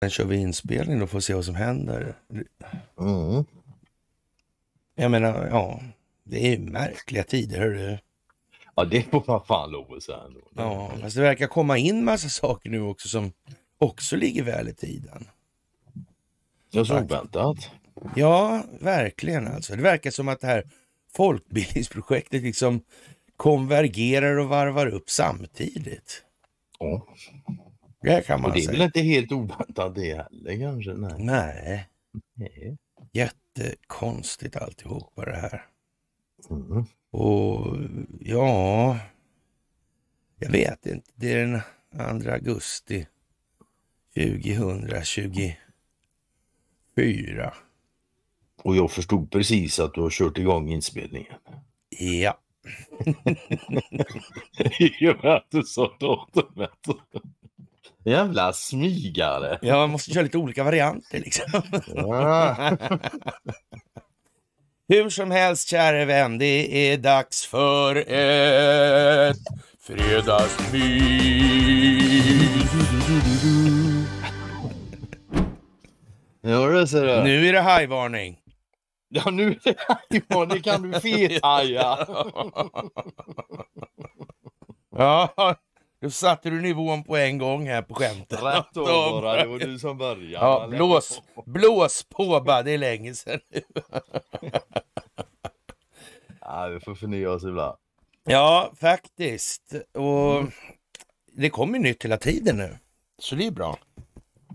Sen kör vi inspelning och får se vad som händer. Mm. Jag menar, ja. Det är märkliga tider, hörru. Ja, det får man fan lov att säga. Ändå. Ja, fast det verkar komma in massa saker nu också som också ligger väl i tiden. Jag så oväntat. Ja, verkligen alltså. Det verkar som att det här folkbildningsprojektet liksom konvergerar och varvar upp samtidigt. Ja. Det kan man Och det är säga. väl inte helt oväntat det heller kanske? Nej. Nej. Nej. Jättekonstigt alltihopa det här. Mm. Och ja, jag vet inte. Det är den 2 augusti 2024. Och jag förstod precis att du har kört igång inspelningen. Ja. I och med att du sa datumet. Jävla smygare. Ja, man måste köra lite olika varianter liksom. Hur som helst, käre vän, det är dags för ett fredagsmys. Ja, det ser Nu är det hajvarning. Ja, nu är det hajvarning. kan du fethaja. ja, då satte du nivån på en gång här på skämtet. Rätt då bara, det var du som började. Ja, blås, blås på bara, det är länge sedan nu. ja, vi får förnya oss ibland. Ja, faktiskt. Och mm. det kommer nytt hela tiden nu. Så det är bra.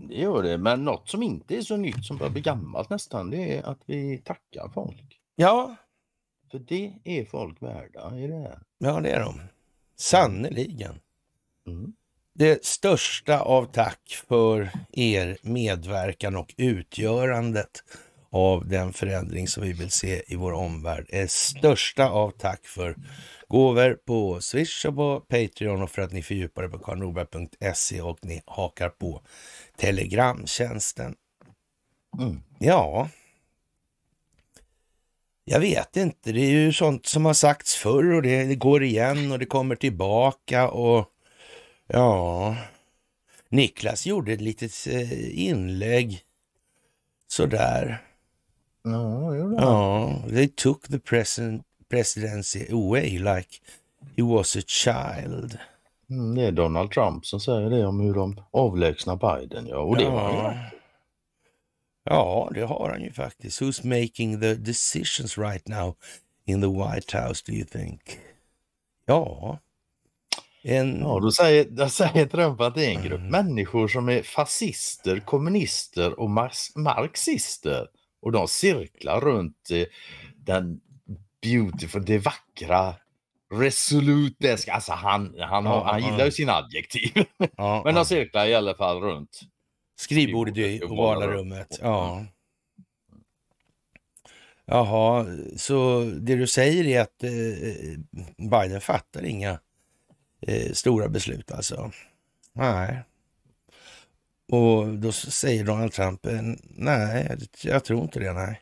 Det gör det, men något som inte är så nytt som börjar bli gammalt nästan, det är att vi tackar folk. Ja. För det är folk värda är det här. Ja, det är de. Sannerligen. Mm. Det största av tack för er medverkan och utgörandet av den förändring som vi vill se i vår omvärld. Det största av tack för gåvor på Swish och på Patreon och för att ni fördjupar er på karlnorberg.se och ni hakar på Telegramtjänsten. Mm. Ja, jag vet inte. Det är ju sånt som har sagts förr och det, det går igen och det kommer tillbaka och Ja, Niklas gjorde ett litet eh, inlägg sådär. Ja, gjorde han. Ja, they took the present presidency away like he was a child. Mm, det är Donald Trump som säger det om hur de avlägsnar Biden. Ja, och det ja. ja, det har han ju faktiskt. Who's making the decisions right now in the White House do you think? Ja. En... Ja, då säger, då säger Trump att det är en grupp mm. människor som är fascister, kommunister och marxister. Och de cirklar runt den beautiful, det vackra, resolute. Alltså han, han, har, ja, han gillar ju ja. sina adjektiv. Ja, Men de cirklar i alla fall runt. Skrivbordet i ovala rummet. Ja. Jaha, så det du säger är att eh, Biden fattar inga eh, stora beslut alltså. Nej. Och då säger Donald Trump, eh, nej, jag tror inte det, nej.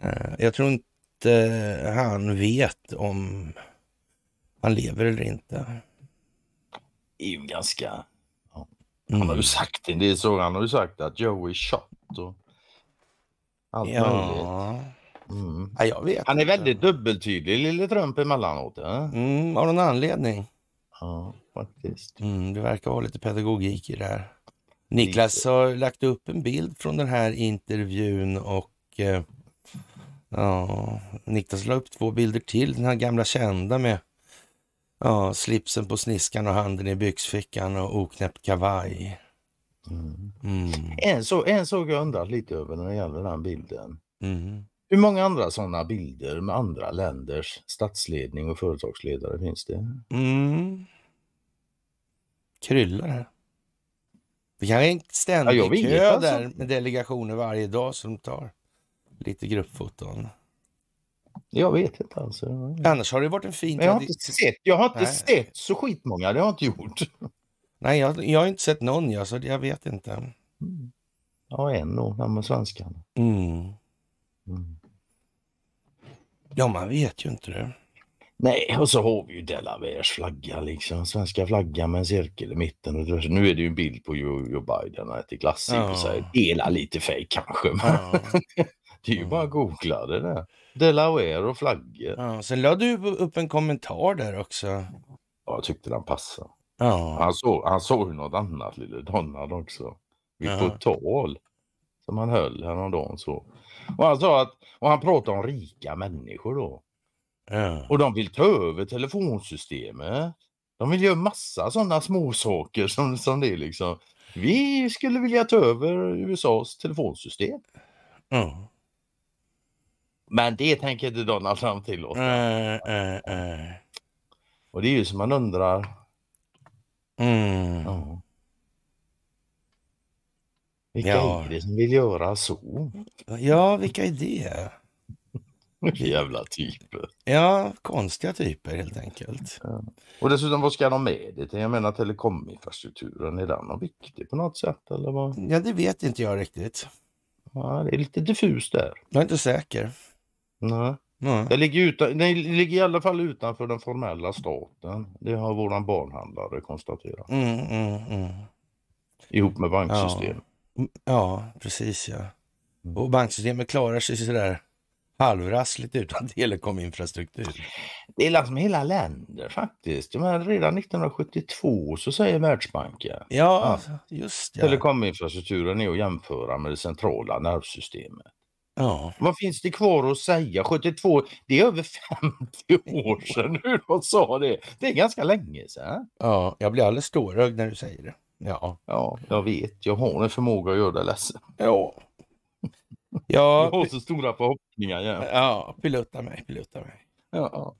Eh, jag tror inte han vet om han lever eller inte. Det är ju ganska... Han har ju mm. sagt det, det är så han har ju sagt att Joe är shot och allt ja. möjligt. Mm. Ja, han är väldigt dubbeltydlig, lille Trump emellanåt. Ja? Mm, av någon anledning. Ja, faktiskt. Mm, det verkar vara lite pedagogik i det här. Niklas har lagt upp en bild från den här intervjun och eh, ja, Niklas la upp två bilder till. Den här gamla kända med ja, slipsen på sniskan och handen i byxfickan och oknäppt kavaj. Mm. Mm. En, så, en såg jag undrat lite över när det gäller den bilden. Mm. Hur många andra sådana bilder med andra länders statsledning och företagsledare finns det? Mm. Kryllar här. Vi har en ständig ja, kö alltså. där med delegationer varje dag som tar lite gruppfoton. Jag vet inte alls. Annars har det varit en fin... Jag har inte sett, jag har inte sett så skitmånga, det har jag inte gjort. Nej, jag, jag har inte sett någon, jag, så jag vet inte. Mm. Ja, en då, den med svenskarna. Mm. Mm. Ja, man vet ju inte det. Nej, och så har vi ju Delawares flagga, liksom. svenska flaggan med en cirkel i mitten. nu är det ju en bild på Joe Biden, han äter glass i och för sig. Dela lite fejk kanske, ja. det är ju bara att googla det där. Delaware och flaggor. Ja, sen la du upp en kommentar där också. Ja, jag tyckte den passade. Ja. Han, såg, han såg något annat, lille Donald också. Vid ja. på tal som han höll häromdagen så. Och han sa att, och han pratade om rika människor då. Ja. Och de vill ta över telefonsystemet. De vill göra massa sådana småsaker som, som det liksom. Vi skulle vilja ta över USAs telefonsystem. Ja. Men det tänker inte Donald Trump tillåta. Äh, äh, äh. Och det är ju som man undrar. Mm. Ja. Vilka ja. är det som vill göra så? Ja, vilka är det? Vilka jävla typer. Ja, konstiga typer helt enkelt. Ja. Och dessutom, vad ska de med det till? Jag menar telekominfrastrukturen, är den viktig på något sätt? Eller vad? Ja, det vet inte jag riktigt. Ja, det är lite diffust där. Jag är inte säker. Nej. Nej. Det, ligger utan, det ligger i alla fall utanför den formella staten. Det har våran barnhandlare konstaterat. Mm, mm, mm. Ihop med banksystemet. Ja. Mm, ja, precis ja. Mm. Och banksystemet klarar sig sådär halvrassligt utan telekominfrastruktur. Det är liksom hela länder faktiskt. redan 1972 så säger Världsbanken ja, alltså, just det. telekominfrastrukturen är att jämföra med det centrala nervsystemet. Ja. Vad finns det kvar att säga? 72, det är över 50 år sedan nu de sa det. Det är ganska länge sedan. Ja, jag blir alldeles stårögd när du säger det. Ja. ja, jag vet. Jag har en förmåga att göra dig ledsen. Ja. ja. Du har så stora förhoppningar. Ja, ja pilota mig, pilota mig. Ja.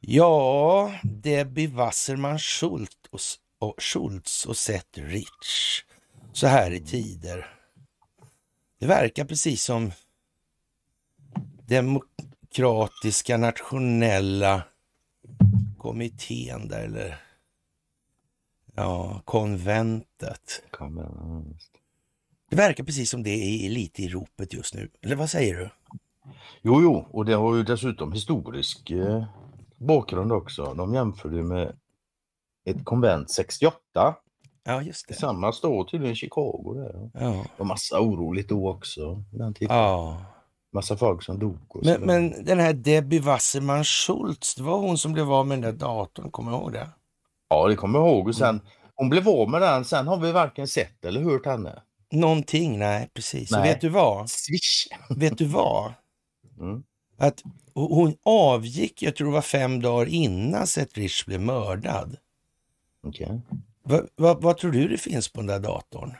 Ja, Debbie Wasserman Schultz och, och, Schultz och Seth Rich. Så här i tider. Det verkar precis som Demokratiska nationella kommittén där, eller Ja, konventet. Det verkar precis som det är lite i ropet just nu. Eller vad säger du? Jo, jo, och det har ju dessutom historisk eh, bakgrund också. De jämförde med ett konvent 68. Ja, just det. Samma står tydligen Chicago där. Ja. Och massa oroligt då också. Den Ja. Massa folk som dog. Men, men, den här Debbie Wasserman Schultz, det var hon som blev av med den där datorn, kommer du ihåg det? Ja, det kommer jag ihåg. Och mm. sen, hon blev av med den, sen har vi varken sett eller hört henne. Någonting, nej precis. Nej. Och vet du vad? Swish. Vet du vad? Mm. Att hon avgick, jag tror det var fem dagar innan Seth Rich blev mördad. Okay. Va, va, vad tror du det finns på den där datorn?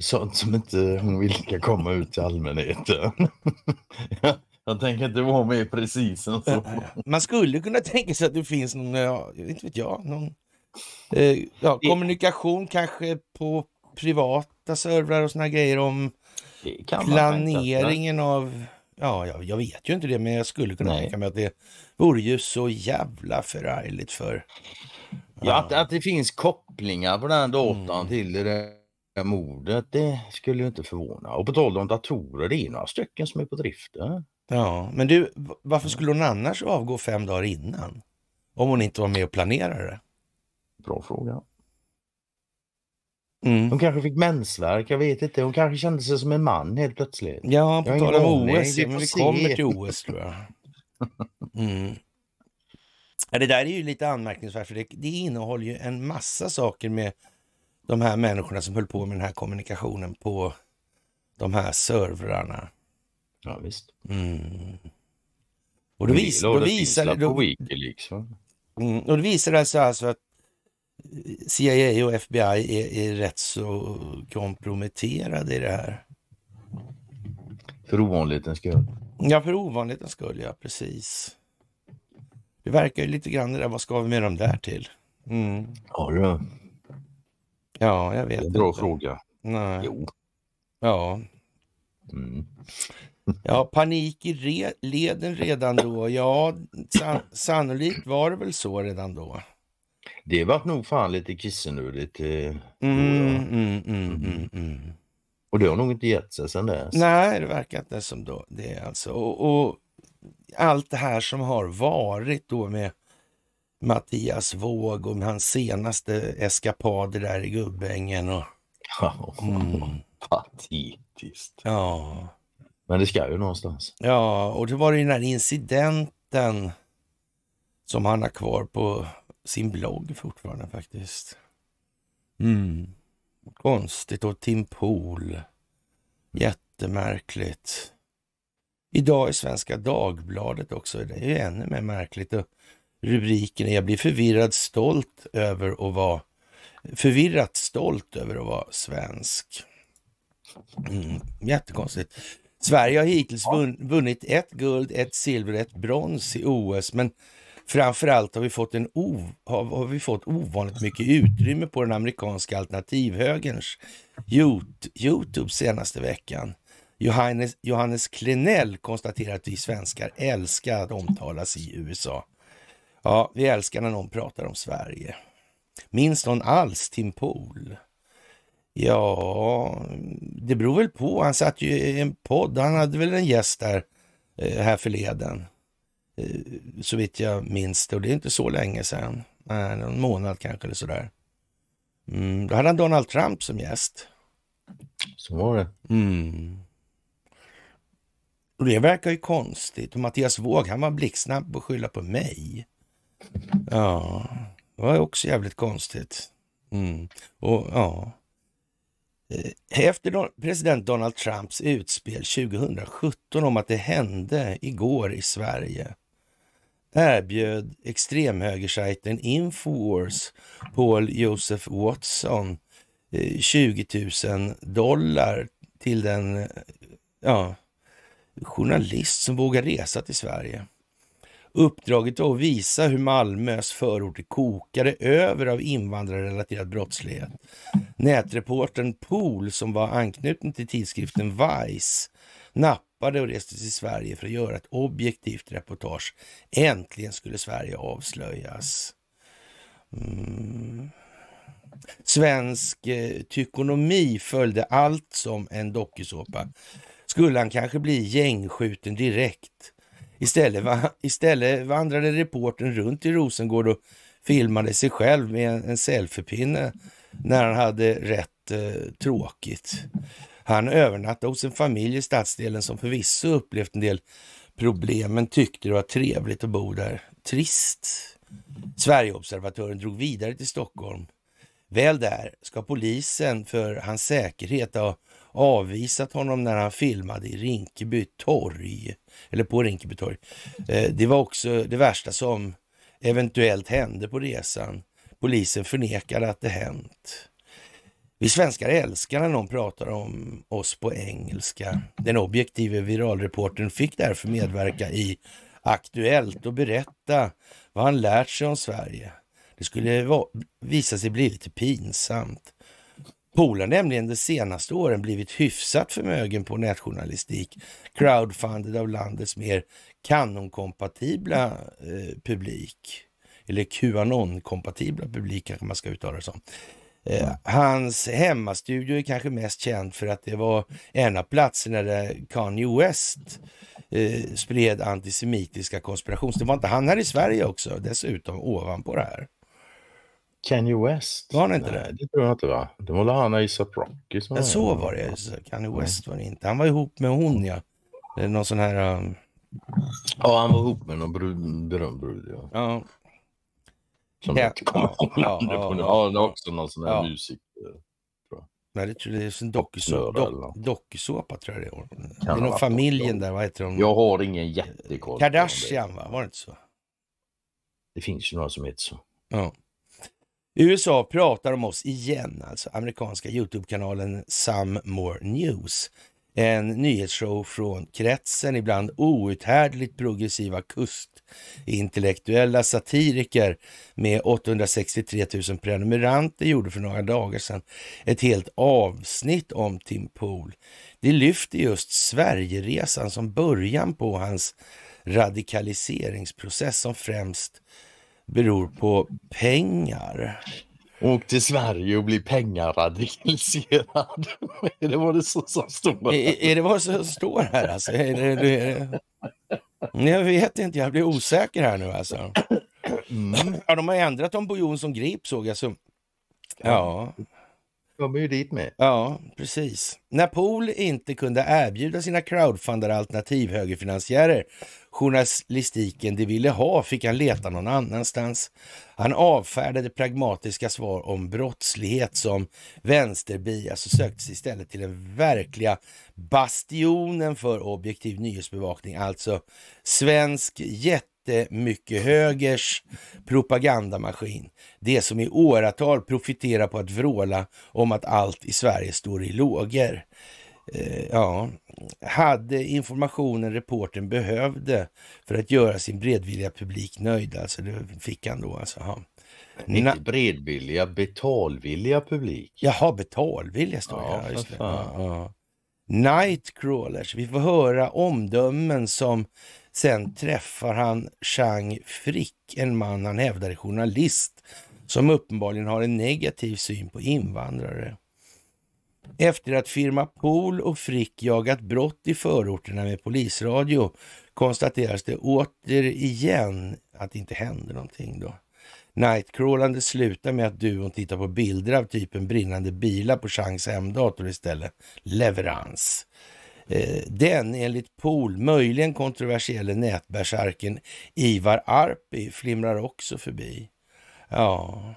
Sånt som inte hon vill ska komma ut till allmänheten. Jag tänker inte vara med precis än så. Man skulle kunna tänka sig att det finns någon, ja, inte jag, någon eh, ja, kommunikation kanske på privata servrar och såna grejer om planeringen av... Ja, jag, jag, vet ju inte det, men jag skulle kunna Nej. tänka mig att det vore ju så jävla förargligt för... Ja, ja att, att, det finns kopplingar på den datan mm. till det där mordet, det skulle ju inte förvåna. Och på tal om datorer, det är några stycken som är på drift. Eh? Ja, men du, varför skulle hon annars avgå fem dagar innan? Om hon inte var med och planerade det? Bra fråga. Mm. Hon kanske fick mensvärk, jag vet inte. Hon kanske kände sig som en man helt plötsligt. Ja, på tal om OS. Vi men vi kommer till OS tror jag. Mm. det där är ju lite anmärkningsvärt för det, det innehåller ju en massa saker med de här människorna som höll på med den här kommunikationen på de här servrarna. Ja, visst. Mm. Och då, vis, då visade... Då, Wikileaks, liksom. mm, och då visade det sig alltså att CIA och FBI är, är rätt så komprometterade i det här. För ovanlighetens skull. Ja, för ovanlighetens skull, ja precis. Det verkar ju lite grann det där, vad ska vi med dem där till? Mm. Ja, det... ja, jag vet. Det är en bra inte. fråga. Nej. Jo. Ja. Mm. Ja, panik i re leden redan då. Ja, san sannolikt var det väl så redan då. Det vart nog fan lite kissenödigt. Mm, mm, mm, och det har nog inte gett sig sen dess. Nej, det verkar inte som då. det är alltså. Och, och, allt det här som har varit då med Mattias Våg och hans senaste eskapader där i Gubbängen. Och, Ja, mm. patetiskt. Ja. Men det ska ju någonstans. Ja, och det var den här incidenten som han har kvar på sin blogg fortfarande faktiskt. Mm. Konstigt. Och Tim Pool. Mm. Jättemärkligt. Idag i Svenska Dagbladet också. Det är ju ännu mer märkligt. Och rubriken är Jag blir förvirrad stolt över att vara förvirrat stolt över att vara svensk. Mm, jättekonstigt. Sverige har hittills vunnit ett guld, ett silver, ett brons i OS, men framförallt har vi fått, en o, har, vi fått ovanligt mycket utrymme på den amerikanska alternativhögerns Youtube senaste veckan. Johannes, Johannes Klenell konstaterar att vi svenskar älskar att omtalas i USA. Ja, vi älskar när någon pratar om Sverige. Minns någon alls Tim Pool? Ja, det beror väl på. Han satt ju i en podd. Han hade väl en gäst där eh, här förleden. Eh, så vitt jag minns det. Och det är inte så länge sedan. En månad kanske eller sådär. Mm, då hade han Donald Trump som gäst. Så var det. Mm. Och det verkar ju konstigt. Och Mattias Våg, han var blixtsnabb på att skylla på mig. Ja, det var också jävligt konstigt. Mm. Och ja, Eh, efter president Donald Trumps utspel 2017 om att det hände igår i Sverige erbjöd extremhögersajten Infowars Paul Joseph Watson 20 eh, 000 dollar till den eh, ja, journalist som vågar resa till Sverige. Uppdraget var att visa hur Malmös förorter kokade över av invandrarrelaterad brottslighet. Nätreportern Pool som var anknuten till tidskriften Vice nappade och reste till Sverige för att göra ett objektivt reportage. Äntligen skulle Sverige avslöjas. Mm. Svensk eh, tykonomi följde allt som en dokusåpa. Skulle han kanske bli gängskjuten direkt? Istället, istället vandrade reporten runt i Rosengård och filmade sig själv med en, en selfiepinne när han hade rätt eh, tråkigt. Han övernattade hos en familj i stadsdelen som förvisso upplevt en del problem, men tyckte det var trevligt att bo där. Trist. Sverigeobservatören drog vidare till Stockholm. Väl där ska polisen för hans säkerhet ha avvisat honom när han filmade i Rinkeby torg, eller på Rinkeby torg. Eh, det var också det värsta som eventuellt hände på resan. Polisen förnekade att det hänt. Vi svenskar älskar när någon pratar om oss på engelska. Den objektive viralreportern fick därför medverka i Aktuellt och berätta vad han lärt sig om Sverige. Det skulle visa sig bli lite pinsamt. Polen har nämligen de senaste åren blivit hyfsat förmögen på nätjournalistik, crowdfunded av landets mer kanonkompatibla eh, publik. Eller qanon-kompatibla publik kanske man ska uttala det som. Eh, mm. hans hemmastudio är kanske mest känd för att det var en av platserna där Kanye West eh, spred antisemitiska konspirationer. Det var inte han här i Sverige också dessutom ovanpå det här. Kanye West? Var han inte Nej, det? det tror jag inte va? Det var han och ASAP Rocky som ja, Så var det Kanye West var det inte. Han var ihop med hon ja. Någon sån här... Um... Ja, han var ihop med någon brud, berömd brud ja. ja. Som jag inte kommer ihåg ja, ja, på nu. Ja, det var också någon sån här ja. musik. Eh, Nej, det tror jag det är en dokusåpa tror jag det är. Kan det är någon familjen där, vad heter de? Jag har ingen jättekoll. Kardashian va, var det inte så? Det finns ju några som heter så. Ja. USA pratar om oss igen, alltså amerikanska Youtube-kanalen Some More News. En nyhetsshow från kretsen, ibland outhärdligt progressiva kustintellektuella satiriker med 863 000 prenumeranter gjorde för några dagar sedan ett helt avsnitt om Tim Pool. Det lyfter just Sverigeresan som början på hans radikaliseringsprocess som främst beror på pengar. Åk till Sverige och bli pengaradikaliserad. är det vad det så, som står? Är, är, det vad som står här? Alltså? Är det, är det... Jag vet inte, jag blir osäker här nu alltså. Mm. Ja, de har ändrat om Bo Jonsson Grip såg jag. Så... Ja kommer ju dit med. Ja, precis. När Pool inte kunde erbjuda sina crowdfundade alternativ högerfinansiärer journalistiken de ville ha fick han leta någon annanstans. Han avfärdade pragmatiska svar om brottslighet som vänsterbias och sökte sig istället till den verkliga bastionen för objektiv nyhetsbevakning, alltså svensk jätte jättemycket högers propagandamaskin. Det som i åratal profiterar på att vråla om att allt i Sverige står i lågor. Eh, ja, hade informationen reporten behövde för att göra sin bredvilliga publik nöjd. Alltså det fick han då alltså. Ja. Inte bredvilliga, betalvilliga publik. Jaha, betalvilliga står ja, jag. Just det. Ja, ja. Nightcrawlers, vi får höra omdömen som Sen träffar han Chang Frick, en man han hävdar är journalist som uppenbarligen har en negativ syn på invandrare. Efter att firma Pol och Frick jagat brott i förorterna med polisradio konstateras det återigen att det inte händer någonting då. Nightcrawlande slutar med att duon tittar på bilder av typen brinnande bilar på Changs hemdator istället. Leverans. Eh, den enligt Pol möjligen kontroversielle nätbärsarken Ivar Arpi eh, flimrar också förbi. Ja.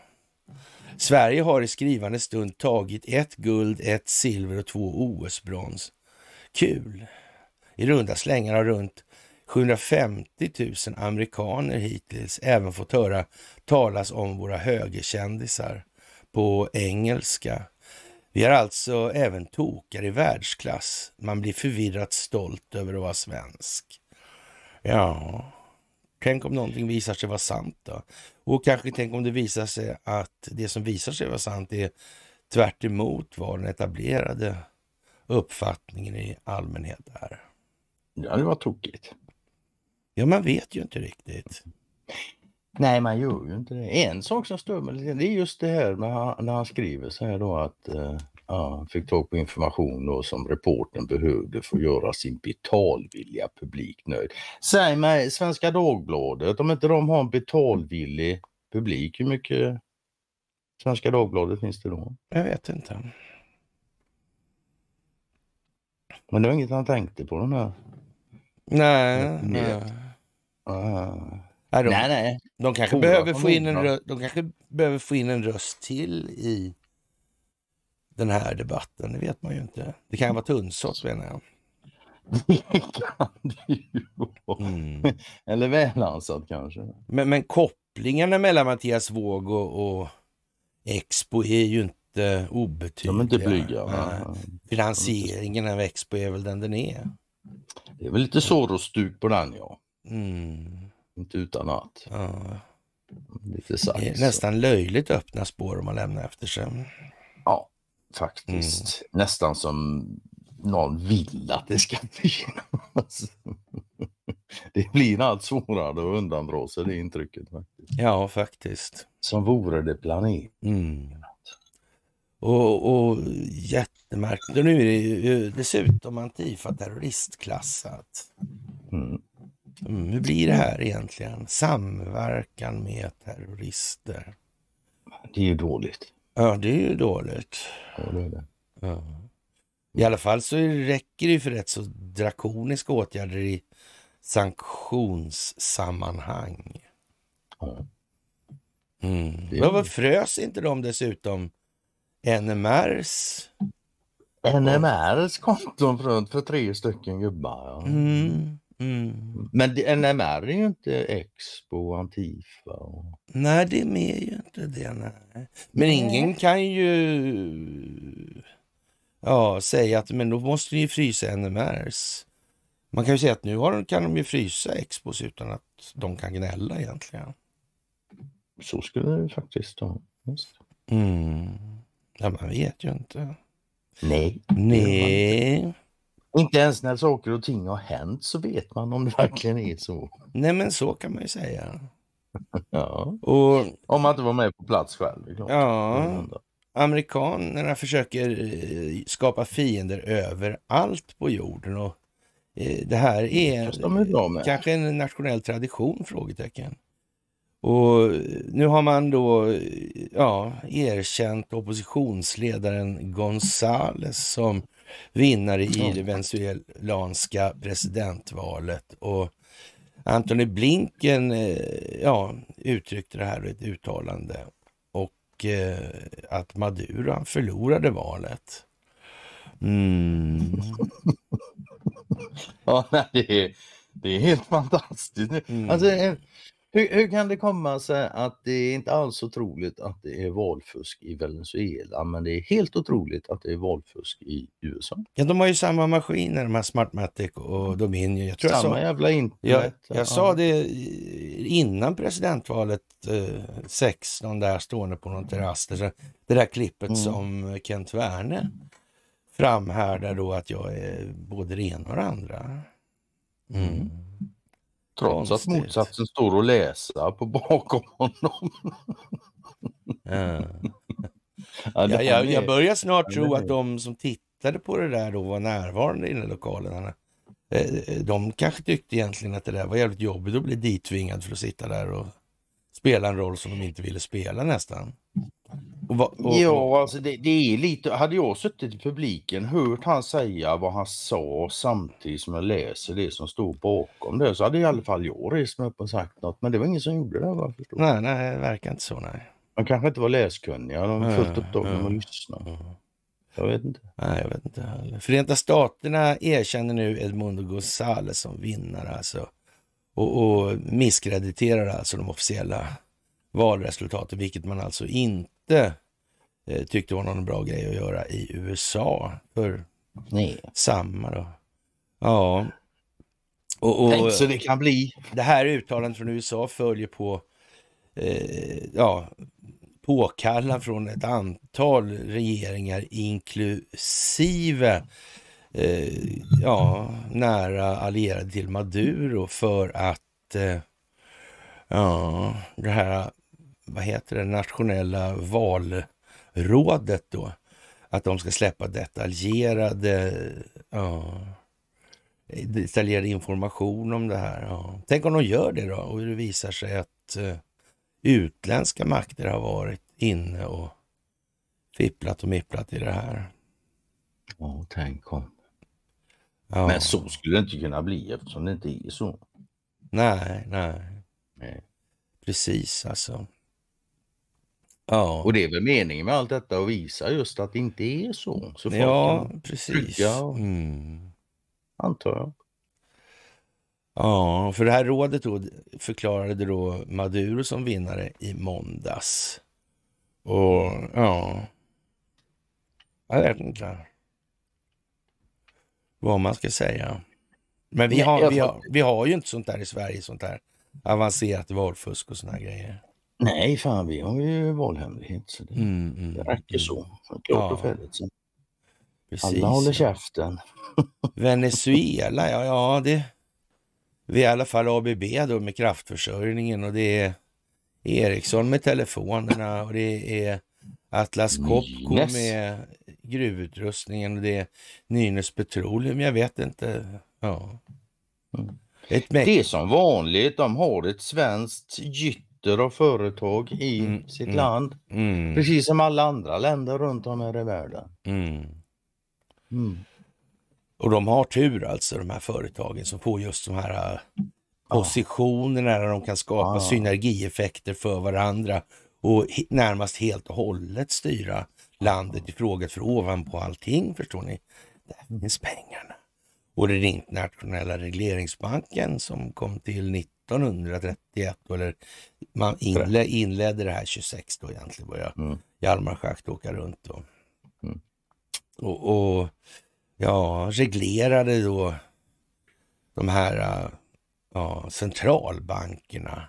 Sverige har i skrivande stund tagit ett guld, ett silver och två OS-brons. Kul! I runda slängar har runt 750 000 amerikaner hittills även fått höra talas om våra högerkändisar på engelska vi har alltså även tokar i världsklass. Man blir förvirrat stolt över att vara svensk. Ja, tänk om någonting visar sig vara sant då? Och kanske tänk om det visar sig att det som visar sig vara sant är tvärt vad den etablerade uppfattningen i allmänhet är. Ja, det var tokigt. Ja, man vet ju inte riktigt. Nej, man gör ju inte det. En sak som stör mig lite, det är just det här med han, när han skriver så här då att eh, ja, fick tag på information då som reporten behövde för att göra sin betalvilliga publik nöjd. Säg mig, Svenska Dagbladet, om inte de har en betalvillig publik, hur mycket Svenska Dagbladet finns det då? Jag vet inte. Men det var inget han tänkte på den här? Nej. nej. Ah de, nej, nej. De, kanske Ola, behöver få in en röst, de kanske behöver få in en röst till i den här debatten. Det vet man ju inte. Det kan vara tunnsått menar jag. Det kan det ju vara. Mm. Eller välansad kanske. Men, men kopplingarna mellan Mattias Våg och, och Expo är ju inte obetydliga. De är inte blyga. Ja. Finansieringen av Expo är väl den den är. Det är väl lite Soros-stuk på den ja. Mm. Inte utan att. Ja. Lite science. Det är nästan löjligt öppna spår om man lämnar efter sig. Ja, faktiskt. Mm. Nästan som någon vill att det ska bli. det blir allt svårare att undandra sig det intrycket. Faktiskt. Ja, faktiskt. Som vore det planerat. Mm. Och, och jättemärkligt. nu är det ju dessutom antifa terroristklassat. Mm. Mm, hur blir det här egentligen? Samverkan med terrorister. Det är ju dåligt. Ja, det är ju dåligt. Ja, det är det. Ja. I alla fall så räcker det för rätt så drakoniska åtgärder i sanktionssammanhang. Ja. Mm. Det frös inte de dessutom NMRs? NMRs konton för, för tre stycken gubbar. Ja. Mm. Mm. Men NMR är ju inte Expo och Antifa. Och... Nej, det är mer ju inte det. Nej. Men ingen kan ju ja, säga att men då måste ni frysa NMRs. Man kan ju säga att nu har, kan de ju frysa Expos utan att de kan gnälla egentligen. Så skulle det faktiskt vara. Mm. Ja, man vet ju inte. Nej. Nej. Inte ens när saker och ting har hänt så vet man om det verkligen är så. Nej, men så kan man ju säga. ja. Och, om man inte var med på plats själv. Ja. Amerikanerna försöker eh, skapa fiender överallt på jorden och eh, det här är, de är kanske en nationell tradition? frågetecken. Och eh, nu har man då ja, erkänt oppositionsledaren Gonzales som vinnare i det venezuelanska presidentvalet. Och Antony Blinken eh, ja, uttryckte det här i ett uttalande och eh, att Maduro förlorade valet. Mm. ja, det, är, det är helt fantastiskt. Mm. Alltså, hur, hur, kan det komma sig att det är inte alls otroligt att det är valfusk i Venezuela, men det är helt otroligt att det är valfusk i USA? Ja, de har ju samma maskiner, de här Smartmatic och Dominion. Jag tror samma jag sa, jävla internet. Jag, jag ja. sa det innan presidentvalet eh, 16, där stående på någon terrass, det där klippet mm. som Kent Werne framhärdar då att jag är både det ena och det andra. Mm. mm. Trots Konstigt. att motsatsen står att läsa på bakom honom. ja. ja, jag, jag, börjar snart tro att de som tittade på det där då var närvarande i den här lokalen. Eh, eh, de kanske tyckte egentligen att det där var jävligt jobbigt att bli ditvingad för att sitta där och spela en roll som de inte ville spela nästan. Och, och, ja, alltså det, det, är lite, hade jag suttit i publiken, hört han säga vad han sa samtidigt som jag läser det som står bakom det så hade i alla fall jag rest mig upp och sagt något. Men det var ingen som gjorde det vad jag Nej, nej, det verkar inte så nej. De kanske inte var läskunniga, de var fullt upptagna med att lyssna. Jag vet inte. Nej, jag vet inte heller. Förenta Staterna erkänner nu Edmundo Gonzales som vinnare alltså. Och, och misskrediterar alltså de officiella valresultatet, vilket man alltså inte eh, tyckte var någon bra grej att göra i USA. För Nej. samma då. Ja. Och, och, Tänk så det kan bli. Det här uttalandet från USA följer på eh, ja, påkallan från ett antal regeringar inklusive eh, ja, nära allierade till Maduro för att eh, ja, det här vad heter det, nationella valrådet då. Att de ska släppa detaljerade, ja, detaljerad information om det här. Ja. Tänk om de gör det då och det visar sig att eh, utländska makter har varit inne och fipplat och mipplat i det här. Ja, tänk om. Ja. Men så skulle det inte kunna bli eftersom det inte är så. Nej, nej. nej. Precis alltså. Ja. Och det är väl meningen med allt detta att visa just att det inte är så. så ja, precis. Och, mm. Antar jag. Ja, för det här rådet då förklarade då Maduro som vinnare i måndags. Och ja, jag vet inte vad man ska säga. Men vi har, vi har, vi har ju inte sånt där i Sverige, sånt där avancerat valfusk och såna grejer. Nej, fan vi har ju valhemlighet så det, mm, mm, det räcker mm. så. Klart ja. och färdigt. Så. Precis, Alla håller käften. Venezuela, ja, ja det... Vi är i alla fall ABB då med kraftförsörjningen och det är Ericsson med telefonerna och det är Atlas mm, Copco yes. med gruvutrustningen och det är Nynäs Petroleum, jag vet inte. Ja. Mm. Ett det är som vanligt, de har ett svenskt gytt massor av företag i mm. sitt mm. land. Mm. Precis som alla andra länder runt om här i världen. Mm. Mm. Och de har tur alltså de här företagen som får just de här äh, positionerna där de kan skapa ja. synergieffekter för varandra och närmast helt och hållet styra landet i fråga för ovanpå allting förstår ni. Där finns pengarna. Och den internationella regleringsbanken som kom till 90 1831 eller man inled, inledde det här 26 då egentligen började mm. Hjalmar Schacht åka runt då. Mm. Och, och, ja, reglerade då de här ja, centralbankerna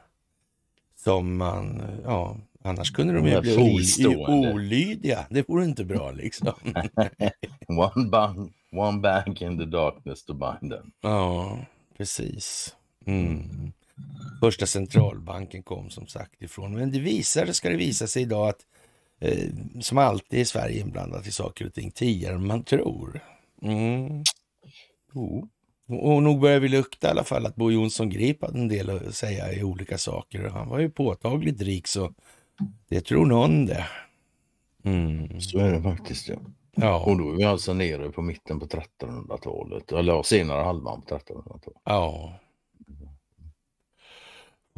som man, ja, annars kunde de, de ju bli ol olydiga. Det vore inte bra liksom. one, bank, one bank in the darkness to bind them. Ja, precis. Mm. mm. Första centralbanken kom som sagt ifrån. Men det visade, ska det visa sig idag, att eh, som alltid är Sverige inblandat i saker och ting tidigare än man tror. Mm. Oh. Och nog börjar vi lukta i alla fall att Bo Jonsson Grip hade en del att säga i olika saker. Han var ju påtagligt rik så det tror någon det. Mm. Så är det faktiskt ja. ja. Och då är vi alltså nere på mitten på 1300-talet, eller senare halvan på 1300-talet. Ja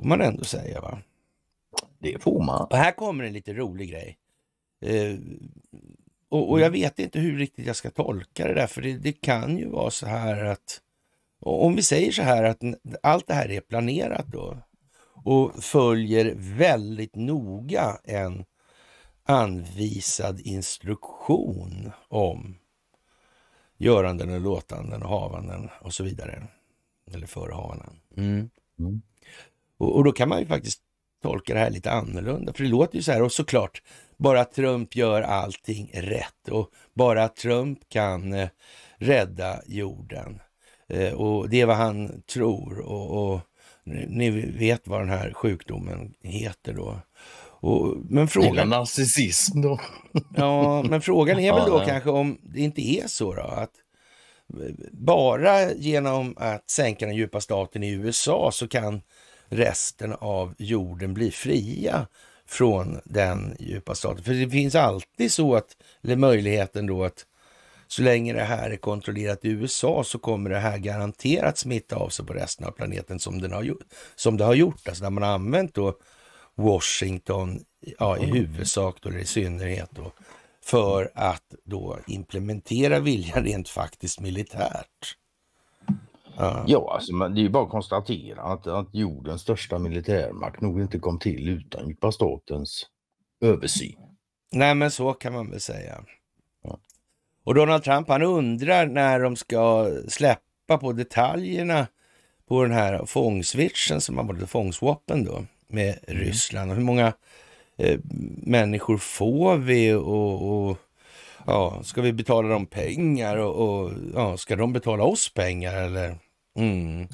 får man ändå säga. va? Det får man. Och här kommer en lite rolig grej. Eh, och, och, jag mm. vet inte hur riktigt jag ska tolka det där, för det, det, kan ju vara så här att om vi säger så här att allt det här är planerat då och följer väldigt noga en anvisad instruktion om göranden och låtanden och havanden och så vidare. Eller förehavanden. Mm. Mm. Och, och, då kan man ju faktiskt tolka det här lite annorlunda, för det låter ju så här och såklart, bara Trump gör allting rätt och bara Trump kan eh, rädda jorden. Eh, och det är vad han tror och, och ni, vet vad den här sjukdomen heter då. Och, men frågan... Lilla narcissism då. ja, men frågan är väl då ja, kanske om det inte är så då att eh, bara genom att sänka den djupa staten i USA så kan resten av jorden blir fria från den djupa staten. För det finns alltid så att, eller möjligheten då att så länge det här är kontrollerat i USA så kommer det här garanterat smitta av sig på resten av planeten som, den har, gjort, som det har gjort. Alltså när man har använt då Washington ja, i mm. huvudsak då, eller i synnerhet då, för att då implementera viljan rent faktiskt militärt. Ja, alltså, men det är ju bara att konstatera att, att jordens största militärmakt nog inte kom till utan djupa statens översyn. Nej, men så kan man väl säga. Ja. Och Donald Trump han undrar när de ska släppa på detaljerna på den här fångswitchen som man både fångswappen då med mm. Ryssland och hur många eh, människor får vi och, och, ja, ska vi betala dem pengar och, och ja, ska de betala oss pengar eller Mm.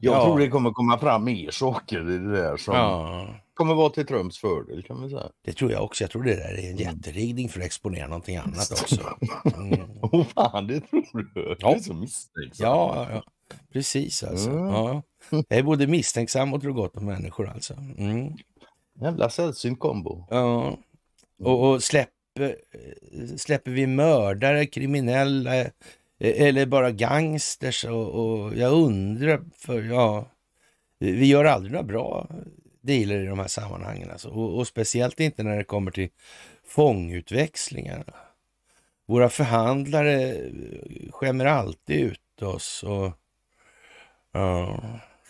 Jag ja. tror det kommer komma fram mer saker i det där som ja. kommer vara till Trumps fördel kan man säga. Det tror jag också. Jag tror det där är en jätteriggning för att exponera någonting annat också. Mm. oh, fan, det tror du? Ja. Det är så misstänksam. Ja, ja, precis alltså. Mm. Ja. Jag är både misstänksam och tror gott om människor alltså. Mm. Jävla sällsynt kombo. Ja, och, och släpper, släpper vi mördare, kriminella, Eh, eller bara gangsters och, och jag undrar, för ja, vi gör aldrig några bra dealer i de här sammanhangen. Alltså. Och, och, speciellt inte när det kommer till fångutväxlingarna. Våra förhandlare eh, skämmer alltid ut oss och ja,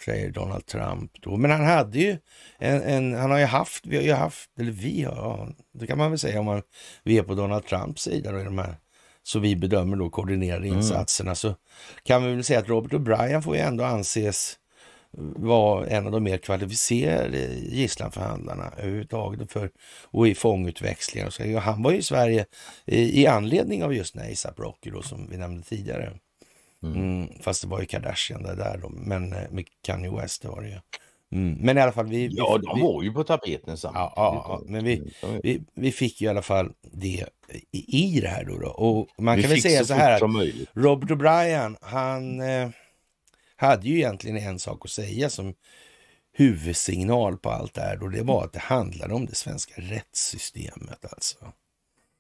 säger Donald Trump. Då. Men han hade ju en, en, han har ju haft, vi har ju haft, eller vi har, ja, det kan man väl säga om man, vi är på Donald Trumps sida då, i de här så vi bedömer då koordinerade mm. insatserna, mm. så kan vi väl säga att Robert O'Brien får ju ändå anses vara en av de mer kvalificerade gisslanförhandlarna överhuvudtaget för, och i fångutväxlingar. Och så. Han var ju i Sverige i, i anledning av just den ASAP Rocky då, som vi nämnde tidigare. Mm. Mm, fast det var ju Kardashian där, där då, men eh, med Kanye West det var det ju. Mm. Men i alla fall. Vi, ja, vi, de vi, var ju på tapeten samtidigt. Ja, ja, men vi, vi, vi fick ju i alla fall det i, i det här då. då. Och man kan väl säga så, så här att Robert O'Brien, han eh, hade ju egentligen en sak att säga som huvudsignal på allt det här och det var att det handlade om det svenska rättssystemet alltså.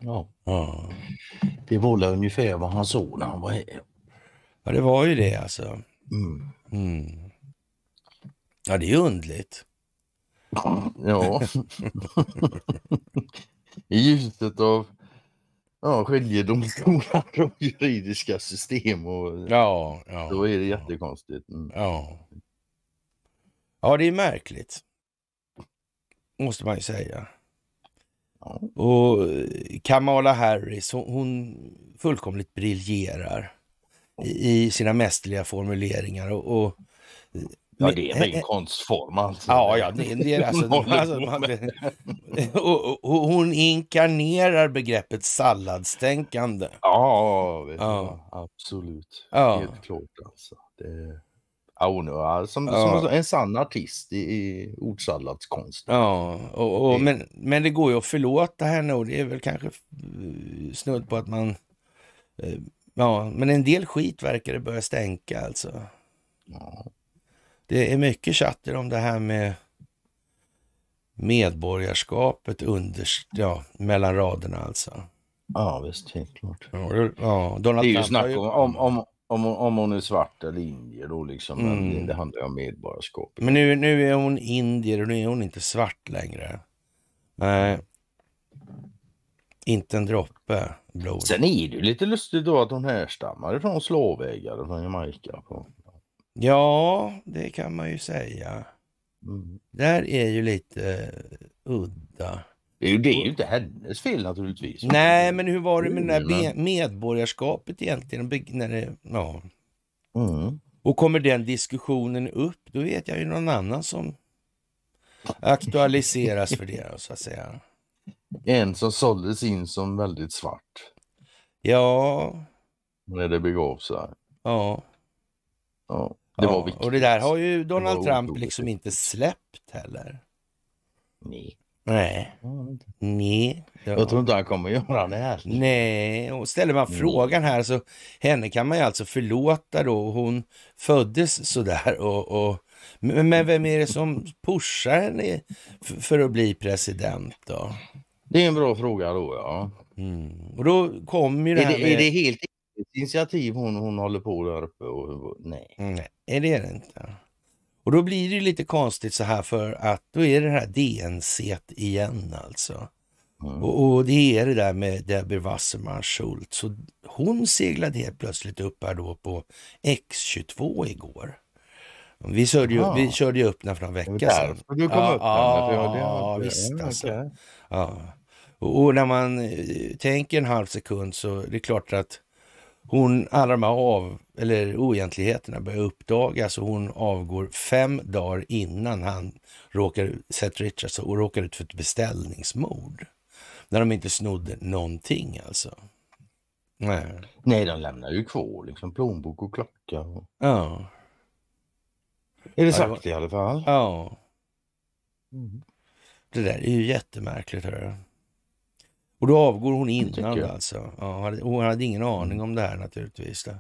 Ja. ja. Det var väl ungefär vad han såg när han var här. Ja, det var ju det alltså. Mm. Mm. Ja, det är undligt. Ja. I ljuset av ja, skiljedomstolar och juridiska system och ja, ja, då är det jättekonstigt. Mm. Ja. ja, det är märkligt. Måste man ju säga. Ja. Och eh, Kamala Harris, hon fullkomligt briljerar i sina mästerliga formuleringar och, och eh, Ja, det är väl en konstform alltså. Ja, ja det, det är alltså, alltså man, hon inkarnerar begreppet salladstänkande. Ja, ja. absolut. Ja. Helt klart alltså. Det, ja, hon är som, ja. som en sann artist i, i ordsalladskonst. Ja, och, och, men, men det går ju att förlåta henne och det är väl kanske eh, snudd på att man... Eh, ja, men en del skit verkar det börja stänka alltså. Ja. Det är mycket chatter om det här med medborgarskapet under, ja, mellan raderna alltså. Ja visst, helt klart. Ja, Donald det är ju snack ju... om, om, om, om hon är svart eller indier då liksom. Mm. Det, det handlar ju om medborgarskap. Men nu, nu är hon indier och nu är hon inte svart längre. Nej. Inte en droppe blod. Sen är det ju lite lustigt då att hon härstammar från slavägare från Jamaica. På. Ja, det kan man ju säga. Mm. Där är ju lite eh, udda. Det är ju, det är ju inte hennes fel naturligtvis. Nej, men hur var det med det där mm. medborgarskapet egentligen? När det, ja. Mm. Och kommer den diskussionen upp, då vet jag ju någon annan som aktualiseras för det så att säga. En som såldes in som väldigt svart. Ja. När det begav sig. Ja. Ja. Det ja, var viktigt. Och det där har ju Donald Trump otroligt. liksom inte släppt heller. Nej. Nej. Nej. Jag tror inte han kommer att göra det. Här. Nej, och ställer man Nej. Mm. frågan här så henne kan man ju alltså förlåta då. Hon föddes sådär och, och men, men vem är det som pushar henne för att bli president då? Det är en bra fråga då ja. Mm. Och då kommer ju det här är det, med... Är det helt initiativ hon, hon håller på där uppe? Och, nej. nej. Nej, det är det inte. Och då blir det lite konstigt så här för att då är det här DNC igen alltså. Mm. Och, och, det är det där med Debbie Wasserman Schultz. Så hon seglade helt plötsligt upp här då på X22 igår. Vi, körde ju, ja. vi körde ju upp den för någon vecka sedan. Du kom ja, upp ja, ja, ja, visst alltså. Okay. Ja. Och, och när man eh, tänker en halv sekund så är det klart att hon, alla de här av, eller oegentligheterna börjar uppdagas och hon avgår fem dagar innan han råkar, Seth Richards, och råkar ut för ett beställningsmord. När de inte snodde någonting alltså. Nej, Nej de lämnar ju kvar liksom plånbok och klocka. Och... Ja. Är det sagt ja, det var... i alla fall? Ja. Mm. Det där är ju jättemärkligt. Hörru. Och då avgår hon innan alltså. Ja, hon hade ingen aning om det här naturligtvis. Då.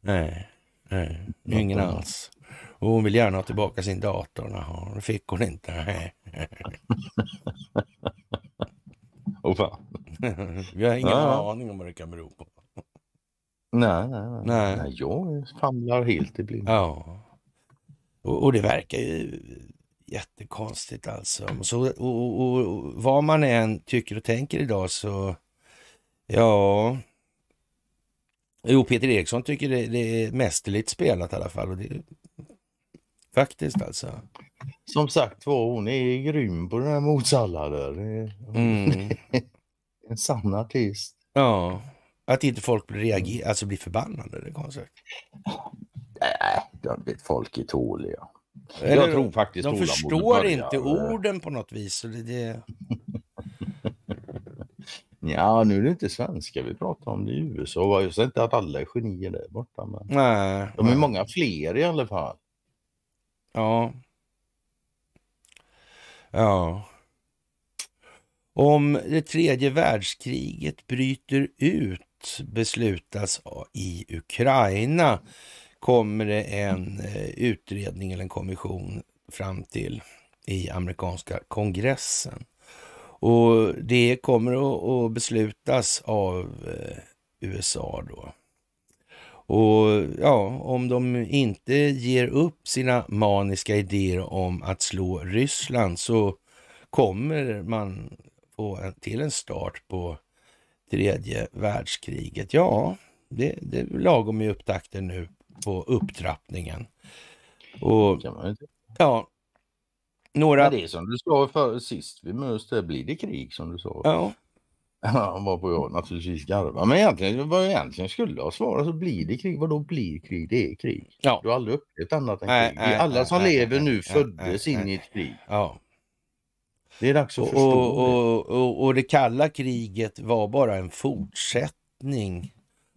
Nej, nej, ingen alls. Och hon vill gärna ha tillbaka sin dator. Jaha, det fick hon inte. Åh fan. Vi har ingen ja. aning om vad det kan bero på. Nej, nej, nej. nej. nej jag famlar helt i blindo. Ja. Och, och, det verkar ju jättekonstigt alltså. Så, och, och, och, vad man än tycker och tänker idag så, ja... Jo, Peter Eriksson tycker det, det är mästerligt spelat i alla fall. Och det, faktiskt alltså. Som sagt var, hon är grym på den här motsalladen. Mm. en sann artist. Ja. Att inte folk blir, reager- alltså blir förbannade, det är konstigt. Nej, de blir folk är tåliga. Eller, jag tror faktiskt De förstår inte orden på något vis. det, det... ja, nu är det inte svenska vi pratar om, det är USA. Jag säger inte att alla är genier där borta, men nej, de är nej. många fler i alla fall. Ja. Ja. Om det tredje världskriget bryter ut beslutas i Ukraina kommer det en eh, utredning eller en kommission fram till i amerikanska kongressen. Och det kommer att beslutas av eh, USA då. Och ja, om de inte ger upp sina maniska idéer om att slå Ryssland så kommer man få till en start på tredje världskriget. Ja, det, det är lagom i upptakten nu på upptrappningen. Och, ja, några... Ja, det är som du sa för, sist vi möttes. blir det krig som du sa. Ja. Varpå jag naturligtvis garvar. Men egentligen, vad jag egentligen skulle ha svarat så blir det krig. Vadå blir krig? Det är krig. Ja. Du har aldrig upplevt annat än krig. Äh, äh, alla som äh, lever nu föddes in i ett krig. Ja. Det är dags att och, förstå. Och, Och, och, och det kalla kriget var bara en fortsättning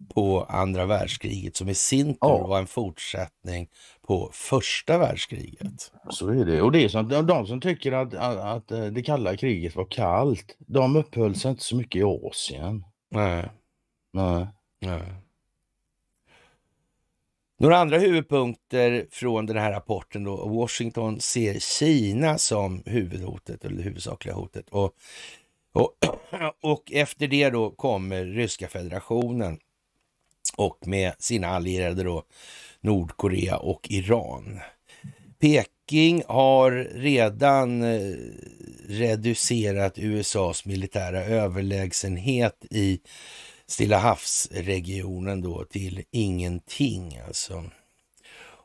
på andra världskriget som i sin tur ja. var en fortsättning på första världskriget. Så är det. Och det är så att de som tycker att, att, att eh, det kalla kriget var kallt, de uppehöll sig inte så mycket i Asien. Nej. Nej. Nej. Några andra huvudpunkter från den här rapporten då. Washington ser Kina som huvudhotet eller huvudsakliga hotet. Och, och, och efter det då kommer Ryska federationen och med sina allierade då Nordkorea och Iran. Peking har redan eh, reducerat USAs militära överlägsenhet i Stilla havsregionen då till ingenting alltså.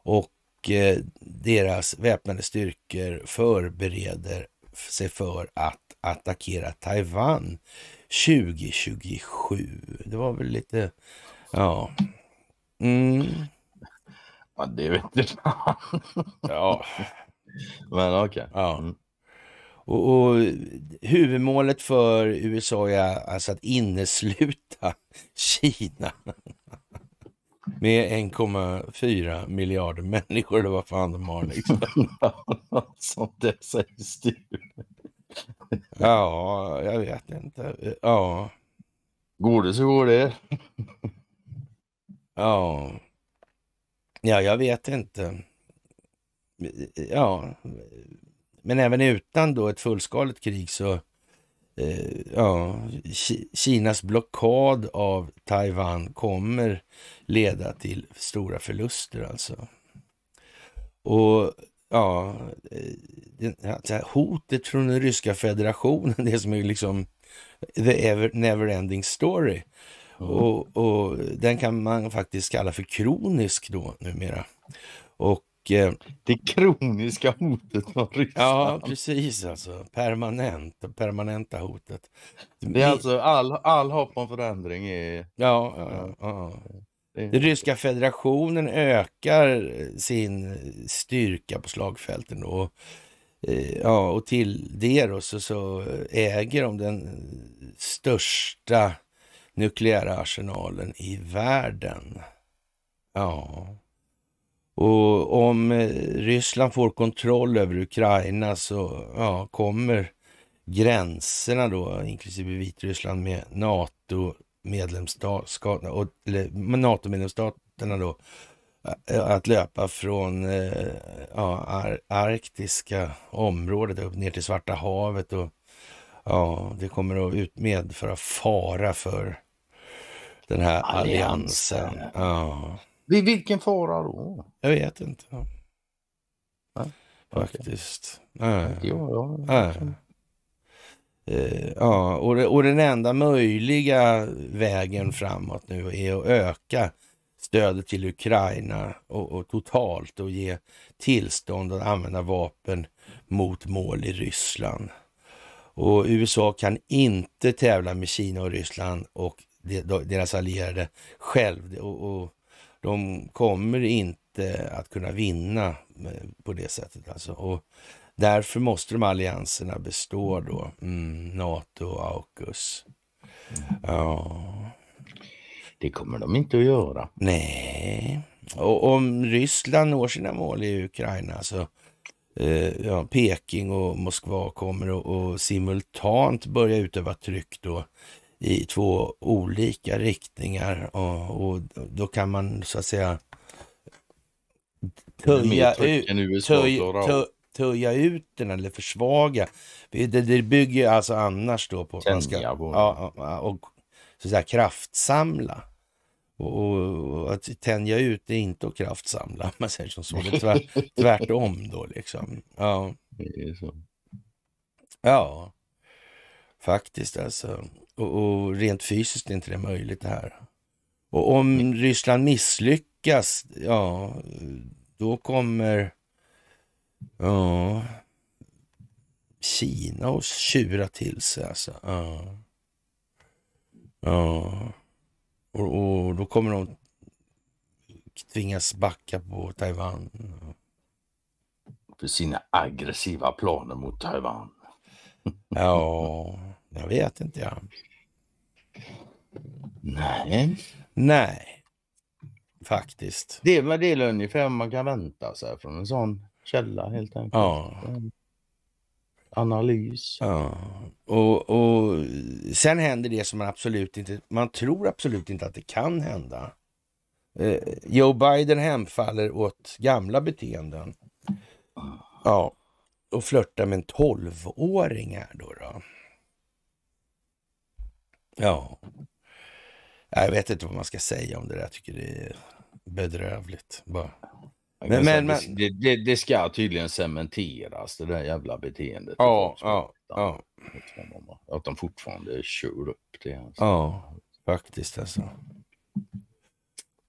Och eh, deras väpnade styrkor förbereder sig för att attackera Taiwan 2027. Det var väl lite Ja. Mm. Ja, det vet du ja. Men okej. Okay. Ja. Mm. Och, och, huvudmålet för USA är alltså att innesluta Kina med 1,4 miljarder människor eller vad fan de har liksom. Sånt där sägs det Ja, jag vet inte. Ja. Går det så går det. Ja. Ja, jag vet inte. Ja, men även utan då ett fullskaligt krig så eh, ja, Kinas blockad av Taiwan kommer leda till stora förluster alltså. Och ja, eh, hotet från den ryska federationen, det som är liksom the never-ending story. Och, och, den kan man faktiskt kalla för kronisk då numera. Och, eh, det kroniska hotet från Ryssland. Ja, precis alltså. Permanent, permanenta hotet. Det är alltså all, all hopp om förändring är... Ja, ja, ja. Den ryska federationen ökar sin styrka på slagfälten och, eh, ja, och till det då så, så äger de den största nukleära arsenalen i världen. Ja. Och om eh, Ryssland får kontroll över Ukraina så ja, kommer gränserna då, inklusive Vitryssland med NATO medlemsstaterna NATO-medlemsstaterna då eh, att löpa från eh, ja, ar arktiska området upp ner till Svarta havet. och ja, Det kommer att medföra fara för den här alliansen. alliansen. Ja. Vid vilken fara då? Jag vet inte. Nej, Faktiskt. Nej. Ja, ja. Ja, eh, och, och den enda möjliga vägen framåt nu är att öka stödet till Ukraina och, och, totalt och ge tillstånd att använda vapen mot mål i Ryssland. Och USA kan inte tävla med Kina och Ryssland och deras allierade själv. Och, och de kommer inte att kunna vinna eh, på det sättet. Alltså. Och därför måste de allianserna bestå då. Mm, Nato och AUKUS. Mm. Ja. Det kommer de inte att göra. Nej. Och om Ryssland når sina mål i Ukraina så eh, ja, Peking och Moskva kommer att simultant börja utöva tryck då i två olika riktningar och, och då kan man så att säga töja ut, töja, töja, ut den eller försvaga. Det, det bygger alltså annars då på att man ska ja, och, så att säga, kraftsamla. Och, och, och, att tänja ut är inte att kraftsamla, man säger som så. Det tvär, tvärtom då liksom. Ja. ja, faktiskt alltså. Och, och, rent fysiskt är inte det möjligt det här. Och om Ryssland misslyckas, ja, då kommer ja, Kina och tjura till sig alltså. Ja. ja. Och, och, då kommer de tvingas backa på Taiwan. För sina aggressiva planer mot Taiwan. ja, jag vet inte. Jag. Nej. Nej, faktiskt. Det är väl det är ungefär man kan vänta sig från en sån källa helt enkelt. Ja. Analys. Ja. Och, och sen händer det som man absolut inte, man tror absolut inte att det kan hända. Eh, Joe Biden hemfaller åt gamla beteenden. Ja, och flörtar med en tolvåring här då, då. Ja. Jag vet inte vad man ska säga om det där. Jag tycker det är bedrövligt. Bara. Men, men, men, det, det, det, ska tydligen cementeras, det där jävla beteendet. Ja, ja, ja. Att de fortfarande kör upp det. Alltså. Ja, faktiskt alltså.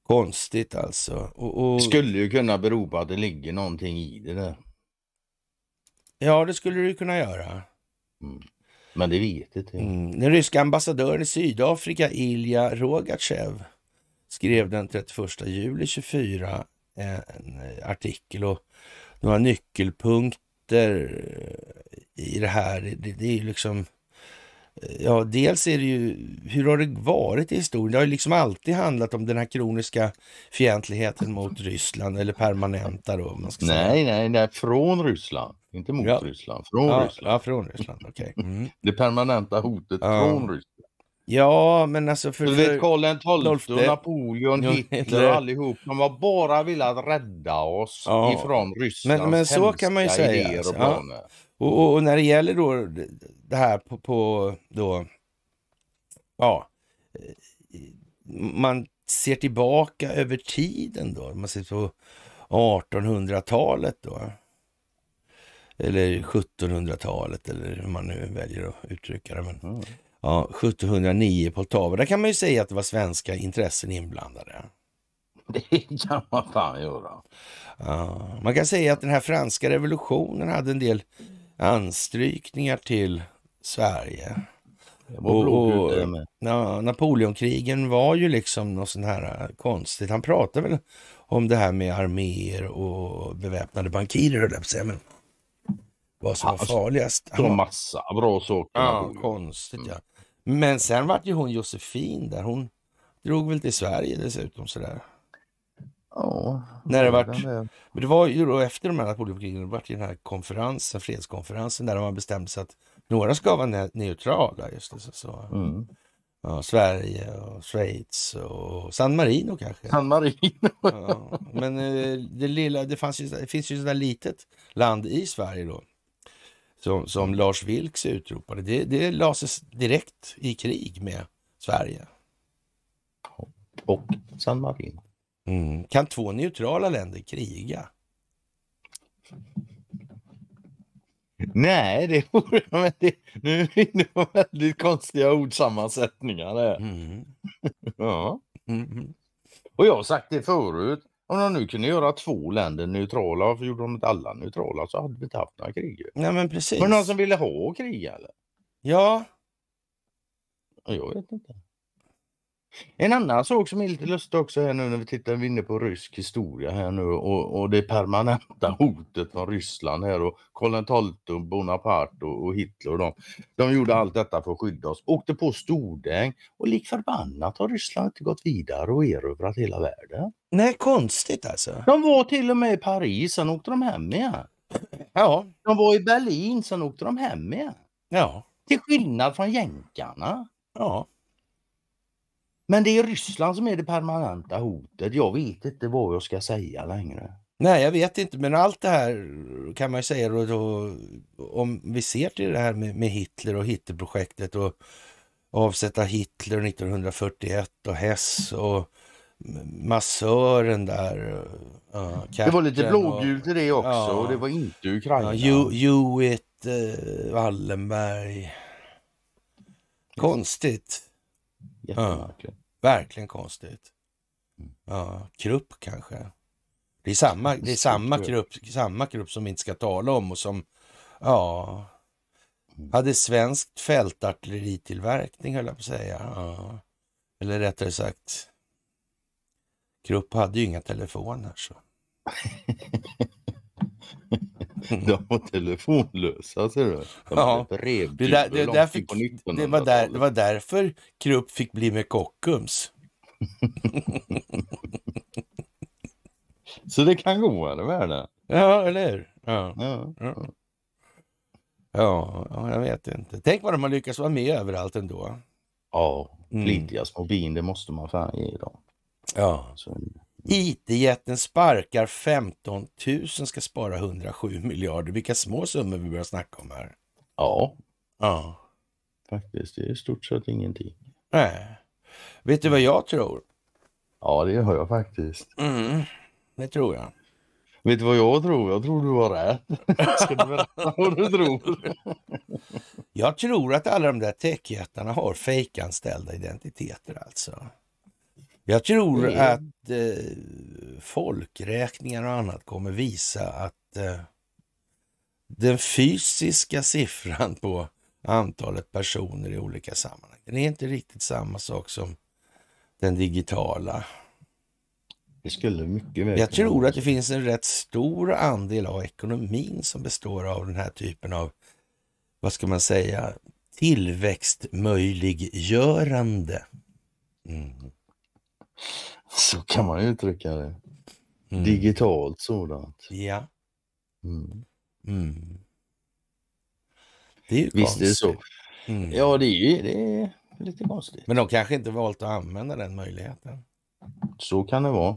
Konstigt alltså. Och, och... Det skulle ju kunna bero på att det ligger någonting i det där. Ja, det skulle du kunna göra. Mm. Men det vet inte mm. Den ryska ambassadören i Sydafrika, Ilja Rogatjev, skrev den 31 juli 24 en eh, artikel och några nyckelpunkter eh, i det här. Det, det är liksom Ja, dels är det ju, hur har det varit i historien? Det har ju liksom alltid handlat om den här kroniska fientligheten mot Ryssland eller permanenta då, man ska säga. Nej, nej, nej, från Ryssland, inte mot ja. Ryssland, från ja, Ryssland. Ja, från Ryssland, okej. Okay. Mm. Det permanenta hotet ja. från Ryssland. Ja, men alltså för... Du vet Karl XII och Napoleon, Hitler och allihop. De har bara velat rädda oss ja. ifrån Rysslands men, men så kan man ju säga. Alltså. Och, och, och, när det gäller då det här på, på då, ja, eh, man ser tillbaka över tiden då, man ser på 1800-talet då. Eller 1700-talet eller hur man nu väljer att uttrycka det. Men, mm. ja, 1709 Poltava, där kan man ju säga att det var svenska intressen inblandade. Det kan man fan göra. Ja, man kan säga att den här franska revolutionen hade en del anstrykningar till Sverige. Mm. Och, och, ja, Napoleonkrigen var ju liksom något sånt här eh, konstigt. Han pratade väl om det här med arméer och beväpnade bankirer, höll jag på vad som var alltså, farligast. Det var massa bra saker. Ja, konstigt ja. Men sen vart ju hon Josefin där. Hon drog väl till Sverige dessutom sådär. Ja. När det vart, men det var ju då efter de här Napoleonkrigen, det var ju den här konferensen, fredskonferensen, där man bestämde sig att några ska vara neutrala, just det. Så, så. Mm. Ja, Sverige och Schweiz och San Marino kanske. San Marino. ja, men eh, det, lilla, det, fanns ju, det finns ju ett litet land i Sverige då. Som, som Lars Vilks utropade. Det, det lades direkt i krig med Sverige. Och San Marino. Mm. Kan två neutrala länder kriga? Nej, det vore... Men det, nu är vi inne på väldigt konstiga ordsammansättningar. Där. Mm. ja. Mm. Och jag har sagt det förut. Om de nu kunde göra två länder neutrala, varför gjorde de inte alla neutrala? Så hade vi inte haft några krig. Nej, men precis. Var det någon som ville ha krig eller? Ja. Jag vet inte. En annan sak som är lite lustig också här nu när vi tittar vi inne på rysk historia här nu och, och det permanenta hotet från Ryssland här och Karl XII, och Bonaparte och, och, Hitler och de. De gjorde allt detta för att skydda oss, åkte på stordäng och lik förbannat har Ryssland inte gått vidare och erövrat hela världen. Nej, konstigt alltså. De var till och med i Paris, sen åkte de hem igen. Ja. De var i Berlin, sen åkte de hem igen. Ja. Till skillnad från jänkarna. Ja. Men det är Ryssland som är det permanenta hotet. Jag vet inte vad jag ska säga längre. Nej, jag vet inte, men allt det här kan man ju säga då, då, om vi ser till det här med, med Hitler och Hitlerprojektet och avsätta Hitler 1941 och Hess och massören där. Uh, det var lite blågult i det också ja, och det var inte Ukraina. Ja, uh, Wallenberg. Konstigt. Jättemärkligt. Verkligen konstigt. Mm. Ja, Krupp kanske. Det är samma, det är samma, grupp, samma grupp som vi inte ska tala om och som, ja, mm. hade svenskt fältartilleritillverkning höll jag på att säga. Ja. Eller rättare sagt, Krupp hade ju inga telefoner så. De var telefonlösa ser du. De ja. det, där, det, där det, var där, det var därför Krupp fick bli med Kockums. Så det kan gå, eller vad är det? Ja, eller hur? Ja. Ja, ja. ja, jag vet inte. Tänk vad de har lyckats vara med överallt ändå. Ja, mm. flitiga mm. små bin, det måste man fan ge dem. Ja. Så. IT-jätten sparkar 15 000, ska spara 107 miljarder. Vilka små summor vi börjar snacka om här. Ja. Ja. Faktiskt, det är i stort sett ingenting. Nej. Vet du vad jag tror? Ja, det hör jag faktiskt. Mm, det tror jag. Vet du vad jag tror? Jag tror du har rätt. Ska du berätta vad du tror? jag tror att alla de där techjättarna har fejkanställda identiteter alltså. Jag tror mm. att eh, folkräkningar och annat kommer visa att eh, den fysiska siffran på antalet personer i olika sammanhang, den är inte riktigt samma sak som den digitala. Det skulle mycket väl Jag tror att det finns en rätt stor andel av ekonomin som består av den här typen av, vad ska man säga, tillväxtmöjliggörande. Mm. Så kan man ju uttrycka det. Mm. Digitalt sådant. Ja. Mm. Mm. Det är Visst är det så. Mm. Ja, det är, det är lite konstigt. Men de kanske inte valt att använda den möjligheten. Så kan det vara.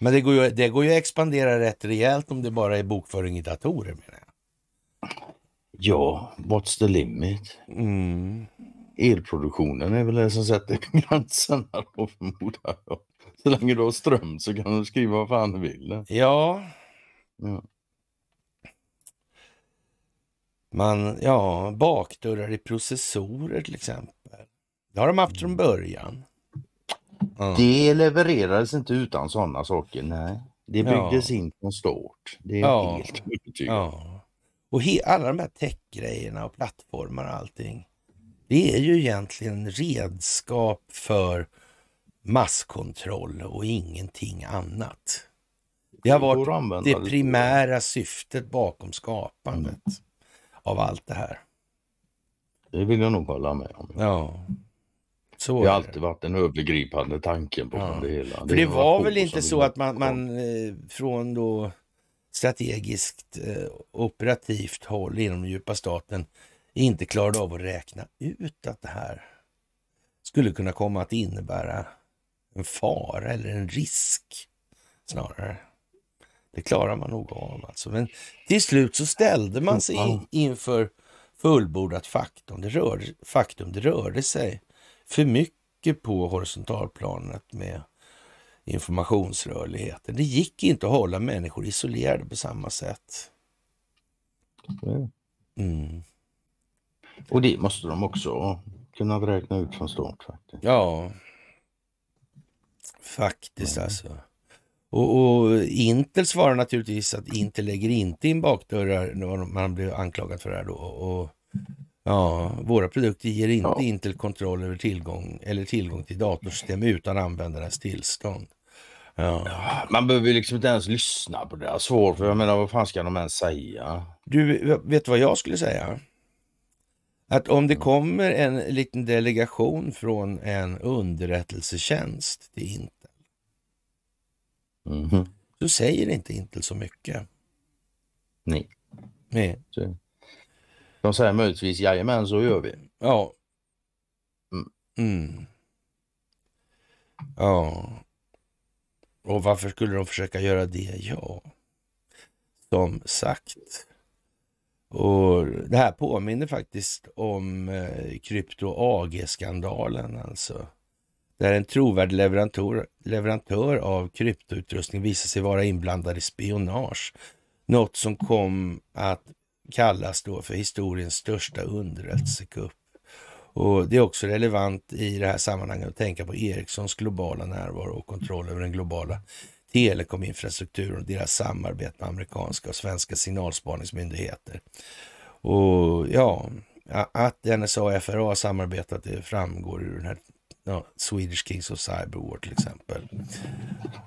Men det går ju, det går ju att expandera rätt rejält om det bara är bokföring i datorer menar jag. Ja, what's the limit? Mm elproduktionen är väl det som sätter gränserna då förmodar jag. Så länge du har ström så kan du skriva vad fan du vill. Ja. ja. Man, ja, bakdörrar i processorer till exempel. Det har de haft från mm. början. Mm. Det levererades inte utan sådana saker, nej. Det byggdes ja. in från start. Det är ja. helt övertygad. Ja. Och he, alla de här techgrejerna och plattformar och allting det är ju egentligen redskap för masskontroll och ingenting annat. Det har varit det primära syftet bakom skapandet mm. av allt det här. Det vill jag nog hålla med om. Ja. Så det har alltid varit den övergripande tanken på ja. det hela. Det, det var väl inte så att man, man eh, från då strategiskt eh, operativt håll inom den djupa staten inte klarade av att räkna ut att det här skulle kunna komma att innebära en fara eller en risk snarare. Det klarar man nog av. Alltså. Men till slut så ställde man sig in, inför fullbordat faktum. Det, rörde, faktum. det rörde sig för mycket på horisontalplanet med informationsrörligheten. Det gick inte att hålla människor isolerade på samma sätt. Mm. Och det måste de också kunna räkna ut från start faktiskt. Ja, faktiskt ja. alltså. Och, och, Intel svarar naturligtvis att Intel lägger inte in bakdörrar när man blir anklagad för det här då. Och, ja, våra produkter ger inte ja. Intel kontroll över tillgång eller tillgång till datorsystem utan användarens tillstånd. Ja. Man behöver liksom inte ens lyssna på det Svårt, för jag menar vad fan ska de ens säga? Du, vet du vad jag skulle säga? Att om det kommer en liten delegation från en underrättelsetjänst till Intel. Mm. Så säger inte Intel så mycket. Nej. Nej. De säger möjligtvis jajamän så gör vi. Ja. Mm. mm. Ja. Och varför skulle de försöka göra det? Ja. Som sagt. Och Det här påminner faktiskt om eh, krypto AG-skandalen alltså. Där en trovärdig leverantör, leverantör av kryptoutrustning visar sig vara inblandad i spionage. Något som kom att kallas då för historiens största underrättelsekupp. Och Det är också relevant i det här sammanhanget att tänka på Ericssons globala närvaro och kontroll över den globala telekominfrastrukturen och deras samarbete med amerikanska och svenska signalspaningsmyndigheter. Och ja, att NSA och FRA har samarbetat det framgår ur den här ja, Swedish Kings of Cyberwar till exempel.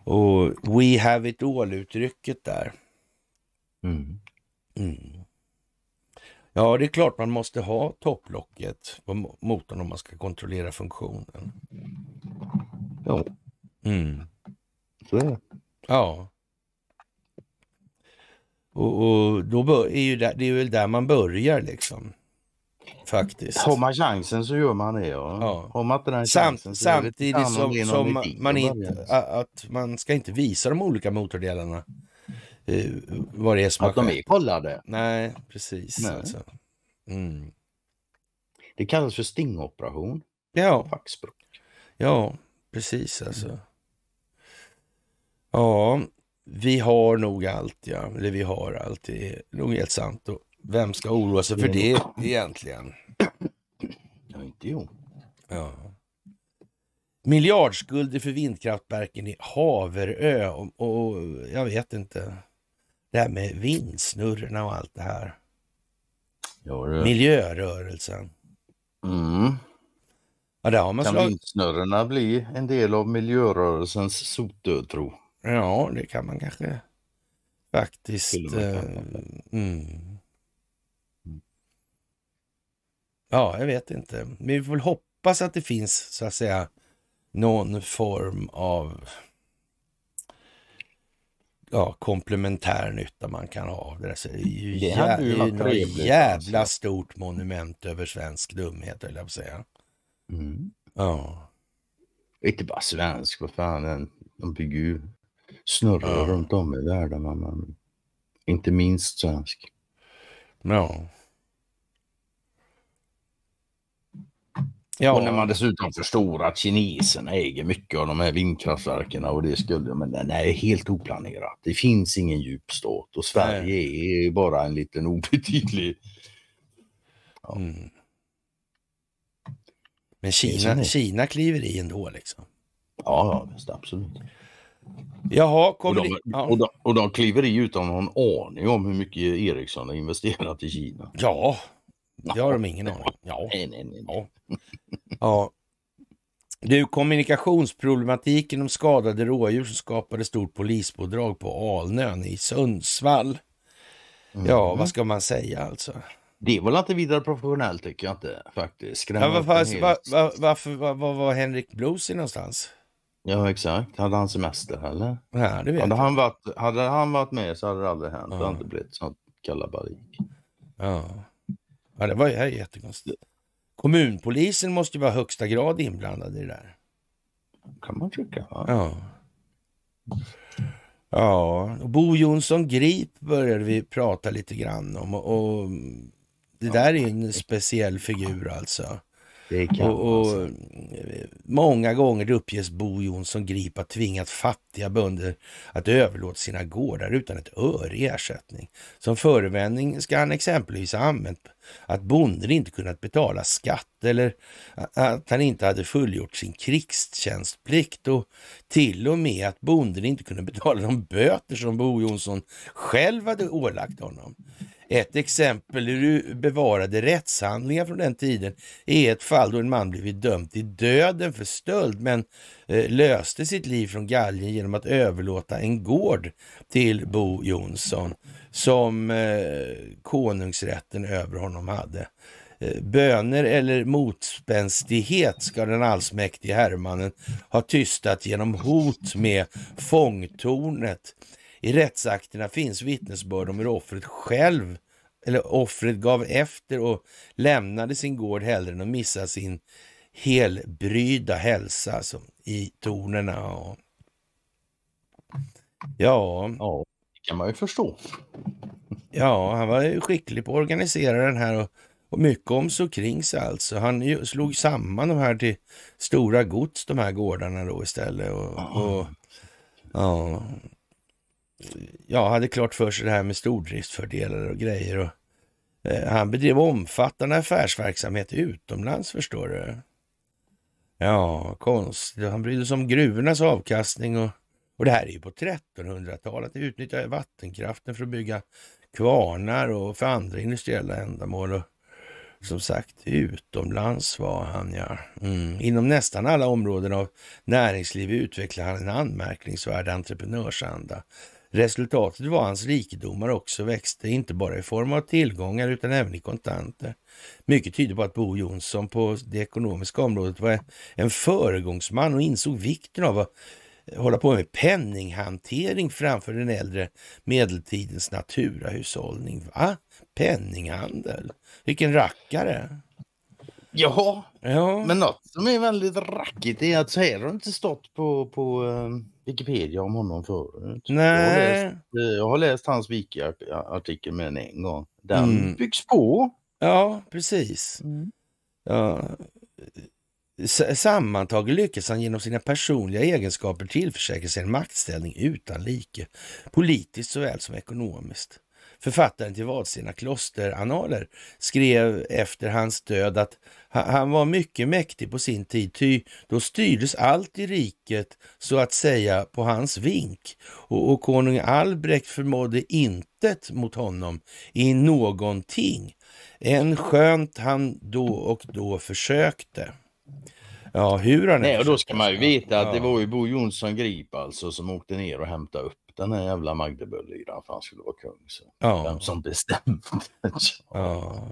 Och We have it all-uttrycket där. Mm. Mm. Ja, det är klart man måste ha topplocket på motorn om man ska kontrollera funktionen. Ja. Mm. Så är det. Ja. Och, och då är ju där, det är väl där man börjar liksom. Faktiskt. Har man chansen så gör man det. Ja. ja. Har man inte den chansen Samt, så Samtidigt som, som man, man inte, att man ska inte visa de olika motordelarna eh, vad det är som Att de är kollade? Nej, precis. Nej. Alltså. Mm. Det kallas för stingoperation. Ja. Ja, precis alltså. Ja, vi har nog allt ja. Eller vi har allt. Det är nog helt sant. Och vem ska oroa sig för det egentligen? Ja, inte jag. Ja. Miljardskulder för vindkraftverken i Haverö och, och, jag vet inte. Det här med vindsnurrorna och allt det här. Ja, det... Miljörörelsen. Mm. Ja, där har man kan slagit... vindsnurrorna bli en del av miljörörelsens sotdöd tro? Ja, det kan man kanske faktiskt. Eh, mm. Ja, jag vet inte. Men vi får väl hoppas att det finns så att säga någon form av ja, komplementär nytta man kan ha av det där. Så det är ju, det jä ju trevligt, jävla alltså. stort monument över svensk dumhet, höll jag på att säga. Mm. Ja. Inte bara svensk, vad fan. De bygger ju snurrar ja. runt om i världen. Men inte minst svensk. Ja. Ja. Och när man dessutom förstår att kineserna äger mycket av de här vindkraftverken och det skulle, men det är helt oplanerat. Det finns ingen djup stat och Sverige Nej. är bara en liten obetydlig... Ja. Mm. Men Kina, Kina kliver i ändå liksom? Ja, ja visst, absolut. Jaha, kommer och, de, ja. och, de, och de kliver i utan någon aning om hur mycket Ericsson har investerat i Kina. Ja, det har de ingen aning om. Ja. Nej, nej, nej. Ja. ja. Du, kommunikationsproblematiken om skadade rådjur som skapade stort polispådrag på Alnön i Sundsvall. Mm. Ja, vad ska man säga alltså? Det var inte vidare professionellt tycker jag inte faktiskt. Ja, varför, var, var, varför var, var Henrik Blues någonstans? Ja, exakt. Hade han semester eller? Ja, det vet hade, han varit, hade han varit med så hade det aldrig hänt. Ja. Det hade inte blivit sånt kalabalik. Ja. ja, det var ju jättekonstigt. Kommunpolisen måste ju vara högsta grad inblandad i det där. kan man tycka. Va? Ja. Ja, och Bo Jonsson Grip började vi prata lite grann om. Och, och det där är ju en speciell figur alltså. Och, och alltså. många gånger uppges Bo Jonsson Grip ha tvingat fattiga bönder att överlåta sina gårdar utan ett öre i ersättning. Som förevändning ska han exempelvis ha använt att bonden inte kunnat betala skatt eller att han inte hade fullgjort sin krigstjänstplikt och till och med att bonden inte kunde betala de böter som Bo Jonsson själv hade ålagt honom. Ett exempel ur bevarade rättshandlingar från den tiden är ett fall då en man blivit dömd till döden för stöld men eh, löste sitt liv från galgen genom att överlåta en gård till Bo Jonsson som eh, konungsrätten över honom hade. Eh, böner eller motspänstighet ska den allsmäktige herrmannen ha tystat genom hot med fångtornet i rättsakterna finns vittnesbörd om hur offret själv eller offret gav efter och lämnade sin gård hellre än att missa sin helbryda hälsa alltså, i tornen. Ja. ja. ja, det kan man ju förstå. Ja, han var ju skicklig på att organisera den här och, och mycket om så kring sig alltså. Han slog samman de här till stora gods, de här gårdarna då istället. Och, och ja, ja, hade klart för sig det här med stordriftsfördelar och grejer. Och, eh, han bedrev omfattande affärsverksamhet utomlands förstår du. Ja, konstigt. Han brydde sig om gruvornas avkastning och, och det här är ju på 1300-talet. Han utnyttjade vattenkraften för att bygga kvarnar och för andra industriella ändamål. Och, som sagt, utomlands var han ja. Mm. Inom nästan alla områden av näringslivet utvecklade han en anmärkningsvärd entreprenörsanda Resultatet var hans rikedomar också växte, inte bara i form av tillgångar utan även i kontanter. Mycket tyder på att Bo Jonsson på det ekonomiska området var en föregångsman och insåg vikten av att hålla på med penninghantering framför den äldre medeltidens naturahushållning. Va? Penninghandel? Vilken rackare! Ja, ja, men något som är väldigt rackigt är att så här har det inte stått på, på eh, Wikipedia om honom förut. Nej. Jag har läst, eh, jag har läst hans Wiki-artikel med den en gång. Den mm. byggs på. Ja, precis. Mm. Ja. Sammantaget lyckas han genom sina personliga egenskaper tillförsäkra sig en maktställning utan like, politiskt såväl som ekonomiskt. Författaren till Vadstena klosteranaler skrev efter hans död att han var mycket mäktig på sin tid, ty då styrdes allt i riket så att säga på hans vink och, och konung Albrekt förmådde intet mot honom i någonting, än skönt han då och då försökte. Ja, hur han Nej, och då ska man ju veta att ja. det var ju Bo Jonsson Grip alltså som åkte ner och hämtade upp den här jävla magdeburg Magdeböllyran för han skulle vara kung. Så. Ja. Vem som bestämde. ja.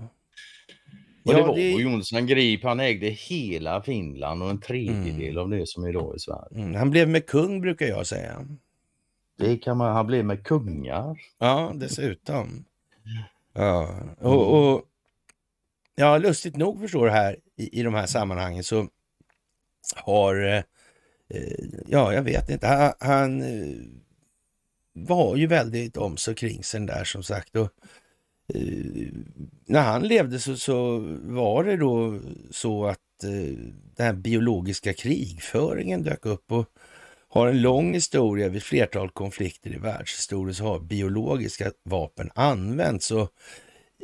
Och ja, det var det... Jonsson Grip, han ägde hela Finland och en tredjedel mm. av det som är idag i Sverige. Mm. Han blev med kung brukar jag säga. Det kan man, han blev med kungar. Ja, dessutom. Ja, och, mm. och ja, lustigt nog förstår du här i, i de här sammanhangen så har, eh, ja jag vet inte, han, han eh, var ju väldigt om sig kring sig där som sagt. Och, Eh, när han levde så, så, var det då så att eh, den här biologiska krigföringen dök upp och har en lång historia. Vid flertal konflikter i världshistorien så har biologiska vapen använts. Och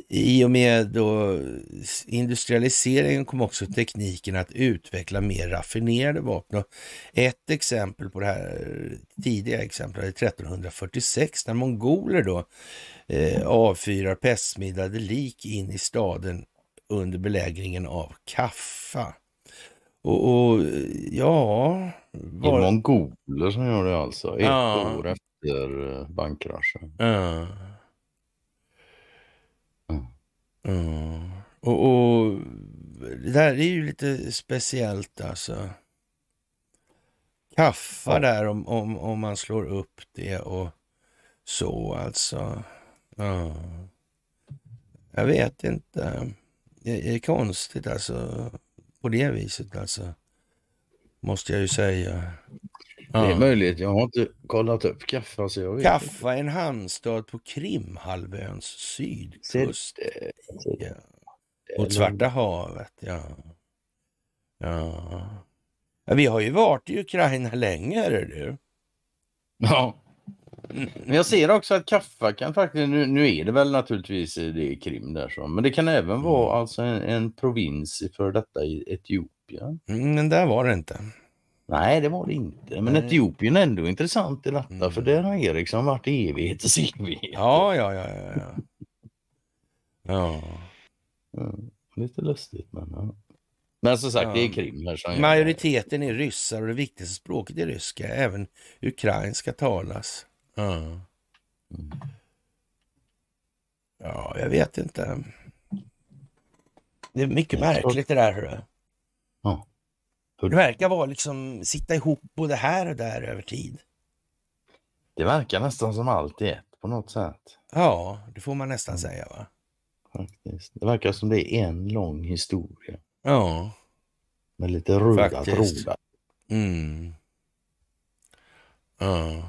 i och med då industrialiseringen kom också tekniken att utveckla mer raffinerade vapen. Och ett exempel på det här tidiga exemplet är 1346 när mongoler då eh, avfyrar pestmidlade lik in i staden under belägringen av Kaffa. Och, och ja... Var... Det är mongoler som gör det alltså, ett ja. år efter eh, bankkraschen. Ja. Och, och, det där är ju lite speciellt alltså. Kaffa ja. där om, om, om man slår upp det och så alltså. Ja. Jag vet inte. Det är konstigt alltså. På det viset alltså. Måste jag ju säga. Ja. Det är möjligt. Jag har inte kollat upp Kaffa. Så jag vet Kaffa är en hamnstad på Krimhalvöns sydkust. Mot Svarta havet, ja. ja. Ja. Vi har ju varit i Ukraina länge, du. Ja. Mm, men jag ser också att Kaffa kan faktiskt, nu, nu är det väl naturligtvis eh, det Krim där så, men det kan även vara mm. alltså en, en provins för detta i Etiopien. Mm, men där var det inte. Nej, det var det inte. Men Nej. Etiopien är ändå intressant i detta, mm. för där har Eriksson varit i evighet och evighet. ja, ja. Ja. ja. ja. Mm. Lite lustigt, men... Ja. Men som sagt, ja. det är Krim här som Majoriteten är ryssar och det viktigaste språket är ryska. Även ukrainska talas. Ja. Mm. ja, jag vet inte. Det är mycket märkligt det där, hörru. Det verkar vara liksom sitta ihop både här och där över tid. Det verkar nästan som allt i ett på något sätt. Ja, det får man nästan mm. säga va? Faktiskt. Det verkar som det är en lång historia. Ja. Med lite röda trådar. Mm. Ja.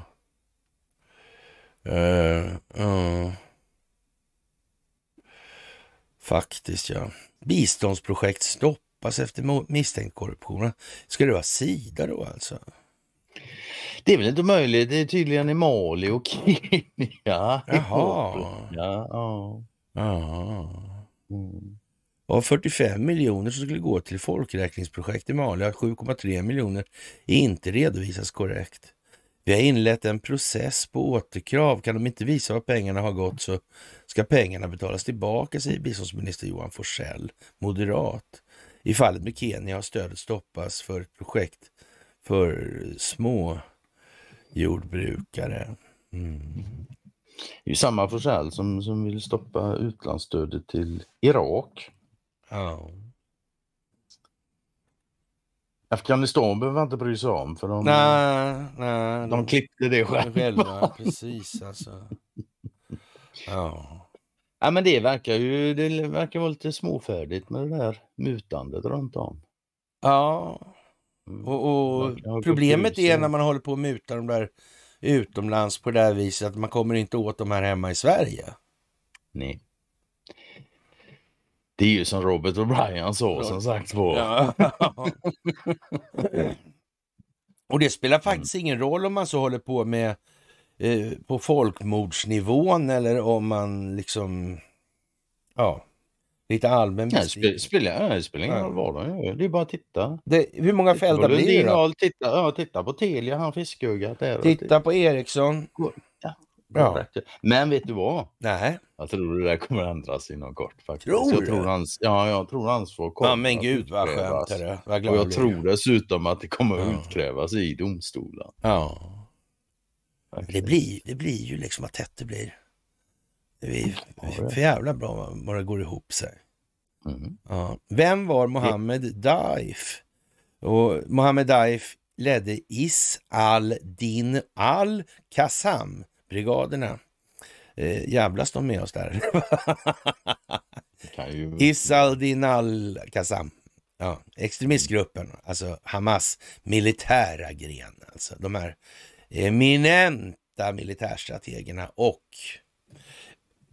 Uh, uh. Faktiskt ja. Biståndsprojekt stopp ropas efter misstänkt korruption. Ska det vara Sida då alltså? Det är väl inte möjligt. Det är tydligen i Mali och Kenya. Jaha. Ja, ja. Mm. Av 45 miljoner som skulle gå till folkräkningsprojekt i Mali har 7,3 miljoner inte redovisats korrekt. Vi har inlett en process på återkrav. Kan de inte visa var pengarna har gått så ska pengarna betalas tillbaka, säger biståndsminister Johan Forsell, moderat. I fallet med Kenya har stödet stoppats för ett projekt för små jordbrukare. Mm. Det är ju samma Forsell som, som vill stoppa utlandsstödet till Irak. Oh. Afghanistan behöver man inte bry sig om för de, nej, nej, de, de klippte det själva. själva precis alltså. Ja. Ja, men det verkar ju det verkar vara lite småfärdigt med det där mutandet runt om. Ja, mm, och, och problemet är när man håller på att muta de där utomlands på det här viset att man kommer inte åt de här hemma i Sverige. Nej. Det är ju som Robert O'Brien sa som sagt var. Ja. och det spelar mm. faktiskt ingen roll om man så håller på med Eh, på folkmordsnivån eller om man liksom... Ja, lite allmän Det spelar, ingen roll vad de gör. Det är bara att titta. Det, hur många fällda blir det då? Titta, ja, titta på Telia, han fiskhuggat. Där titta på Ericsson. Ja. Men vet du vad? Nej. Jag tror det där kommer ändras inom kort. Faktiskt. Tror du? Jag tror hans, ja, jag tror hans får komma. Ja, men gud vad skönt. och jag tror dessutom att det kommer att utkrävas i domstolen. Ja det, blir, det blir ju liksom vad tätt det blir. Det är för jävla bra bara går ihop sig. Mm. Ja. Vem var Mohammed Daif? Och Mohammed Daif ledde Is al-Din al-Qassam-brigaderna. Eh, jävlas de med oss där? ju... Is al-Din al-Qassam. Ja, extremistgruppen, alltså Hamas militära gren. Alltså de här eminenta militärstrategerna och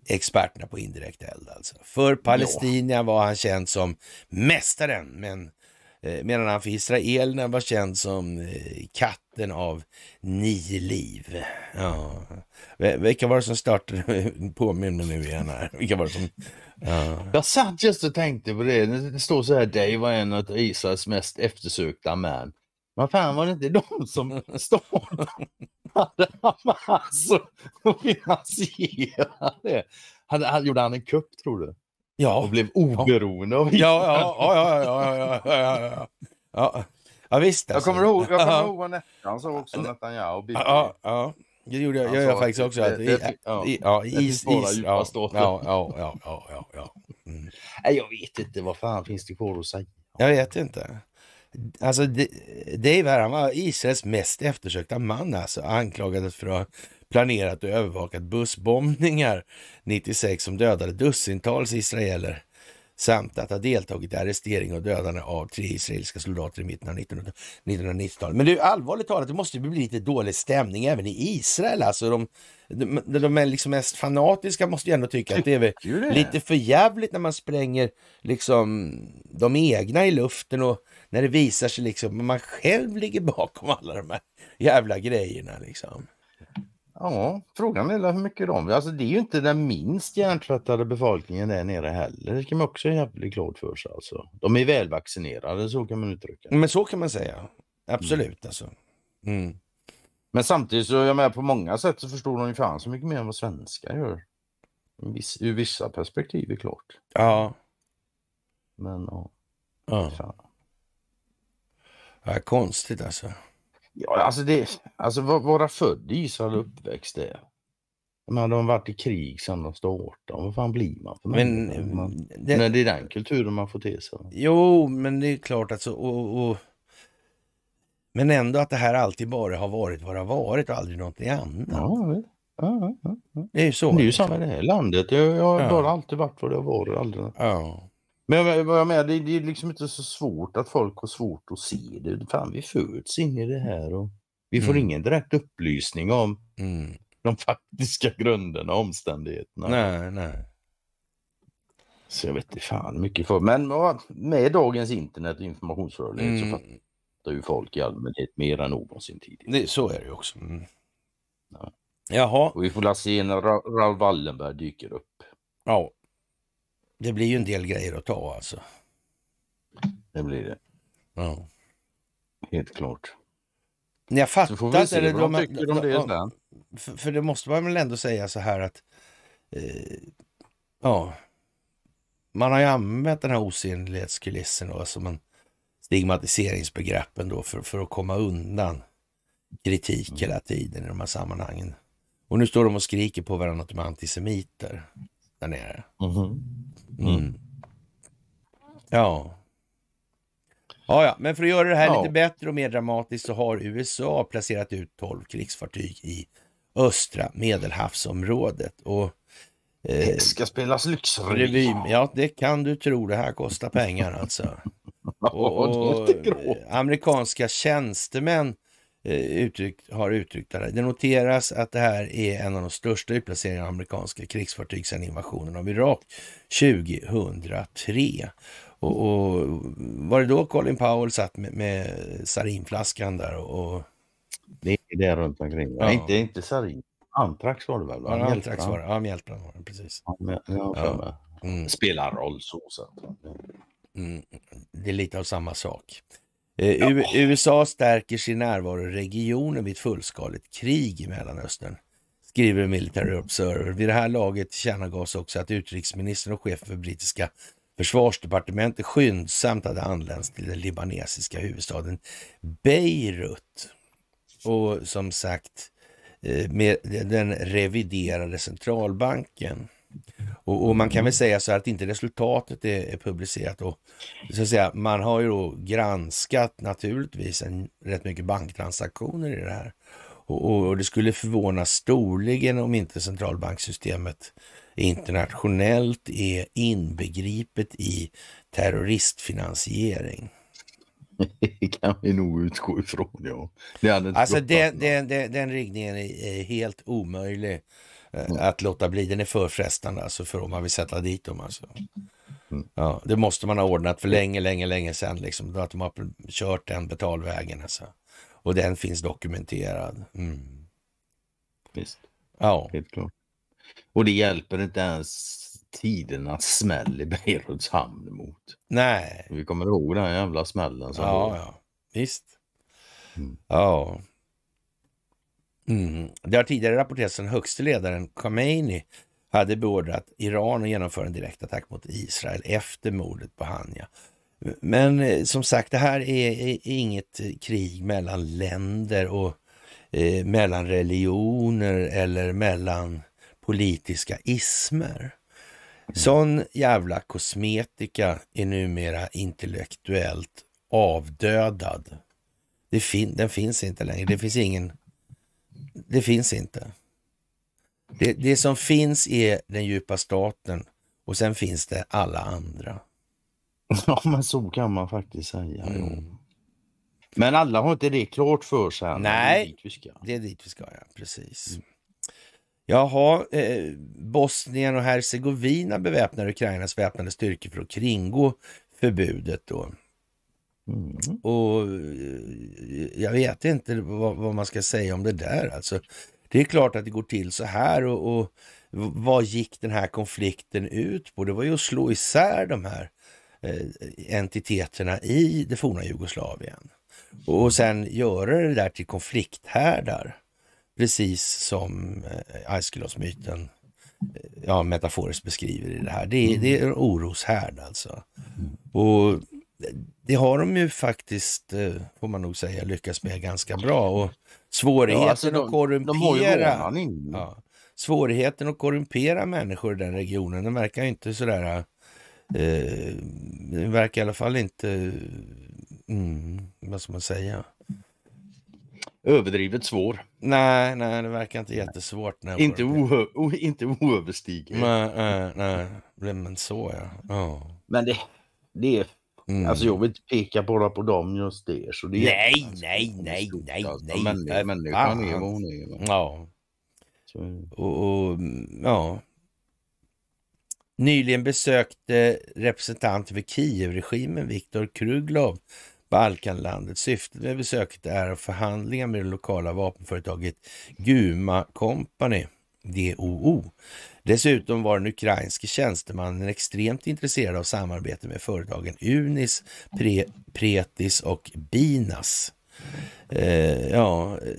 experterna på indirekt eld. Alltså. För Palestina var han känd som mästaren, men eh, medan han för israelerna var känd som eh, katten av nio liv. Ja. Vilka var det som startade? Påminn mig nu igen här. Vilka var det som... Ja. Jag satt just och tänkte på det. Det står så här, Dave var en av Israels mest eftersökta män. Vad fan var det inte de som startade Hamas och finansierade? Hade, hade, gjorde han en kupp tror du? Ja. Och blev oberoende av ja, ja, ja, ja, ja, ja, ja, ja. ja visst. Alltså. Jag kommer ihåg, jag kommer ihåg vad Nettan sa också, Netanyahu. Ja, ja. Det gjorde jag, jag, jag faktiskt också. det, det, ja, ja, is, is, ja, ja, ja, ja, ja, ja. Mm. Nej, jag vet inte vad fan finns det kvar att säga. Jag vet inte. Alltså Dave här, han var Israels mest eftersökta man alltså. Anklagad för att ha planerat och övervakat bussbombningar 96 som dödade dussintals israeler samt att ha deltagit i arrestering och dödande av tre israeliska soldater i mitten av 1990-talet. Men det är allvarligt talat, det måste bli lite dålig stämning även i Israel. Alltså de, de, de är liksom mest fanatiska måste ju ändå tycka att det är lite för jävligt när man spränger liksom de egna i luften och när det visar sig liksom att man själv ligger bakom alla de här jävla grejerna liksom. Ja, frågan är hur mycket de... Alltså det är ju inte den minst hjärntvättade befolkningen där nere heller. Det kan man också jävligt klart för sig alltså. De är välvaccinerade, så kan man uttrycka Men så kan man säga. Absolut mm. alltså. Mm. Men samtidigt så, jag med på många sätt så förstår de ju fan så mycket mer än vad svenskar gör. Viss, ur vissa perspektiv är klart. Ja. Men ja. ja. Ja, konstigt alltså. Ja, alltså, det, alltså vara född i Israel och uppväxt där. Men de har varit i krig sedan de startade, vad fan blir man för men, man, det, När det är den kulturen man får till sig. Jo, men det är klart att så... Och, men ändå att det här alltid bara har varit vad det har varit och aldrig någonting annat. Ja, ja, ja, det är ju så. det är ju samma liksom. i det här landet. Det har bara alltid varit vad det har varit. Aldrig. Ja. Men vad jag menar, det, det är liksom inte så svårt att folk har svårt att se det. Fan, vi föds in i det här och vi får mm. ingen direkt upplysning om mm. de faktiska grunderna och omständigheterna. Nej, nej. Så jag vet inte fan mycket för. Men med dagens internet och informationsrörlighet mm. så fattar ju folk i allmänhet mer än någonsin tidigare. Det, så är det ju också. Mm. Ja. Jaha. Och vi får la se när Raoul Wallenberg dyker upp. Ja, det blir ju en del grejer att ta alltså. Det blir det. Ja. Helt klart. Jag fattar så får vi se vad de tycker om det sen. För, för det måste man väl ändå säga så här att... Eh, ja. Man har ju använt den här osynlighetskulissen och alltså man, stigmatiseringsbegreppen då för, för att komma undan kritik mm. hela tiden i de här sammanhangen. Och nu står de och skriker på varandra att de är antisemiter där nere. Mhm. Mm. Mm. Ja. Ja, ja, men för att göra det här ja. lite bättre och mer dramatiskt så har USA placerat ut 12 krigsfartyg i östra medelhavsområdet. Och, eh, det ska spelas lyxrevy. Ja, det kan du tro. Det här kostar pengar alltså. Och, och, amerikanska tjänstemän Eh, uttryckt, har uttryckt det Det noteras att det här är en av de största utplaceringarna av amerikanska krigsfartyg sedan invasionen av Irak 2003. Och, och var det då Colin Powell satt med, med sarinflaskan där? Och, Det är det runt omkring. Ja. Nej, är inte sarin. Antrax var det väl? Va? Ja, antrax var det. Ja, mjältbrand var det. Precis. Ja, ja. Mm. Spelar roll så. så. Mm. Det är lite av samma sak. Eh, USA stärker sin närvaro i regionen vid ett fullskaligt krig i Mellanöstern, skriver Military Observer. Vid det här laget tillkännagavs också att utrikesministern och chefen för brittiska försvarsdepartementet skyndsamt hade anlänt till den libanesiska huvudstaden Beirut. Och som sagt, eh, med den reviderade centralbanken. Och, och, man kan mm. väl säga så här att inte resultatet är, är publicerat. Och, så att säga, man har ju då granskat naturligtvis en, rätt mycket banktransaktioner i det här. Och, och, och det skulle förvåna storligen om inte centralbanksystemet internationellt är inbegripet i terroristfinansiering. Det kan vi nog utgå ifrån, ja. Det alltså den, den, den, den riktningen är helt omöjlig Eh, mm. Att låta bli, den är för frestande alltså för om man vill sätta dit dem. Alltså. Mm. Ja, det måste man ha ordnat för mm. länge, länge, länge sedan. Liksom, att de har kört den betalvägen. Alltså. Och den finns dokumenterad. Mm. Visst, ja. helt klart. Och det hjälper inte ens tidernas smäll i Beiruts hamn emot. Nej. Vi kommer ihåg den jävla smällen. Som ja, var. ja, visst. Mm. Ja, Mm. Det har tidigare rapporterats att den högste ledaren Khomeini hade beordrat Iran att genomföra en direkt attack mot Israel efter mordet på Hania. Men eh, som sagt, det här är inget krig mellan länder och eh, mellan religioner eller mellan politiska ismer. Mm. Sån jävla kosmetika är numera intellektuellt avdödad. Fin den finns inte längre. Det finns ingen det finns inte. Det, det som finns är den djupa staten och sen finns det alla andra. Ja, men så kan man faktiskt säga. Mm. Men alla har inte det klart för sig. Nej, det är dit vi ska. ja. Precis. Jaha, eh, Bosnien och Hercegovina beväpnar Ukrainas väpnade styrkor för att kringgå förbudet. Då. Mm. Och eh, jag vet inte vad, vad, man ska säga om det där alltså. Det är klart att det går till så här och, och vad gick den här konflikten ut på? Det var ju att slå isär de här eh, entiteterna i det forna Jugoslavien och sen göra det där till konflikthärdar. Precis som eh, Aiskelosmyten eh, ja, metaforiskt beskriver i det här. Det, det är en mm. oroshärd alltså. Mm. Och det har de ju faktiskt, eh, får man nog säga, lyckats med ganska bra. Och svårigheten ja, alltså de, att korrumpera... Ja, svårigheten att korrumpera människor i den regionen, den verkar inte sådär... Eh, den verkar i alla fall inte... Mm, vad ska man säga? Överdrivet svår. Nej, nej, det verkar inte jättesvårt. När inte, o, inte oöverstigligt. Nej, nej, nej, men så ja. Oh. Men det, det är Mm. Alltså jag vill inte peka bara på dem just det. Så det nej, är, alltså, nej, nej, nej, nej. Men, människan är vad hon är. Ja. Och, och, ja. Nyligen besökte representanter för Kievregimen Viktor Kruglov Balkanlandet. Syftet med besöket är förhandlingar med det lokala vapenföretaget Guma Company, DOO, Dessutom var den ukrainske tjänstemannen extremt intresserad av samarbete med företagen Unis, Pre Pretis och Binas. Eh, ja, eh,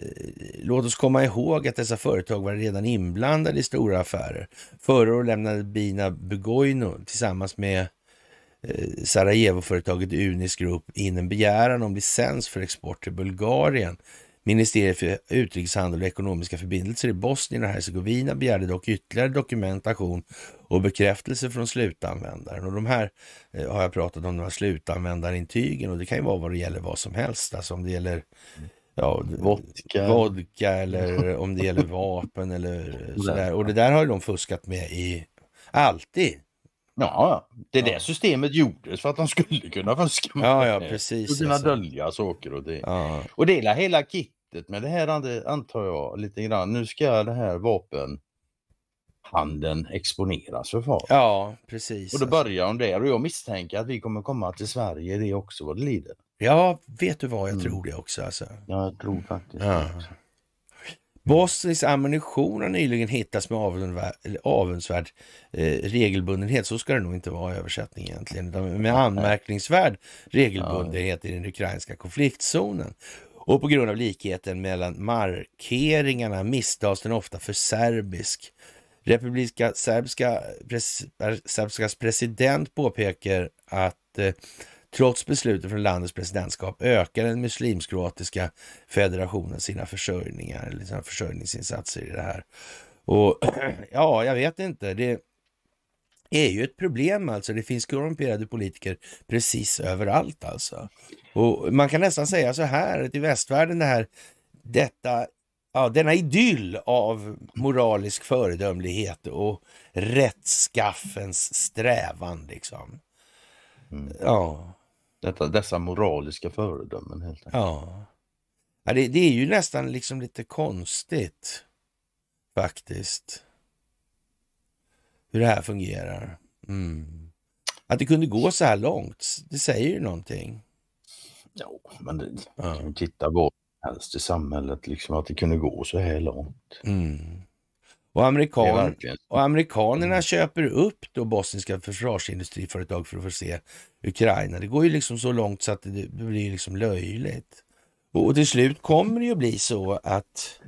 låt oss komma ihåg att dessa företag var redan inblandade i stora affärer. Förra året lämnade Bina Bugoino tillsammans med eh, Sarajevo-företaget Unis Group in en begäran om licens för export till Bulgarien Ministeriet för utrikeshandel och ekonomiska förbindelser i Bosnien och Hercegovina begärde dock ytterligare dokumentation och bekräftelse från slutanvändaren. Och de här eh, har jag pratat om, de här slutanvändarintygen och det kan ju vara vad det gäller vad som helst. Alltså om det gäller ja, vodka. vodka eller om det gäller vapen eller sådär. Och det där har ju de fuskat med i alltid. Ja, det där ja. systemet gjordes för att de skulle kunna fuska med ja, ja, precis, och kunna alltså. dölja saker och ting. Ja. Och det är hela, hela kit syftet med det här antar jag lite grann. Nu ska det här vapenhandeln exponeras för folk. Ja, precis. Och då alltså. börjar de där och jag misstänker att vi kommer komma till Sverige det också vad det lider. Ja, vet du vad, jag mm. tror det också alltså. Ja, jag tror faktiskt ja. Bosnisk ammunition har nyligen hittats med avundsvärd eh, regelbundenhet. Så ska det nog inte vara i översättning egentligen. Med anmärkningsvärd regelbundenhet i den ukrainska konfliktzonen och på grund av likheten mellan markeringarna misstas den ofta för serbisk. Republika serbiska, pres, Serbskas president påpekar att eh, trots beslutet från landets presidentskap ökar den muslimsk-kroatiska federationen sina försörjningar, eller sina försörjningsinsatser i det här. Och ja, jag vet inte. Det är ju ett problem alltså. Det finns korrumperade politiker precis överallt alltså. Och man kan nästan säga så här till västvärlden, det här, detta, ja, denna idyll av moralisk föredömlighet och rättskaffens strävan. Liksom. Mm. Ja. Detta, dessa moraliska föredömen helt enkelt. Ja. ja det, det, är ju nästan liksom lite konstigt faktiskt. Hur det här fungerar. Mm. Att det kunde gå så här långt, det säger ju någonting. Ja, men det, ja. kan titta vad helst i samhället, liksom att det kunde gå så här långt. Mm. Och, amerikan, och amerikanerna mm. köper upp då bosniska försvarsindustriföretag för att få se Ukraina. Det går ju liksom så långt så att det blir liksom löjligt. Och, och till slut kommer det ju bli så att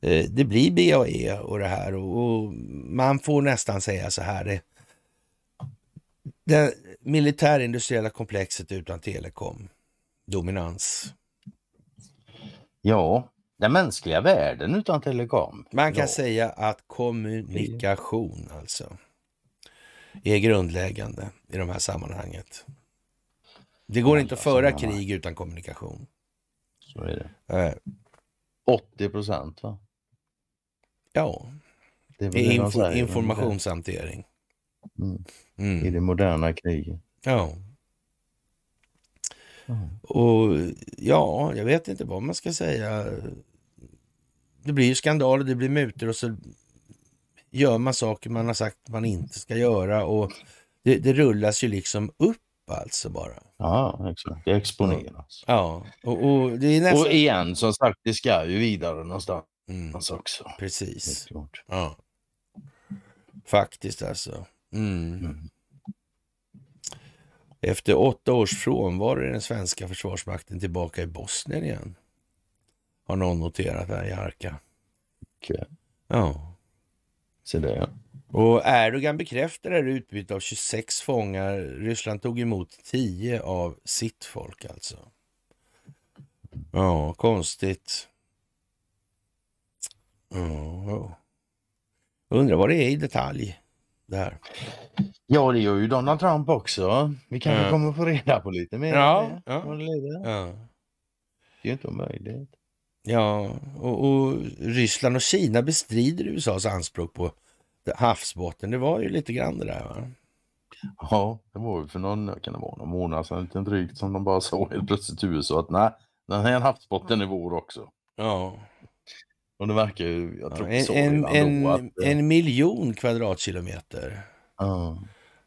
eh, det blir BAE och det här och, och, man får nästan säga så här. Det, det militärindustriella komplexet utan telekom dominans? Ja, den mänskliga världen utan telekom. Man kan ja. säga att kommunikation alltså är grundläggande i de här sammanhanget. Det går ja, inte att alltså, föra krig utan kommunikation. Så är det. Äh, 80 procent va? Ja. Det är Info informationshantering. Mm. Mm. I det moderna kriget. Ja. Och ja, jag vet inte vad man ska säga. Det blir ju skandaler, det blir mutor och så gör man saker man har sagt man inte ska göra och det, det rullas ju liksom upp alltså bara. Ja, exakt. Det exponeras. Ja, och, och, det är nästan... och igen som sagt, det ska ju vidare någonstans mm. också. Precis. Ja. Faktiskt alltså. Mm. Mm. Efter åtta års frånvaro är den svenska försvarsmakten tillbaka i Bosnien igen. Har någon noterat här i Arka. Okej. Ja. Se det ja. Och Erdogan bekräftar det här utbytet av 26 fångar. Ryssland tog emot 10 av sitt folk alltså. Ja, konstigt. Ja, ja. Undrar vad det är i detalj där. Ja, det gör ju Donald Trump också. Vi kanske ja. kommer få reda på lite mer. Ja, ja. Det är ju inte omöjligt. Ja, och, och, Ryssland och Kina bestrider USAs anspråk på havsbotten. Det var ju lite grann det där va? Ja, det var ju för någon, kan det vara någon månad sedan lite drygt som de bara såg helt plötsligt i USA att nej, den här havsbotten är vår också. Ja. Och det verkar ju, jag tror ja, en, en, en, att, en miljon kvadratkilometer. Ja.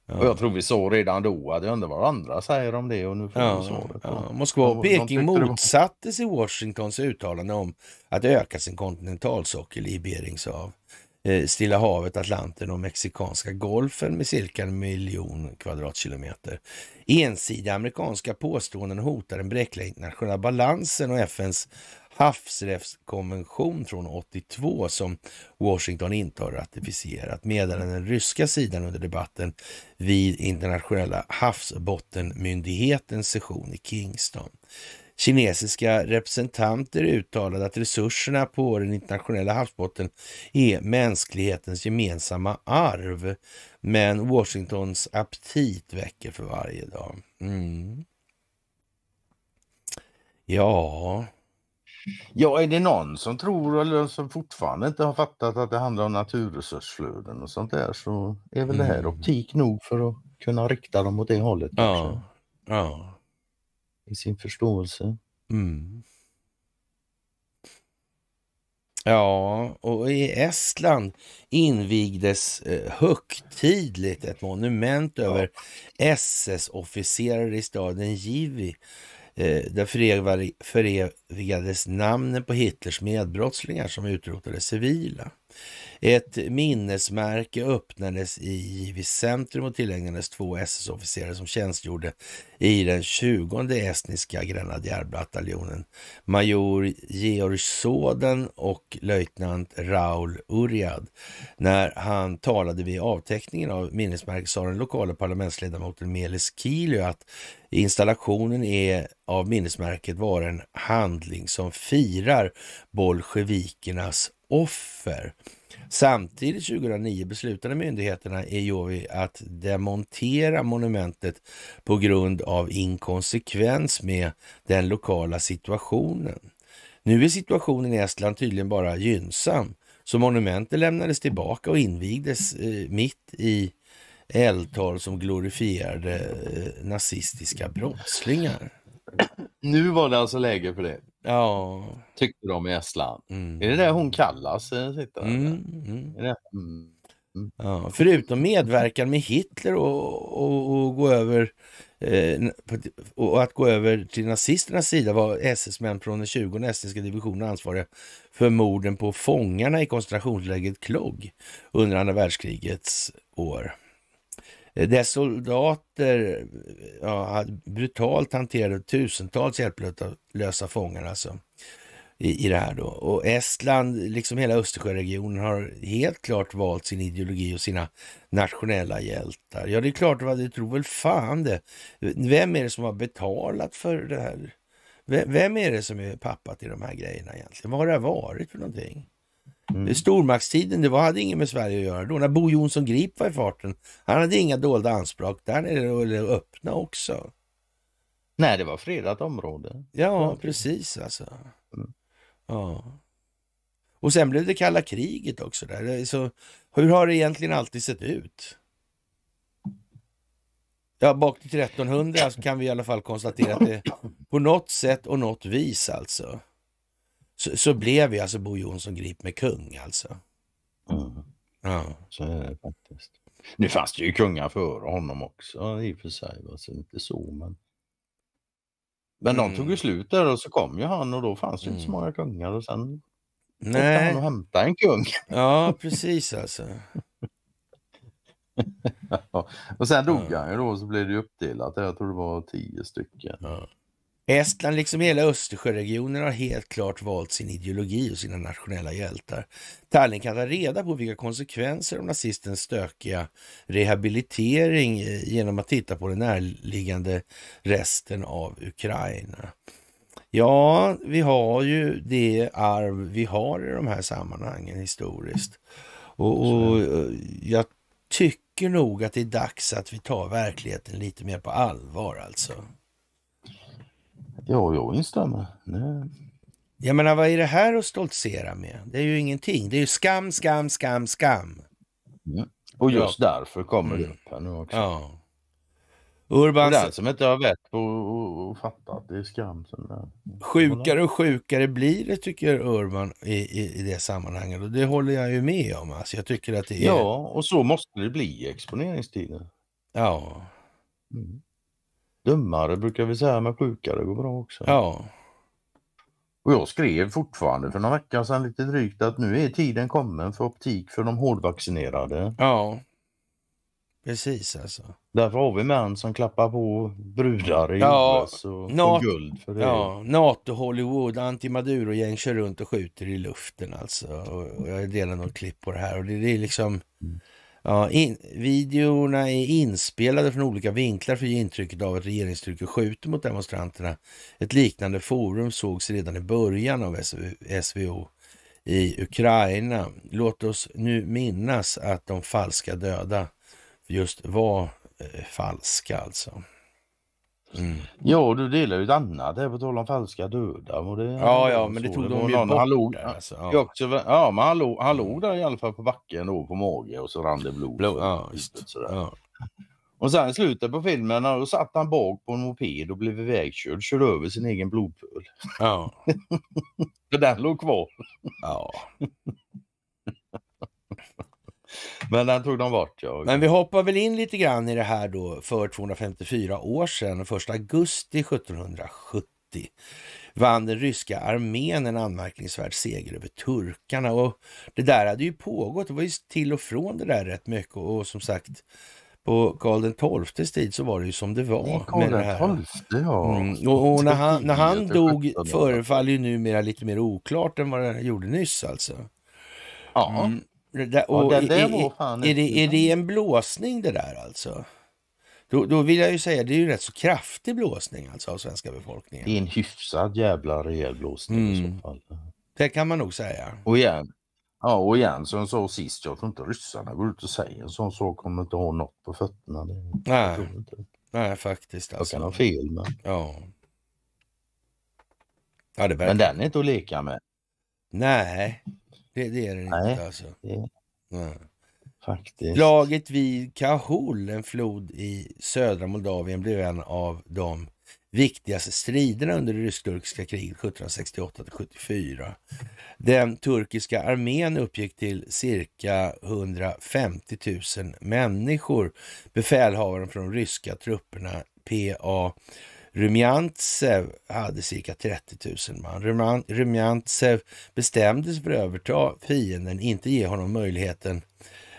Ja. Och jag tror vi såg redan då att jag undrar vad andra säger om det och nu får ja, svaret. Ja. Moskva och Peking motsatte sig Washingtons uttalande om att öka sin kontinentalsockel i Berings hav, eh, Stilla havet, Atlanten och Mexikanska golfen med cirka en miljon kvadratkilometer. Ensidiga amerikanska påståenden hotar den bräckliga internationella balansen och FNs havsrättskonvention från 82 som Washington inte har ratificerat, medan den ryska sidan under debatten vid internationella havsbottenmyndighetens session i Kingston. Kinesiska representanter uttalade att resurserna på den internationella havsbotten är mänsklighetens gemensamma arv. Men Washingtons aptit väcker för varje dag. Mm. Ja, Ja, är det någon som tror eller som fortfarande inte har fattat att det handlar om naturresursflöden och sånt där så är väl mm. det här mm. optik nog för att kunna rikta dem åt det hållet. Ja. ja. I sin förståelse. Mm. Ja, och i Estland invigdes eh, högtidligt ett monument över SS-officerare i staden Givi. Eh, där förevigades namnen på Hitlers medbrottslingar som utrotade civila. Ett minnesmärke öppnades i Givis centrum och tillägnades två SS-officerare som tjänstgjorde i den 20 estniska grenadjärbataljonen. Major Georg Soden och löjtnant Raul Uriad. När han talade vid avteckningen av minnesmärket sa den lokala parlamentsledamoten Melis Kilio att installationen är av minnesmärket var en handling som firar bolsjevikernas offer. Samtidigt 2009 beslutade myndigheterna i Jovi att demontera monumentet på grund av inkonsekvens med den lokala situationen. Nu är situationen i Estland tydligen bara gynnsam, så monumentet lämnades tillbaka och invigdes eh, mitt i eldtal som glorifierade eh, nazistiska brottslingar. Nu var det alltså läge för det. Ja. Tyckte de i Estland. Mm. Är det det hon kallas? Eh, sitter mm, mm. Är det? Mm. Ja, förutom medverkan med Hitler och, och, och gå över eh, och att gå över till nazisternas sida var SS-män från den 20 estniska divisionen ansvariga för morden på fångarna i koncentrationslägret Klog under andra världskrigets år. Eh, Dess soldater eh, ja, hade brutalt hanterade tusentals hjälplösa fångar alltså, i, i det här. Då. Och Estland, liksom hela Östersjöregionen, har helt klart valt sin ideologi och sina nationella hjältar. Ja, det är klart, det tror väl fan det. Vem är det som har betalat för det här? Vem är det som är pappa till de här grejerna egentligen? Vad har det varit för någonting? Mm. Stormaktstiden, det var, hade inget med Sverige att göra då. När Bo Jonsson Grip var i farten, han hade inga dolda anspråk. Där nere det öppna också. Nej, det var fredat område. Ja, precis alltså. Mm. Ja. Och sen blev det kalla kriget också. där. Så, hur har det egentligen alltid sett ut? Ja, bak till 1300 kan vi i alla fall konstatera att det på något sätt och något vis alltså så, så blev ju alltså Bo Jonsson Grip kung alltså. Mm. Ja. Så är det faktiskt. Nu fanns det ju kungar före honom också i och för sig, alltså inte så men. Men mm. de tog ju mm. slut där och så kom ju han och då fanns det mm. inte så mm. många kungar och sen Nej. han och hämtade en kung. Ja precis alltså. Och sen dog ja. han ju då och så blev det uppdelat. Jag tror det var tio stycken. Ja. Estland, liksom hela Östersjöregionen, har helt klart valt sin ideologi och sina nationella hjältar. Tallinn kan ta reda på vilka konsekvenser av nazistens stökiga rehabilitering eh, genom att titta på den närliggande resten av Ukraina. Ja, vi har ju det arv vi har i de här sammanhangen historiskt. Och, och eh, jag tycker nog att det är dags att vi tar verkligheten lite mer på allvar alltså. Ja, jag instämmer. Nej. Jag menar, vad är det här att stoltsera med? Det är ju ingenting. Det är ju skam, skam, skam, skam. Mm. Och just ja. därför kommer mm. det upp här nu också. Ja. Urban... Det är den som inte har vett på och, och fattat det är skam. Som det Sjukare och sjukare blir det tycker Urban i, i, i, det sammanhanget och det håller jag ju med om. Alltså, jag tycker att det är... Ja, och så måste det bli i exponeringstiden. Ja. Mm. Dummare brukar vi säga, men sjukare går bra också. Ja. Och jag skrev fortfarande för några vecka sedan lite drygt att nu är tiden kommen för optik för de hårdvaccinerade. Ja, precis alltså. Därför har vi män som klappar på brudar i ja, OS och får guld för det. Ja, NATO, Hollywood, anti-Maduro-gäng kör runt och skjuter i luften alltså. Och, och jag delar något klipp på det här och det, det är liksom mm. Ja, in, videorna är inspelade från olika vinklar för att ge intrycket av att regeringstrycket skjuter mot demonstranterna. Ett liknande forum sågs redan i början av SVO i Ukraina. Låt oss nu minnas att de falska döda just var eh, falska alltså. Mm. Ja, du delar ju ett annat här på tal om falska döda. Och det, ja, ja, men det tog de ju bort. Han låg, där, alltså, ja. ja. men han låg, han låg där i alla fall på backen då på mage och så rann det blod. blod ja, just. Sådär. Ja. Och sen i slutet på filmen då satt han bak på en moped och blev ivägkörd. Körde över sin egen blodpöl. Ja. För den låg kvar. Ja. Men den tog de bort ja. Men vi hoppar väl in lite grann i det här då för 254 år sedan, den 1 augusti 1770 vann den ryska armén en anmärkningsvärd seger över turkarna. Och det där hade ju pågått, det var ju till och från det där rätt mycket och som sagt på Karl XIIs tid så var det ju som det var. Det med det här. XII, ja. Mm. Och, och, när han, när han dog förefaller ju numera lite mer oklart än vad det gjorde nyss alltså. Ja. Mm. Det och ja, det, det var fan är, är, det, är det en blåsning det där alltså? Då, då vill jag ju säga det är ju rätt så kraftig blåsning alltså av svenska befolkningen. Det är en hyfsad jävla rejäl blåsning mm. i så mm. fall. Det kan man nog säga. Och igen, ja, och igen som jag sa sist, jag tror inte ryssarna går ut och säger en sån sak kommer inte ha något på fötterna. Nej, Nej faktiskt. Alltså. Jag kan ha alltså. fel men. Ja. ja det men den är inte att leka med. Nej, det, det är det Nej. inte alltså. Det... Nej. Faktiskt. Laget vid Kahul, en flod i södra Moldavien, blev en av de viktigaste striderna under det rysk-turkiska kriget 1768 74. Den turkiska armén uppgick till cirka 150 000 människor. Befälhavaren från ryska trupperna PA Rumjantsev hade cirka 30 000 man. Rumjantsev bestämde sig för att överta fienden, inte ge honom möjligheten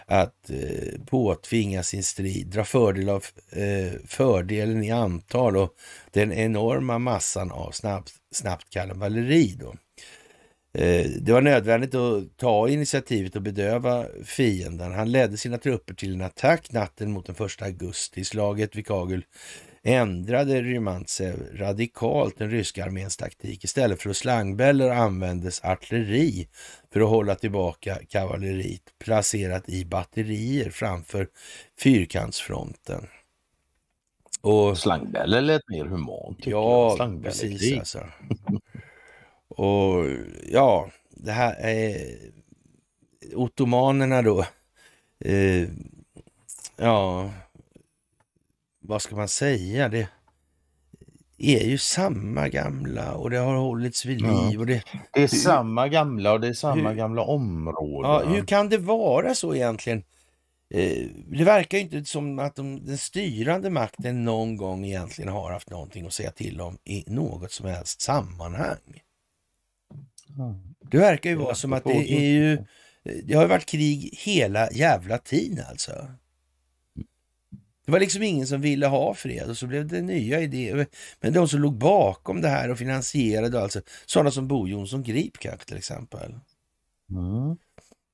att eh, påtvinga sin strid, dra fördel av eh, fördelen i antal och den enorma massan av snabbt, snabbt kavalleri. Eh, det var nödvändigt att ta initiativet och bedöva fienden. Han ledde sina trupper till en attack natten mot den 1 augusti. Slaget vid Kagul ändrade Rymantsev radikalt den ryska arméns taktik. Istället för slangbällor användes artilleri för att hålla tillbaka kavalleriet placerat i batterier framför fyrkantsfronten. Och, slangbällor lät mer humant. Ja, jag. precis alltså. Och ja, det här är ottomanerna då. Eh, ja, vad ska man säga, det är ju samma gamla och det har hållits vid liv. Och det, det är samma gamla och det är samma hur, gamla områden. Ja, hur kan det vara så egentligen? Eh, det verkar ju inte som att de, den styrande makten någon gång egentligen har haft någonting att säga till om i något som helst sammanhang. Det verkar ju vara som att det är ju, eh, det har varit krig hela jävla tiden alltså. Det var liksom ingen som ville ha fred och så blev det nya idéer. Men de som låg bakom det här och finansierade och alltså, sådana som Bo Jonsson Grip kanske till exempel. Mm.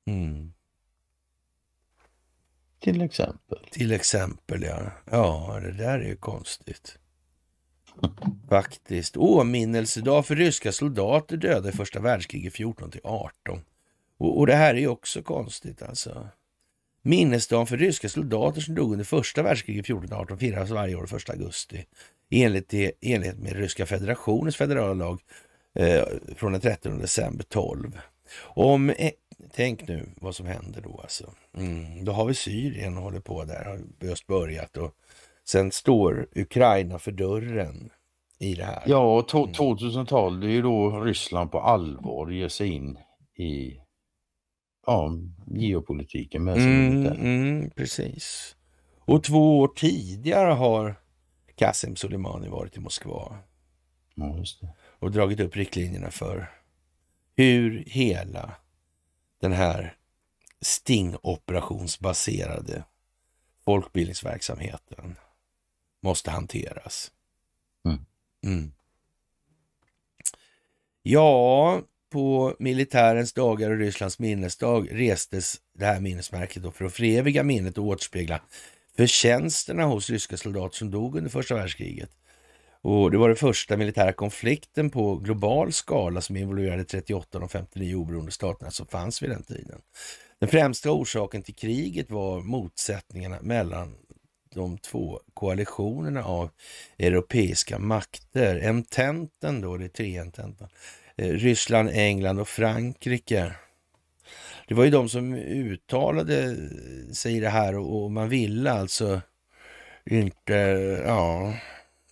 Mm. Till exempel. Till exempel ja. Ja, det där är ju konstigt. Faktiskt. Åminnelsedag för ryska soldater döda i första världskriget 14 till 18. Och, och det här är ju också konstigt alltså. Minnesdagen för ryska soldater som dog under första världskriget 1418 firas varje år 1 augusti enligt, det, enligt med Ryska federationens federala lag eh, från den 13 december 12. Om, eh, tänk nu vad som händer då alltså. Mm, då har vi Syrien och håller på där, har just börjat och sen står Ukraina för dörren i det här. Ja, 2012 mm. det är ju då Ryssland på allvar ger sig in i ja, geopolitiken, mänskligheten. Mm, mm, precis. Och två år tidigare har Kassim Soleimani varit i Moskva. Ja, och dragit upp riktlinjerna för hur hela den här stingoperationsbaserade folkbildningsverksamheten måste hanteras. Mm. mm. Ja, på militärens dagar och Rysslands minnesdag restes det här minnesmärket då för att föreviga minnet och återspegla förtjänsterna hos ryska soldater som dog under första världskriget. Och det var den första militära konflikten på global skala som involverade 38 av de 59 oberoende staterna som fanns vid den tiden. Den främsta orsaken till kriget var motsättningarna mellan de två koalitionerna av europeiska makter. Ententen då, det är tre treententen, Eh, Ryssland, England och Frankrike. Det var ju de som uttalade sig i det här och, man ville alltså inte, ja,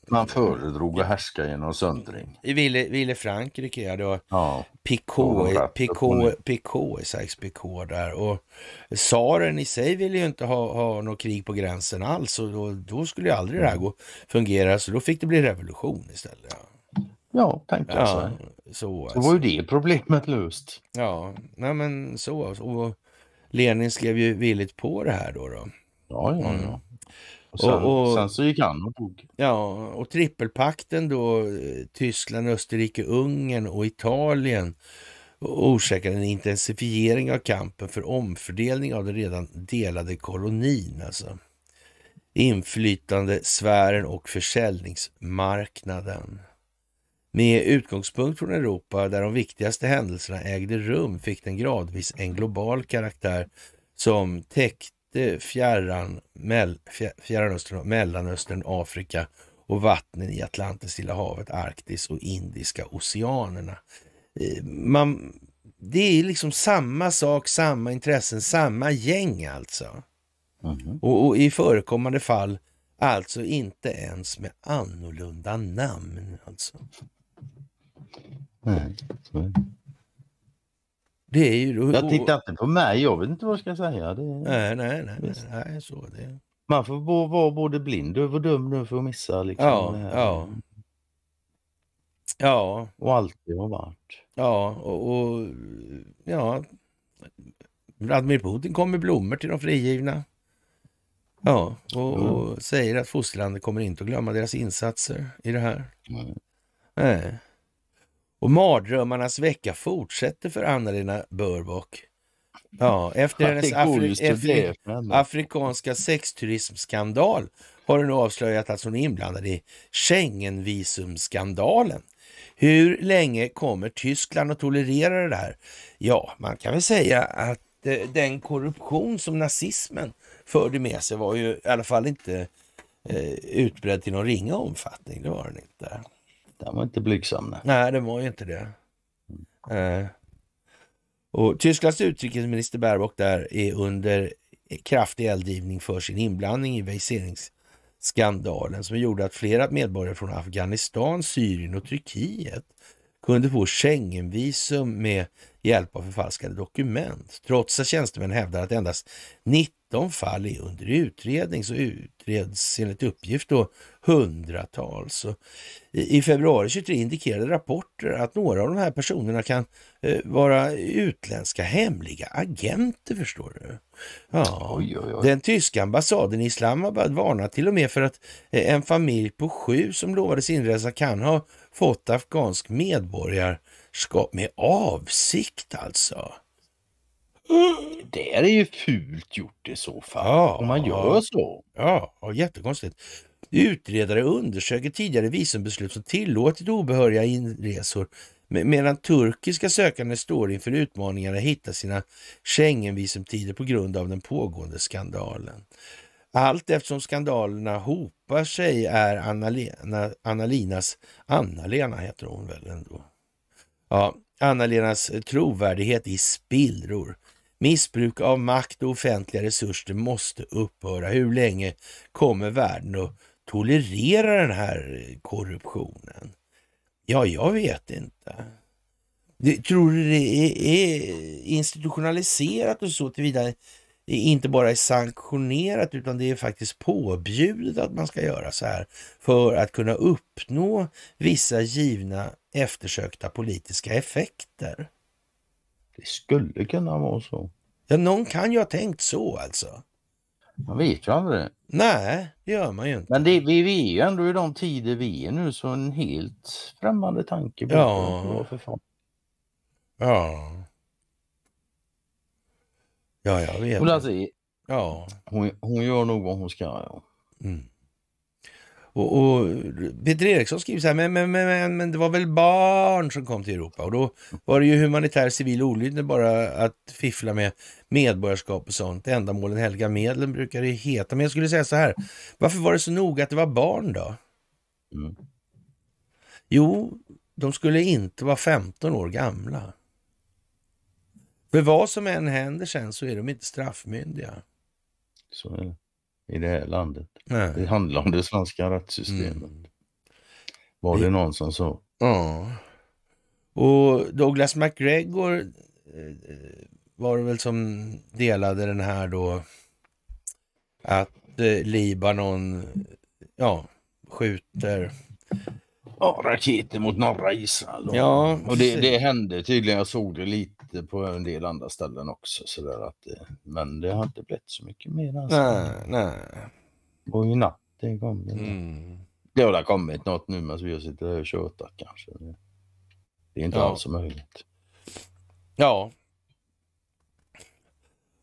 man föredrog att härska genom söndring. Ville, ville Frankrike, ja. Det var ja. Picot, ja, Picot, där. Och tsaren i sig ville ju inte ha, ha något krig på gränsen alls och då, då skulle ju aldrig det här mm. gå, fungera. Så då fick det bli revolution istället. Ja. Ja, tänkte jag så. Så, så var ju alltså. det problemet löst. Ja, nej men så. Och Lenin skrev ju villigt på det här då. då. Ja, ja, ja. Mm. Och sen, och, och, sen så gick han och tog. Ja, och trippelpakten då, Tyskland, Österrike, Ungern och Italien orsakade en intensifiering av kampen för omfördelning av den redan delade kolonin. Alltså inflytande, sfären och försäljningsmarknaden. Med utgångspunkt från Europa där de viktigaste händelserna ägde rum fick den gradvis en global karaktär som täckte fjärran, mell, fjärran östern, Mellanöstern, Afrika och vattnen i Atlantis, Stilla havet, Arktis och Indiska oceanerna. Eh, man, det är liksom samma sak, samma intressen, samma gäng alltså. Mm. Och, och, i förekommande fall alltså inte ens med annorlunda namn. Alltså. Nej, det är ju... Jag tittar inte på mig, jag vet inte vad jag ska säga. Det... Nej, nej, nej, nej, nej så det... Man får vara både blind och dum nu för att missa liksom. Ja, ja. Ja. Och alltid har varit. Ja, och, och ja. Vladimir Putin kom med blommor till de frigivna. Ja, och, och säger att fosterlandet kommer inte att glömma deras insatser i det här. Mm. Nej. Och mardrömmarnas vecka fortsätter för Anna-Lena Börbock. Ja, efter hennes afri afri afrikanska sexturismskandal har hon avslöjat att hon är inblandad i Schengenvisumskandalen. Hur länge kommer Tyskland att tolerera det här? Ja, man kan väl säga att eh, den korruption som nazismen förde med sig var ju i alla fall inte eh, utbredd till någon ringa omfattning. Det var den inte. Den var inte blygsam. Nej, nej det var ju inte det. Eh. Och Tysklands utrikesminister Baerbock där är under kraftig eldgivning för sin inblandning i viseringsskandalen som gjorde att flera medborgare från Afghanistan, Syrien och Turkiet kunde få Schengenvisum med hjälp av förfalskade dokument. Trots att tjänstemän hävdar att endast 19 fall är under utredning så utreds enligt uppgift då hundratals. I februari 23 indikerade rapporter att några av de här personerna kan eh, vara utländska hemliga agenter, förstår du. Ja, oj, oj, oj. Den tyska ambassaden i Islamabad varnar till och med för att eh, en familj på sju som lovades inresa kan ha fått afghansk medborgare värdskap med avsikt alltså. Det är ju fult gjort i så fall, ja, om man gör så. Ja, ja, jättekonstigt. Utredare undersöker tidigare visumbeslut som tillåtit obehöriga inresor med, medan turkiska sökande står inför utmaningar att hitta sina Schengenvisumtider på grund av den pågående skandalen. Allt eftersom skandalerna hopar sig är Anna-Linas, Anna-Linas, Anna-Lena heter hon väl ändå, Ja, Anna-Lenas trovärdighet i spillror. Missbruk av makt och offentliga resurser måste upphöra. Hur länge kommer världen att tolerera den här korruptionen? Ja, jag vet inte. tror du det är, institutionaliserat och så till tillvida det inte bara är sanktionerat utan det är faktiskt påbjudet att man ska göra så här för att kunna uppnå vissa givna eftersökta politiska effekter. Det skulle kunna vara så. Ja, någon kan ju ha tänkt så alltså. Man vet ju aldrig. Nej, det gör man ju inte. Men det, vi, vi är ju ändå i de tider vi är nu så en helt främmande tanke. Ja. För fan. ja. Ja, jag vet. Hon, alltså, ja. hon, hon gör nog vad hon ska. Ja. Mm. Och, och Peter Eriksson skriver så här, men, men, men, men det var väl barn som kom till Europa och då var det ju humanitär civil olydnad bara att fiffla med medborgarskap och sånt. Ändamålen helga medlen brukar det heta. Men jag skulle säga så här, varför var det så noga att det var barn då? Mm. Jo, de skulle inte vara 15 år gamla. För vad som än händer sen så är de inte straffmyndiga. Så är det. I det här landet. Nej. Det handlar om det svenska rättssystemet. Mm. Var det, det någon som sa? Ja. Och Douglas McGregor eh, eh, var det väl som delade den här då att eh, Libanon ja, skjuter Ja, raketer mot norra Israel. Och, ja, och det, det hände tydligen. Jag såg det lite på en del andra ställen också. Så att det, eh, men det har inte blivit så mycket mer. Alltså. Nej, nej. Och i natt det kom det. Mm. Det har kommit något nu men vi sitter här och tjötat kanske. Det är inte ja. alls möjligt. Ja.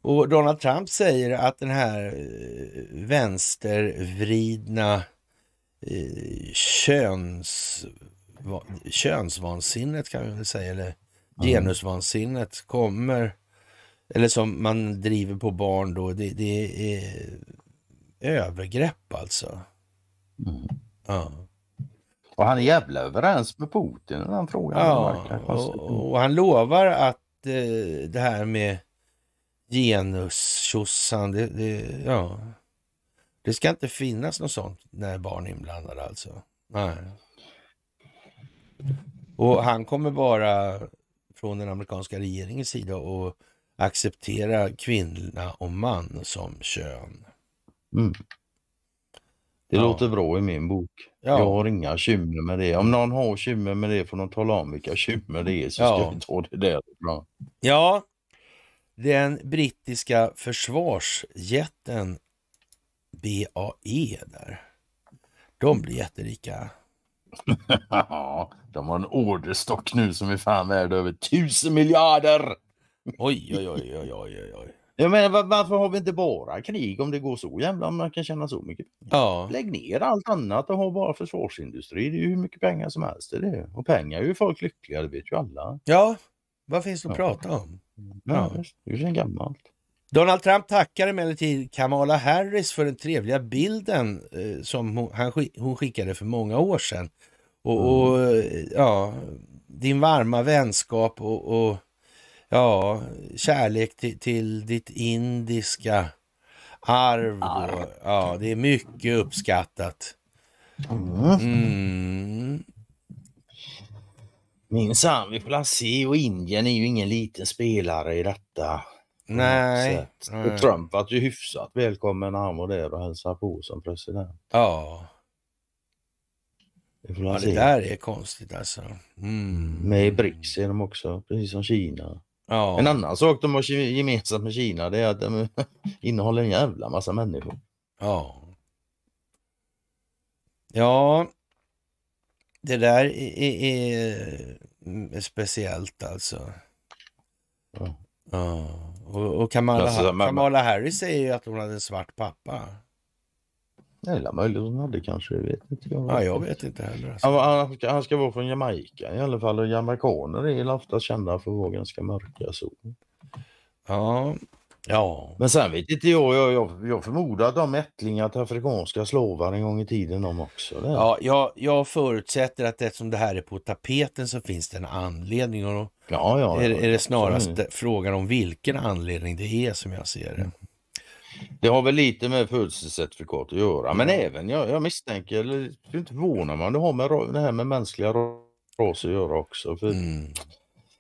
Och Donald Trump säger att den här eh, vänstervridna köns, va, könsvansinnet kan vi väl säga, eller genusvansinnet kommer, eller som man driver på barn då, det, det är övergrepp alltså. Mm. Ja. Och han är jävla överens med Putin i den frågan. Ja, och, och, han lovar att eh, det här med genus det, det, ja, det ska inte finnas något sånt när barn är inblandade alltså? Nej. Och han kommer bara från den amerikanska regeringens sida och acceptera kvinna och man som kön. Mm. Det ja. låter bra i min bok. Ja. Jag har inga kymmer med det. Om någon har kymmer med det får de tala om vilka kymmer det är så ja. ska vi ta det därifrån. Ja, den brittiska försvarsjätten BAE där. De blir jätterika. ja, de har en orderstock nu som är fan värd över tusen miljarder. oj, oj, oj, oj, oj, oj. Jag menar, varför har vi inte bara krig om det går så jävla om man kan tjäna så mycket pengar? Ja. Lägg ner allt annat och ha bara försvarsindustri. Det är ju hur mycket pengar som helst. Det Och pengar är ju folk lyckliga, det vet ju alla. Ja, vad finns det att ja. prata om? Ja, ja. Det är ju gammalt. Donald Trump tackar emellertid Kamala Harris för den trevliga bilden eh, som hon, han, hon, skickade för många år sedan. Och, mm. och eh, ja, din varma vänskap och, och ja, kärlek till, till, ditt indiska arv. Då. Ja, det är mycket uppskattat. Mm. mm. Minsann, vi får se och Indien är ju ingen liten spelare i detta. Nej. nej. Trump var ju hyfsat välkommen när han var där och hälsade på som president. Ja. Det, ja, det där är konstigt alltså. Mm. Med i Brics är de också, precis som Kina. Ja. En annan sak de har gemensamt med Kina det är att de innehåller en jävla massa människor. Ja. Ja, det där är, är, är speciellt alltså. Ja. ja. Och, och Kamala, alltså, man, Kamala Harris säger ju att hon hade en svart pappa. Det Eller möjligt hon hade kanske, vet inte jag. Ja, jag vet inte heller. Alltså. Han, ska, han ska vara från Jamaica i alla fall och jamaikaner är ofta kända för att vara ganska mörka så. Ja, Ja. Men sen vet inte jag, jag, jag, jag förmodar att de ättlingar till afrikanska slavar en gång i tiden de också. Ja, jag, jag förutsätter att eftersom det här är på tapeten så finns det en anledning. Och Ja, ja, ja. Är, är det snarast mm. frågan om vilken anledning det är som jag ser det. Det har väl lite med födelsecertifikat att göra, men även jag, jag misstänker, eller det är inte förvånar mig om det har med det här med mänskliga raser att göra också. För mm.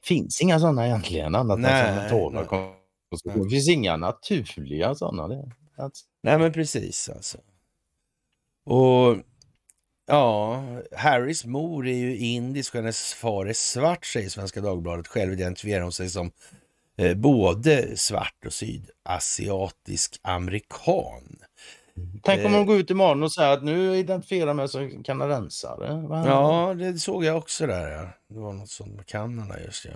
finns inga sådana egentligen, annat nej, än mentala konstruktioner. Det finns inga naturliga sådana. Det, alltså. Nej, men precis alltså. Och Ja, Harrys mor är ju indisk och hennes far är svart, säger Svenska Dagbladet. Själv identifierar hon sig som eh, både svart och sydasiatisk amerikan. Tänk om eh. hon går ut imorgon och säger att nu identifierar man sig som kanadensare. Ja, det såg jag också där. Ja. Det var något sånt med Kanada just ja.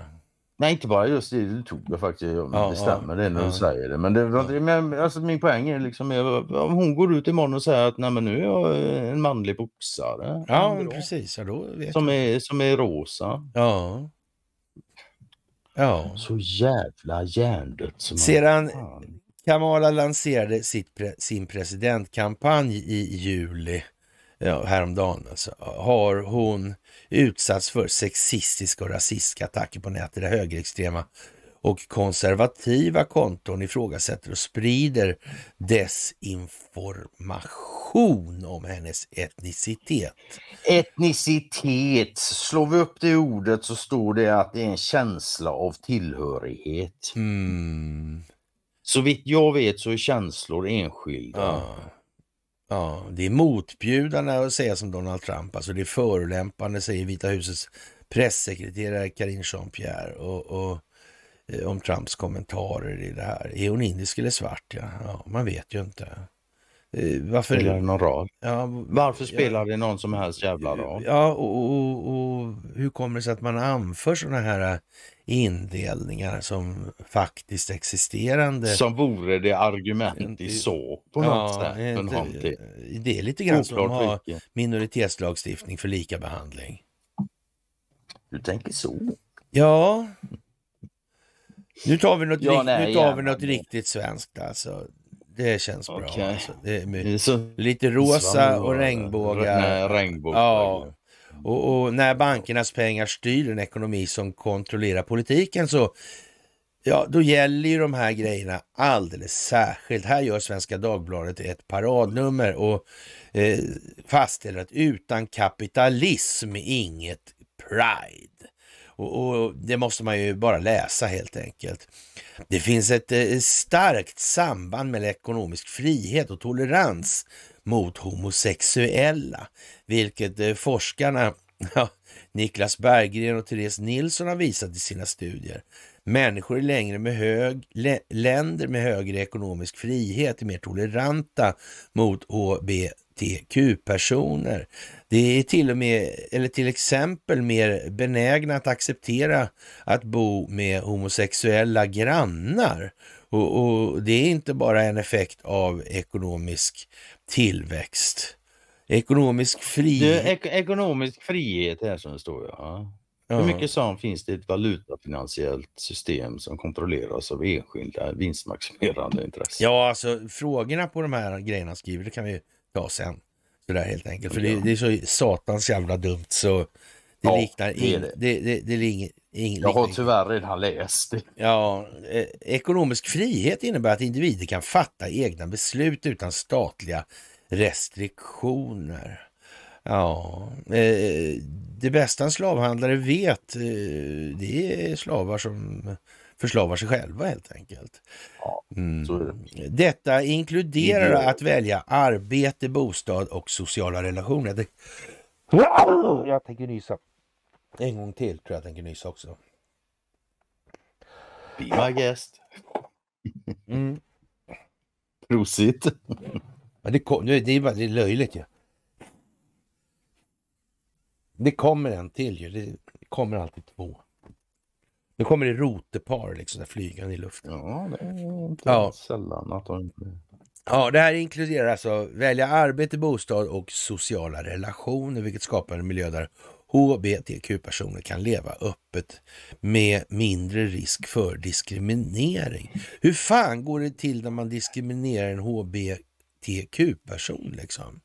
Nej, inte bara just det. Du tog jag faktiskt. Ja, det stämmer, det när du säger det. Men, det, ja. men alltså, min poäng är liksom, om hon går ut imorgon och säger att Nej, men nu är jag eh, en manlig boxare. Ja, men precis. Ja, då vet som, är, som är rosa. Ja. Ja. Så jävla hjärndött som Sedan man... Kamala lanserade pre sin presidentkampanj i juli ja, häromdagen alltså, har hon utsatts för sexistiska och rasistiska attacker på nätet där högerextrema och konservativa konton ifrågasätter och sprider desinformation om hennes etnicitet. Etnicitet, slår vi upp det ordet så står det att det är en känsla av tillhörighet. Mm. Så vitt jag vet så är känslor enskilda. Ah. Ja, det är motbjudande att säga som Donald Trump, alltså det är förolämpande, säger Vita husets pressekreterare Karin Jean-Pierre och, och, eh, om Trumps kommentarer i det här. Är hon indisk eller svart? Ja, ja man vet ju inte. Eh, varför, spelar det någon roll? Ja, Varför spelar ja, det någon som helst jävla eh, roll? Ja, och, och, och hur kommer det sig att man anför sådana här eh, indelningar som faktiskt existerande? Som vore det argument i så på ja, något sätt. Inte, det är lite grann Oklart som att ha minoritetslagstiftning för lika behandling. Du tänker så? Ja. Nu tar vi något, ja, nej, nu tar vi något riktigt svenskt alltså. Det känns okay. bra. Alltså. Det är så... Lite rosa och regnbågar. regnbågar. Ja. Och, och, när bankernas pengar styr en ekonomi som kontrollerar politiken så ja, då gäller ju de här grejerna alldeles särskilt. Här gör Svenska Dagbladet ett paradnummer och eh, fastställer att utan kapitalism inget pride. Och, och, Det måste man ju bara läsa helt enkelt. Det finns ett eh, starkt samband mellan ekonomisk frihet och tolerans mot homosexuella, vilket eh, forskarna Niklas Berggren och Therese Nilsson har visat i sina studier. Människor i längre med hög, länder med högre ekonomisk frihet är mer toleranta mot HBTQ-personer det är till och med, eller till exempel mer benägna att acceptera att bo med homosexuella grannar. Och, och det är inte bara en effekt av ekonomisk tillväxt. Ekonomisk frihet. Ek ekonomisk frihet är som det står ja. Hur mycket sånt finns det i ett valutafinansiellt system som kontrolleras av enskilda vinstmaximerande intressen? Ja, alltså frågorna på de här grejerna skriver, det kan vi ta sen det helt enkelt. För det, det är så satans jävla dumt så det ja, liknar inget. Det, Jag har tyvärr redan läst det. Ja, eh, ekonomisk frihet innebär att individer kan fatta egna beslut utan statliga restriktioner. Ja, eh, det bästa en slavhandlare vet, eh, det är slavar som förslavar sig själva helt enkelt. Mm. Detta inkluderar att välja arbete, bostad och sociala relationer. Jag tänker nysa. En gång till tror jag tänker nysa också. Be my guest. Mm. Prosit. Men det, kom, det, är bara, det är löjligt ju. Ja. Det kommer en till ju. Det kommer alltid två. Nu kommer det rotepar liksom, där flygande i luften. Ja, det är inte ja. sällan att de... Ja, det här inkluderar alltså välja arbete, bostad och sociala relationer, vilket skapar en miljö där hbtq-personer kan leva öppet med mindre risk för diskriminering. Hur fan går det till när man diskriminerar en hbtq-person liksom?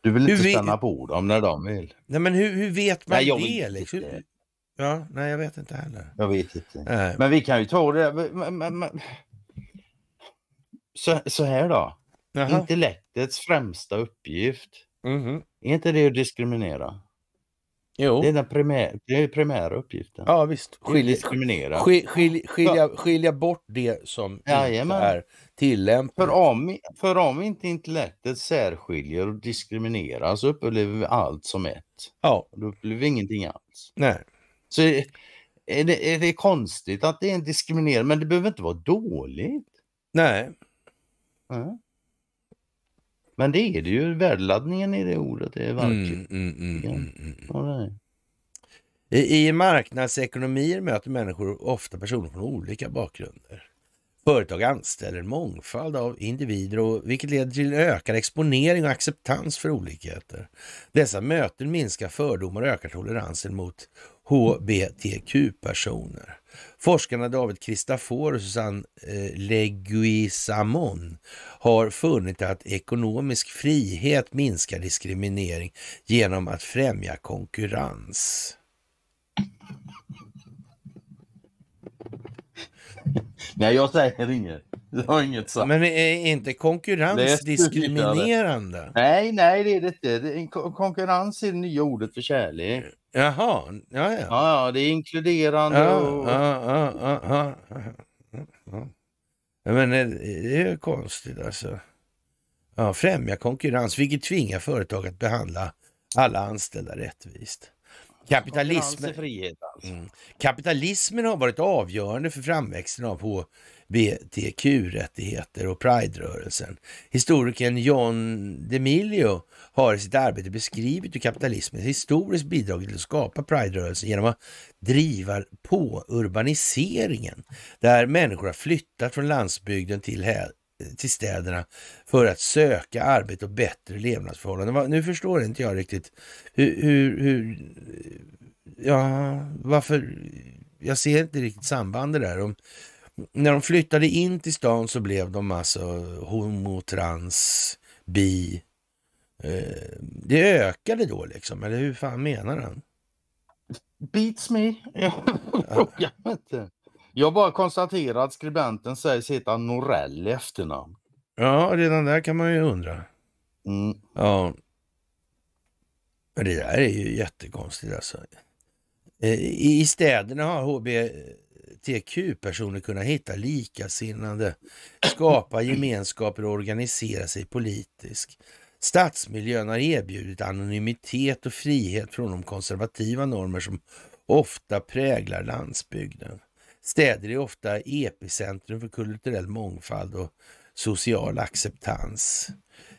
Du vill inte hur stanna vi... på dem när de vill. Nej men hur, hur vet man Nej, det? Liksom? Ja, nej jag vet inte heller. Jag vet inte. Nej. Eh. Men vi kan ju ta det. Men, men, men. Så, så, här då. Jaha. Intellektets främsta uppgift. Mm -hmm. Är inte det att diskriminera? Jo. Det är den primär, det är primära uppgiften. Ja visst. Skilja, diskriminera. Skilja, skilja, skilja, skilja bort det som Jajamän. inte är tillämpligt. För om, för om inte intellektet särskiljer och diskriminerar så upplever vi allt som ett. Ja. Då upplever vi ingenting alls. Nej. Så är det, är det konstigt att det är en diskriminering, men det behöver inte vara dåligt. Nej. Mm. Men det är det ju, värdeladdningen i det ordet är mm, verkligen. Mm, mm, mm ja, mm, I, I marknadsekonomier möter människor ofta personer från olika bakgrunder. Företag anställer en mångfald av individer och, vilket leder till ökad exponering och acceptans för olikheter. Dessa möten minskar fördomar och ökar toleransen mot hbtq-personer. Forskarna David Kristafor och Susanne eh, Leguizamon har funnit att ekonomisk frihet minskar diskriminering genom att främja konkurrens. Nej, jag säger inget. Jag har inget sagt. Men är inte konkurrens är diskriminerande? Nej, nej, det är det inte. Konkurrens är det nya ordet för kärlek. Jaha, ja, ja. Ja, det är inkluderande ja, och... Ja, ja, ja, ja, Men eh, det är konstigt alltså. Ja, främja konkurrens, vilket tvingar företag att behandla alla anställda rättvist. Kapitalismen, frihet, alltså. mm. Kapitalismen har varit avgörande för framväxten av hbtq-rättigheter och Pride-rörelsen. Historikern John DeMilio har i sitt arbete beskrivit hur kapitalismen historiskt bidragit till att skapa Pride-rörelsen genom att driva på urbaniseringen, där människor har flyttat från landsbygden till till städerna för att söka arbete och bättre levnadsförhållanden. Nu förstår inte jag riktigt hur, hur, hur ja, varför, jag ser inte riktigt sambandet där. De, när de flyttade in till stan så blev de alltså homo, trans, bi, Eh, det ökade då liksom, eller hur fan menar han? Beats me. jag, jag bara konstaterar att skribenten sägs heta Norell i efternamn. Ja, redan där kan man ju undra. Mm. Ja. Men det där är ju jättekonstigt alltså. Eh, I städerna har hbtq-personer kunnat hitta likasinnade, skapa gemenskaper och organisera sig politiskt. Stadsmiljön har erbjudit anonymitet och frihet från de konservativa normer som ofta präglar landsbygden. Städer är ofta epicentrum för kulturell mångfald och social acceptans.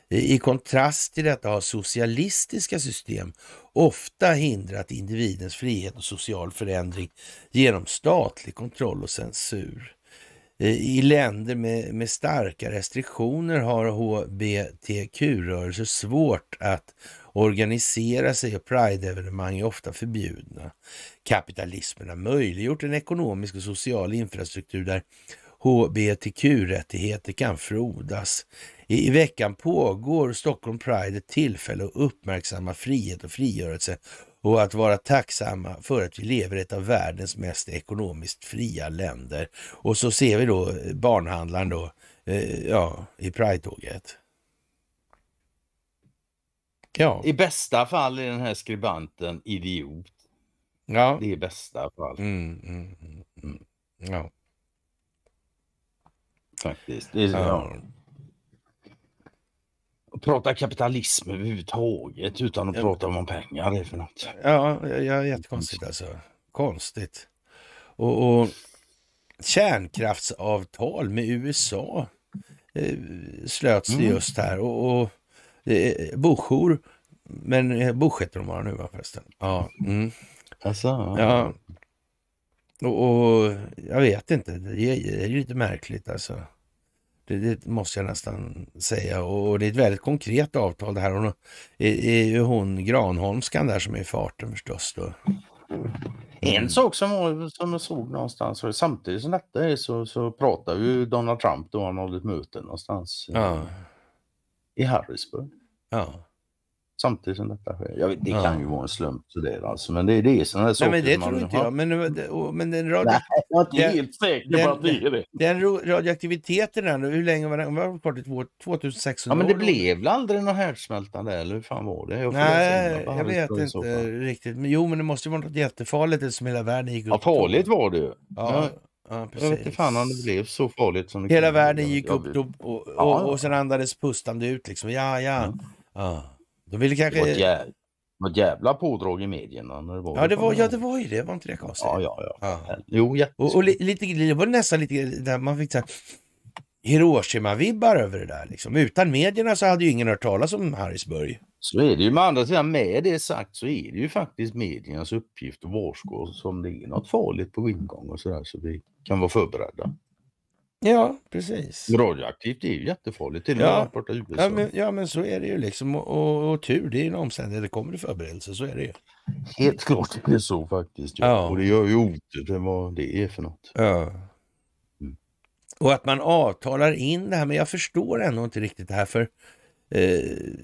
I kontrast till detta har socialistiska system ofta hindrat individens frihet och social förändring genom statlig kontroll och censur. Eh, i länder med, med starka restriktioner har hbtq-rörelser svårt att organisera sig och Pride-evenemang är ofta förbjudna. Kapitalismen har möjliggjort en ekonomisk och social infrastruktur där hbtq-rättigheter kan frodas. I, I veckan pågår Stockholm Pride ett tillfälle att uppmärksamma frihet och frigörelse och att vara tacksamma för att vi lever i ett av världens mest ekonomiskt fria länder. Och så ser vi då eh, barnhandlaren då, eh, ja, i Pride-tåget. Ja. I bästa fall är den här skribanten idiot. Ja. Det är i bästa fall. Mm, mm, mm, mm. Ja. Faktiskt. Det är, ja. ja att prata kapitalism överhuvudtaget utan att ja. prata om pengar. är för något. Ja, ja jättekonstigt mm. alltså. Konstigt. Och, och kärnkraftsavtal med USA eh, slöts det mm. just här. Och, och eh, Bushor, men eh, Bush heter de bara nu va förresten? Ja. Mm. Alltså, ja. ja. Och, och, jag vet inte, det är, det är lite märkligt alltså. Det, det måste jag nästan säga. Och, det är ett väldigt konkret avtal det här. Hon är, ju hon Granholmskan där som är i farten förstås. Då. Mm. En sak som, som jag såg någonstans, och samtidigt som detta är så, så pratar ju Donald Trump då han håller ett möte någonstans ja. i Harrisburg. Ja samtidigt som detta sker. Jag vet, det kan ju vara en slump till det alltså, men det, det är sådana här saker. Nej, men det tror inte har... jag. Men, men den radio... Nej, jag är helt säker på att det är det. Den radioaktiviteten, där, hur länge var den? Var det kvar till Ja, men det blev väl aldrig någon härdsmälta där, eller hur fan var det? Jag Nej, jag vet inte riktigt. Men, jo, men det måste ju vara något jättefarligt eftersom hela världen gick upp. Ja, farligt var det ju. Ja. ja. Jag vet inte fan om det blev så farligt som det Hela världen gick upp och, och, och, och sen andades pustande ut liksom. Ja, ja. ja. De ville kanske... Det var ett jävla, något jävla pådrag i medierna. När det var ja, det var, ja, det var ju det. Var inte det konstigt? Ja, ja, ja. ja. Jo, och, och lite, det var nästan lite där man fick så här, Hiroshima-vibbar över det där. Liksom. Utan medierna så hade ju ingen hört talas om Harrisburg. Så är det ju. Med andra sidan, med det sagt så är det ju faktiskt mediernas uppgift att varsko som det är något farligt på ingång och sådär så vi kan vara förberedda. Ja, precis. Radioaktivt är ju jättefarligt, till och med ja. i USA. Ja men, ja, men så är det ju liksom. Och, och, och tur, det är ju en omständighet. Det kommer i förberedelse, så är det ju. Helt klart det är så faktiskt. Ja. ja. Och det gör ju otur vad det är för något. Ja. Mm. Och att man avtalar in det här, men jag förstår ändå inte riktigt det här för eh,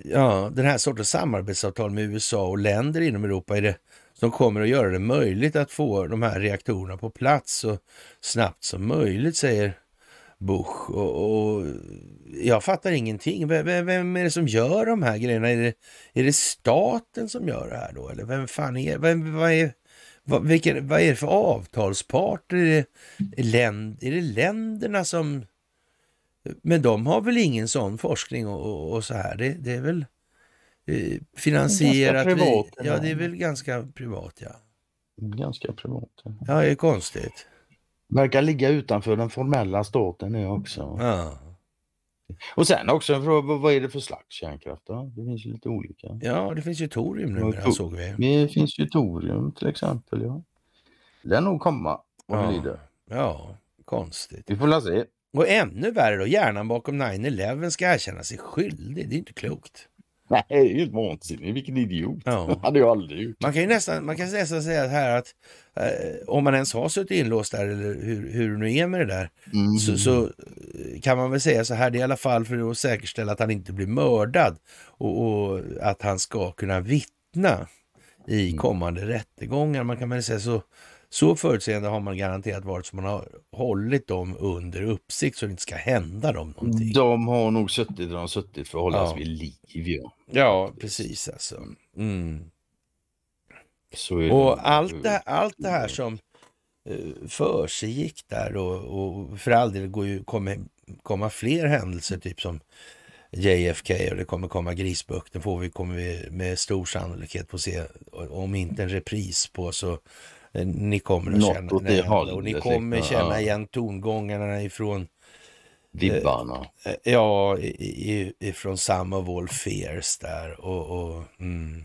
ja, den här sortens samarbetsavtal med USA och länder inom Europa är det som kommer att göra det möjligt att få de här reaktorerna på plats så snabbt som möjligt, säger Bush. Och, och jag fattar ingenting. Vem, vem, är det som gör de här grejerna? Är det, är det staten som gör det här då? Eller vem fan är, vem, vad, är vad, vilken, vad är det för avtalsparter? Är det, är det länderna som... Men de har väl ingen sån forskning och, och, och så här. Det, det är väl eh, finansierat. Det är privat, ja, det är väl ganska privat. ja. Ganska privat. Ja, ja det är konstigt. Verkar ligga utanför den formella staten det också. Ja. Och sen också en fråga, vad är det för slags kärnkraft? Då? Det finns ju lite olika. Ja, det finns ju torium numera to såg vi. Det finns ju torium till exempel. Ja. Det Den nog komma och ja. lider. Ja, konstigt. Vi får la se. Och ännu värre då, hjärnan bakom 9-11 ska erkänna sig skyldig. Det är inte klokt. Nej, det är ju helt vansinnigt. Vilken idiot. Ja. hade jag aldrig gjort. Man kan ju nästan, man kan nästan säga här att eh, om man ens har suttit inlåst där eller hur, hur det nu är med det där mm. så, så, eh, kan man väl säga så här, det är i alla fall för att säkerställa att han inte blir mördad och, och att han ska kunna vittna i mm. kommande mm. rättegångar. Man kan väl säga så så förutseende har man garanterat varit som man har hållit dem under uppsikt så det inte ska hända dem någonting. De har nog suttit där de suttit för att hållas ja. vid liv. Ja, ja precis alltså. Mm. och det. Allt, det, allt det här mm. som eh, försiggick där och, och för all del går ju, kommer komma fler händelser typ som JFK och det kommer komma Grisbukten får vi, kommer vi med stor sannolikhet få se om inte en repris på så Eh, ni kommer att känna, Något det hållet, och ni kommer liksom. känna igen tongångarna ifrån Vibbarna. Eh, eh, ja, ifrån some of All Fears där och, och mm.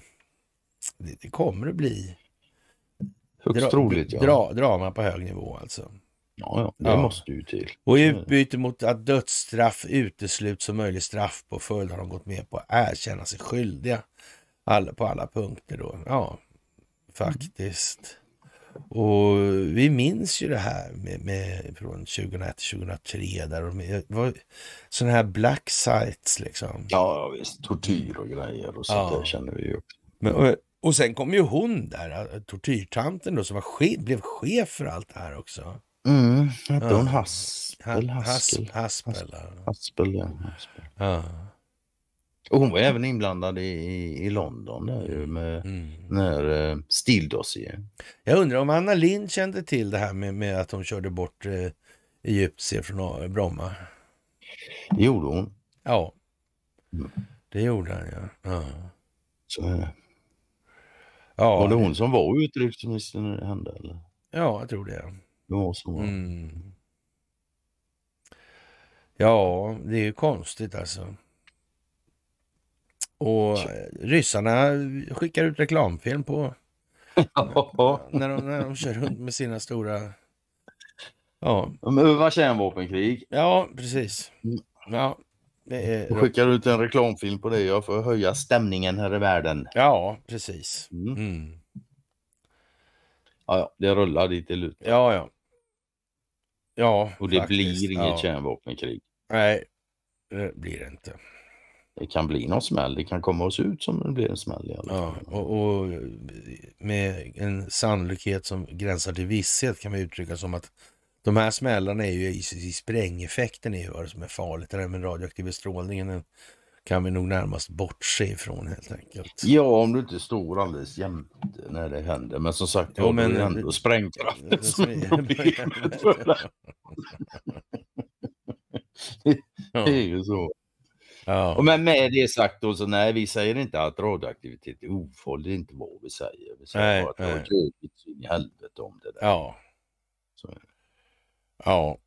det, det, kommer att bli Högst troligt, ja. Dra, drama på hög nivå alltså. Ja, det ja. måste ju till. Och i mm. utbyte mot att dödsstraff utesluts som möjlig straffpåföljd har de gått med på att erkänna sig skyldiga alla, på alla punkter då. Ja, faktiskt. Och vi minns ju det här med, med från 2001 2003. Det var sådana här black sites liksom. Ja, visst. Tortyr och grejer och sånt ja. där känner vi ju. Men, och, och sen kom ju hon där, tortyrtanten då, som var blev chef för allt det här också. Mm, hette ja. hon Haspel? Haspel, Haspel, Haspel, Haspel, Haspel ja. Haspel. ja. Och hon var även inblandad i, i London där mm. med mm. den här eh, stildossier. Jag undrar om Anna Lind kände till det här med, med att hon körde bort eh, egyptier från eh, Bromma? Det gjorde hon. Ja, mm. det gjorde han ja. ja. Så är det. Ja, var det hon som var utrikesminister när det hände? Eller? Ja, jag tror det. Det var så. Mm. Ja, det är ju konstigt alltså. Och ryssarna skickar ut reklamfilm på när, de, när de kör runt med sina stora... Ja. De övar kärnvapenkrig. Ja, precis. Mm. Ja, är... Och skickar ut en reklamfilm på det ja, för att höja stämningen här i världen. Ja, precis. Mm. Mm. Ja, ja, det rullar dit det lutar. Ja, ja. Ja, Och det faktiskt, blir inget ja. kärnvapenkrig. Nej, det blir det inte det kan bli någon smäll. Det kan komma oss ut som det blir en smäll. I alla fall. Ja, och, och, med en sannolikhet som gränsar till visshet kan vi uttrycka som att de här smällarna är ju i, i sprängeffekten är ju vad som är farligt. Den här radioaktiv strålning kan vi nog närmast bortse ifrån helt enkelt. Ja, om du inte står alldeles jämt när det händer. Men som sagt, jo, men, det är ändå sprängkraften det, som är problemet. det, det är ju så. Ja. Och men med det sagt då, så nej, vi säger inte att radioaktivitet är ofarligt, det är inte vad vi säger. Vi säger nej, bara att det var jobbigt in i helvete om det där. Ja. Så. Ja.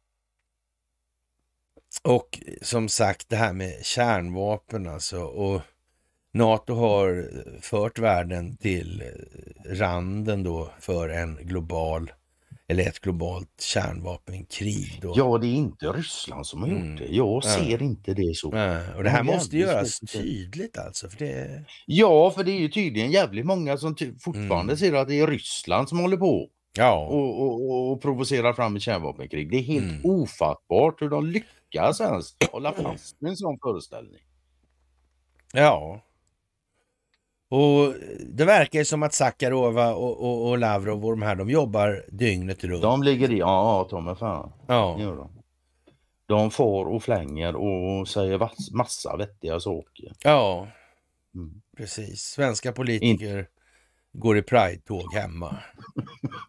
Och som sagt det här med kärnvapen alltså. Och NATO har fört världen till randen då för en global eller ett globalt kärnvapenkrig. Då. Ja, det är inte Ryssland som har mm. gjort det. Jag ser ja. inte det så. Ja. Och det här Men måste göras tydligt alltså? För det... Ja, för det är ju tydligen jävligt många som fortfarande mm. ser att det är Ryssland som håller på. Ja. Och, och, och provocerar fram ett kärnvapenkrig. Det är helt mm. ofattbart hur de lyckas ens hålla fast med en sån föreställning. Ja, och det verkar ju som att Sakarova och, och, och, Lavrov och de här, de jobbar dygnet runt. De ligger i, ja, ta mig fan. Ja. De. de får och flänger och säger massa vettiga saker. Ja, mm. precis. Svenska politiker In... går i pride-tåg hemma.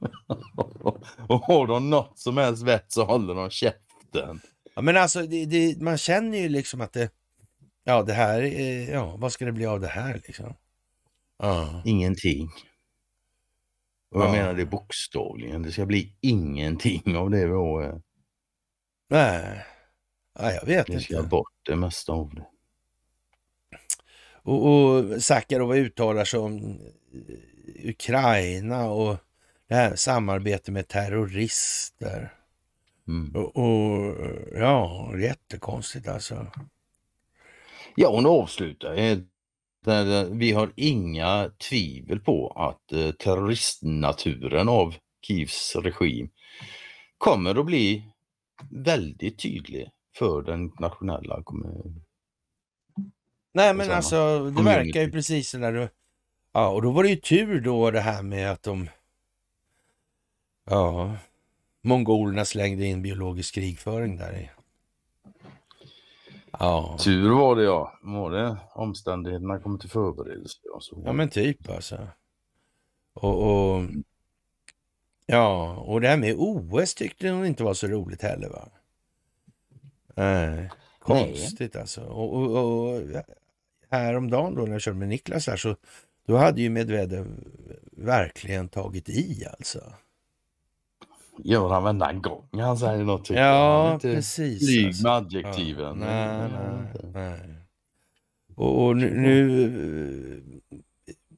och har de något som helst vett så håller de käften. Ja, men alltså, det, det, man känner ju liksom att det, ja, det här, ja, vad ska det bli av det här liksom? Ja. Ingenting. Och jag menar det bokstavligen. Det ska bli ingenting av det vi har. Eh. Nej. Nej, jag vet inte. det ska inte. bort det mesta av det. Och, och Sakarova uttalar sig om eh, Ukraina och det här samarbetet med terrorister. Mm. Och, och, ja, jättekonstigt alltså. Ja, hon avslutar Eh, vi har inga tvivel på att eh, terroristnaturen av Kievs regim kommer att bli väldigt tydlig för den nationella kommunen. Nej men alltså det verkar ju precis när du... Ja och då var det ju tur då det här med att de... Ja... Mongolerna slängde in biologisk krigföring där i. Ja. Tur var det ja. Var det omständigheterna kom till förberedelse. Och så. Ja men typ alltså. Och, och, ja, och det här med OS tyckte hon inte var så roligt heller va? Nej. Konstigt Nej. alltså. Och, och, och häromdagen då när jag körde med Niklas här så då hade ju Medvedev verkligen tagit i alltså gör han varenda gång han säger något. Tycker ja, inte precis. Flyg alltså. med adjektiven. Ja, nej, nej, nej. Och, och nu,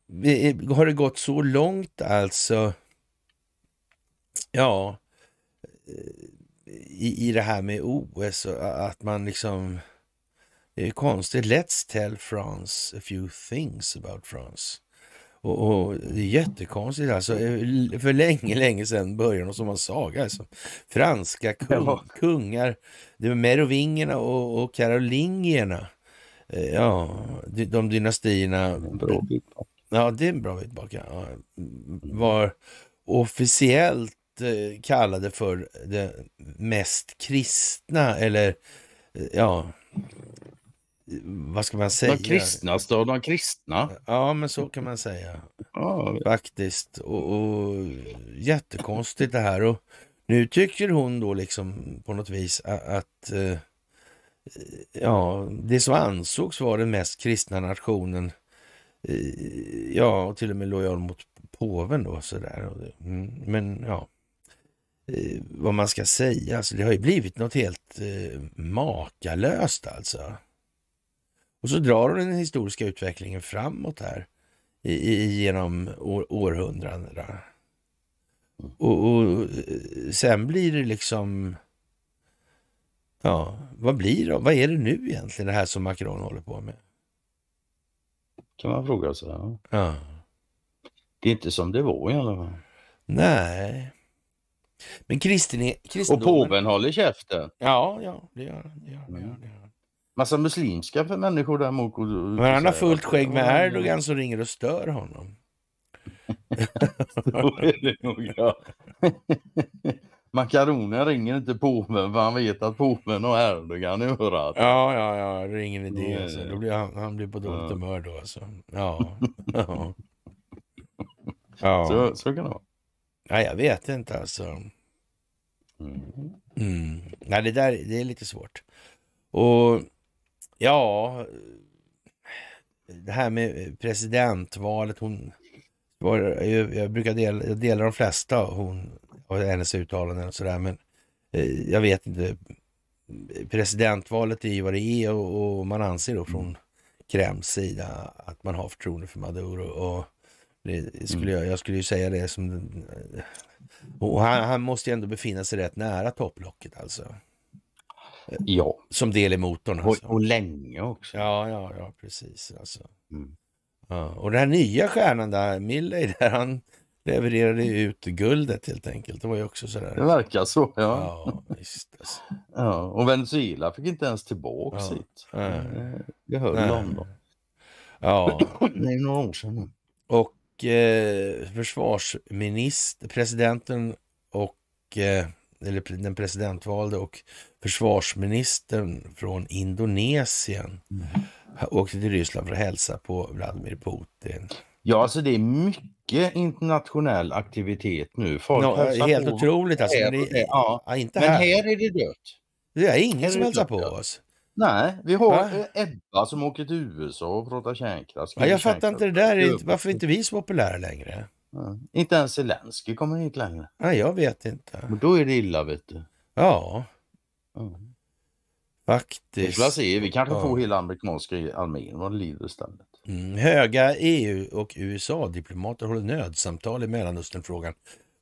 nu, har det gått så långt alltså. Ja, i, i det här med OS och att man liksom. Det är konstigt. Let's tell France a few things about France. Och, och, det är jättekonstigt alltså. Eh, för länge, länge sedan började de som en saga. Alltså. Franska kung, ja. kungar, det var merovingerna och, och karolingierna. Eh, ja, de, de dynastierna. Bra bit Ja, det är en bra bit bak. Ja. Mm, var officiellt eh, kallade för det mest kristna eller ja, vad ska man säga? De kristnaste av de kristna. Ja, men så kan man säga. Ja. Faktiskt. Och, och jättekonstigt det här. Och nu tycker hon då liksom på något vis att, att eh, ja, det som ansågs vara den mest kristna nationen, eh, ja, och till och med lojal mot påven då sådär. Mm, men ja, eh, vad man ska säga, alltså, det har ju blivit något helt makalöst alltså. Och så drar hon den historiska utvecklingen framåt här i, i, genom år, århundradena. Och, och, eh, sen blir det liksom... Ja, vad blir det? Vad är det nu egentligen det här som Macron håller på med? Kan man fråga sig. Ja. ja. Det är inte som det var i alla fall. Nej. Men kristen, kristendomen... Och påven håller käften. Ja, ja, det gör han. Det gör, det gör, det gör. Massa muslimska människor däremot. Och, och, Men han har fullt skägg med Erdogan som ringer och stör honom. Så Makaronen ringer inte påven för han vet att påven och Erdogan är örat. Ja, ja, ja, det är ingen idé. Alltså. Då blir han, han blir på dåligt ja. humör då alltså. Ja. ja. ja. Så, så kan det vara. Ja, jag vet inte alltså. Mm. Mm. Nej, det där det är lite svårt. Och Ja, det här med presidentvalet. Hon var, jag, brukar dela, jag delar de flesta hon, och hennes uttalanden och sådär, men eh, jag vet inte. Presidentvalet är ju vad det är och, och man anser då från Kremls sida att man har förtroende för Maduro. Och det skulle mm. jag, jag skulle ju säga det som... Eh, och han, han måste ju ändå befinna sig rätt nära topplocket alltså. Ja. Som del i motorn. Alltså. Och, och länge också. Ja, ja, ja precis. Alltså. Mm. Ja. Och den här nya stjärnan där, Milley, där han levererade ut guldet helt enkelt. Det var ju också sådär. Det verkar så, ja. Ja, visst, alltså. ja. Och Venezuela fick inte ens tillbaka ja. sitt. Nej. Jag eh, hörde Nej. om dem. Ja. Det är några år sedan. Och eh, försvarsminister, presidenten och eh, eller den presidentvalde och försvarsministern från Indonesien mm. åkte till Ryssland för att hälsa på Vladimir Putin. Ja, alltså det är mycket internationell aktivitet nu. Folk ja, eh, helt på. otroligt alltså. Här, det, ja. ja. inte Men här. här är det dött. Det är ingen här som hälsar på oss. Nej, vi har Va? Eh, Ebba som åker till USA och pratar kärnkraft. Ja, jag fattar inte det där. Varför är inte vi så populära längre? Mm. Inte ens Zelenskyj kommer hit längre. Nej, jag vet inte. Men då är det illa, vet du. Ja. Mm. Faktiskt. Vi se, vi kanske ja. får hela amerikanska armén vad lider istället. Mm. Höga EU och USA-diplomater håller nödsamtal i Mellanösternfrågan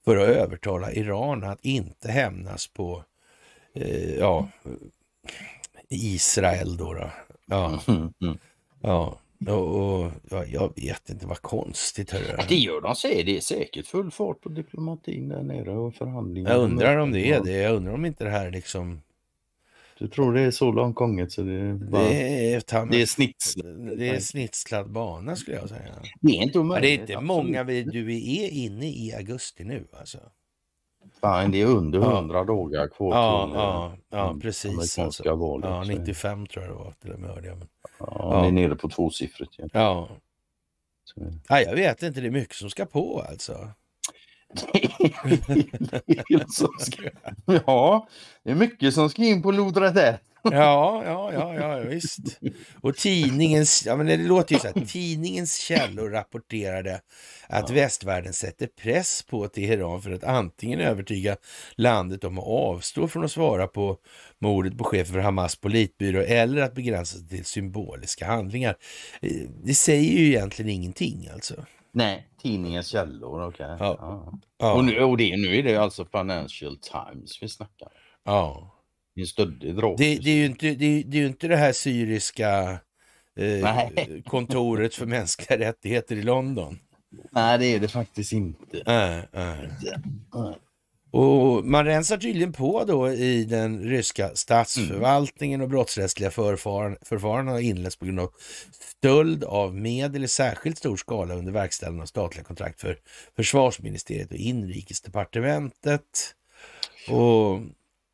för att övertala Iran att inte hämnas på eh, ja, Israel. Då, då. Ja. Mm. ja. Och, ja, jag vet inte, vad konstigt. Hörru. Det gör de säger, det är säkert full fart på diplomatin där nere och förhandlingar. Jag undrar om det är det, jag undrar om inte det här liksom... Du tror det är så långt gånget så det är bara... Det är, är, snitslad. är snitslad bana skulle jag säga. Det är inte omöjligt. Det är inte många vi, du är inne i augusti nu alltså. Fan, det är under 100 ja. dagar kvar ja, ja, alltså. ja, precis. Alltså. Valet, ja, 95 så. tror jag det var till och med. men... Ja, ja. är nere på tvåsiffrigt. Igen. Ja. ja, jag vet inte. Det är mycket som ska på alltså. ja, det är mycket som ska in på lodrätt 1. Ja, ja, ja, ja visst. Och tidningens, ja, men det låter ju så här, tidningens källor rapporterade att ja. västvärlden sätter press på Teheran för att antingen övertyga landet om att avstå från att svara på mordet på chefen för Hamas politbyrå eller att begränsa sig till symboliska handlingar. Eh, det säger ju egentligen ingenting alltså. Nej, tidningens källor, okej. Okay. Ja. Ja. Och, nu, och det, nu är det alltså Financial Times vi snackar. Ja. Det är en stöddig drog. Det, det, är ju inte, det, det, är inte det här syriska eh, kontoret för mänskliga rättigheter i London. Nej, det är det faktiskt inte. Äh, äh. Och man rensar tydligen på då i den ryska statsförvaltningen och brottsrättsliga förfarandet har inletts på grund av stöld av medel i särskilt stor skala under verkställande av statliga kontrakt för försvarsministeriet och inrikesdepartementet. Och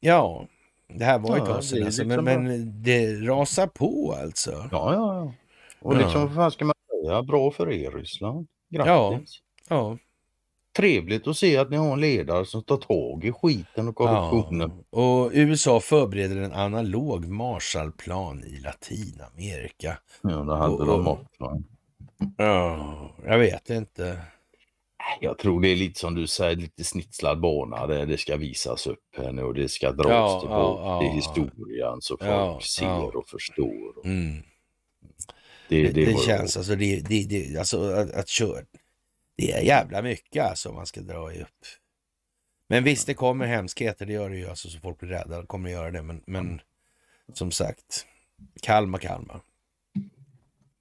ja, det här var ju ja, ett tag sedan alltså, men, men, det rasar på alltså. Ja, ja, ja. Och liksom vad fan ska man säga? Bra för er Ryssland. Grattis. Ja. ja. Trevligt att se att ni har en ledare som tar tag i skiten och korruptionen. Ja. Och USA förbereder en analog Marshallplan i Latinamerika. Ja, det hade och, de också. Ja, jag vet inte. Jag tror det är lite som du säger, lite snitslad bana. Det, eh, det ska visas upp här nu och det ska dras ja, tillbaka ja, till historien så folk ja, ser och förstår. Och... Mm. Det, det, det, det känns, alltså, det, det, alltså att, att köra, det är jävla mycket alltså man ska dra upp. Men visst, det kommer hemskheter, det gör det ju, alltså, så folk blir rädda, det kommer att göra det. Men, men mm. som sagt, Kalmar, Kalmar.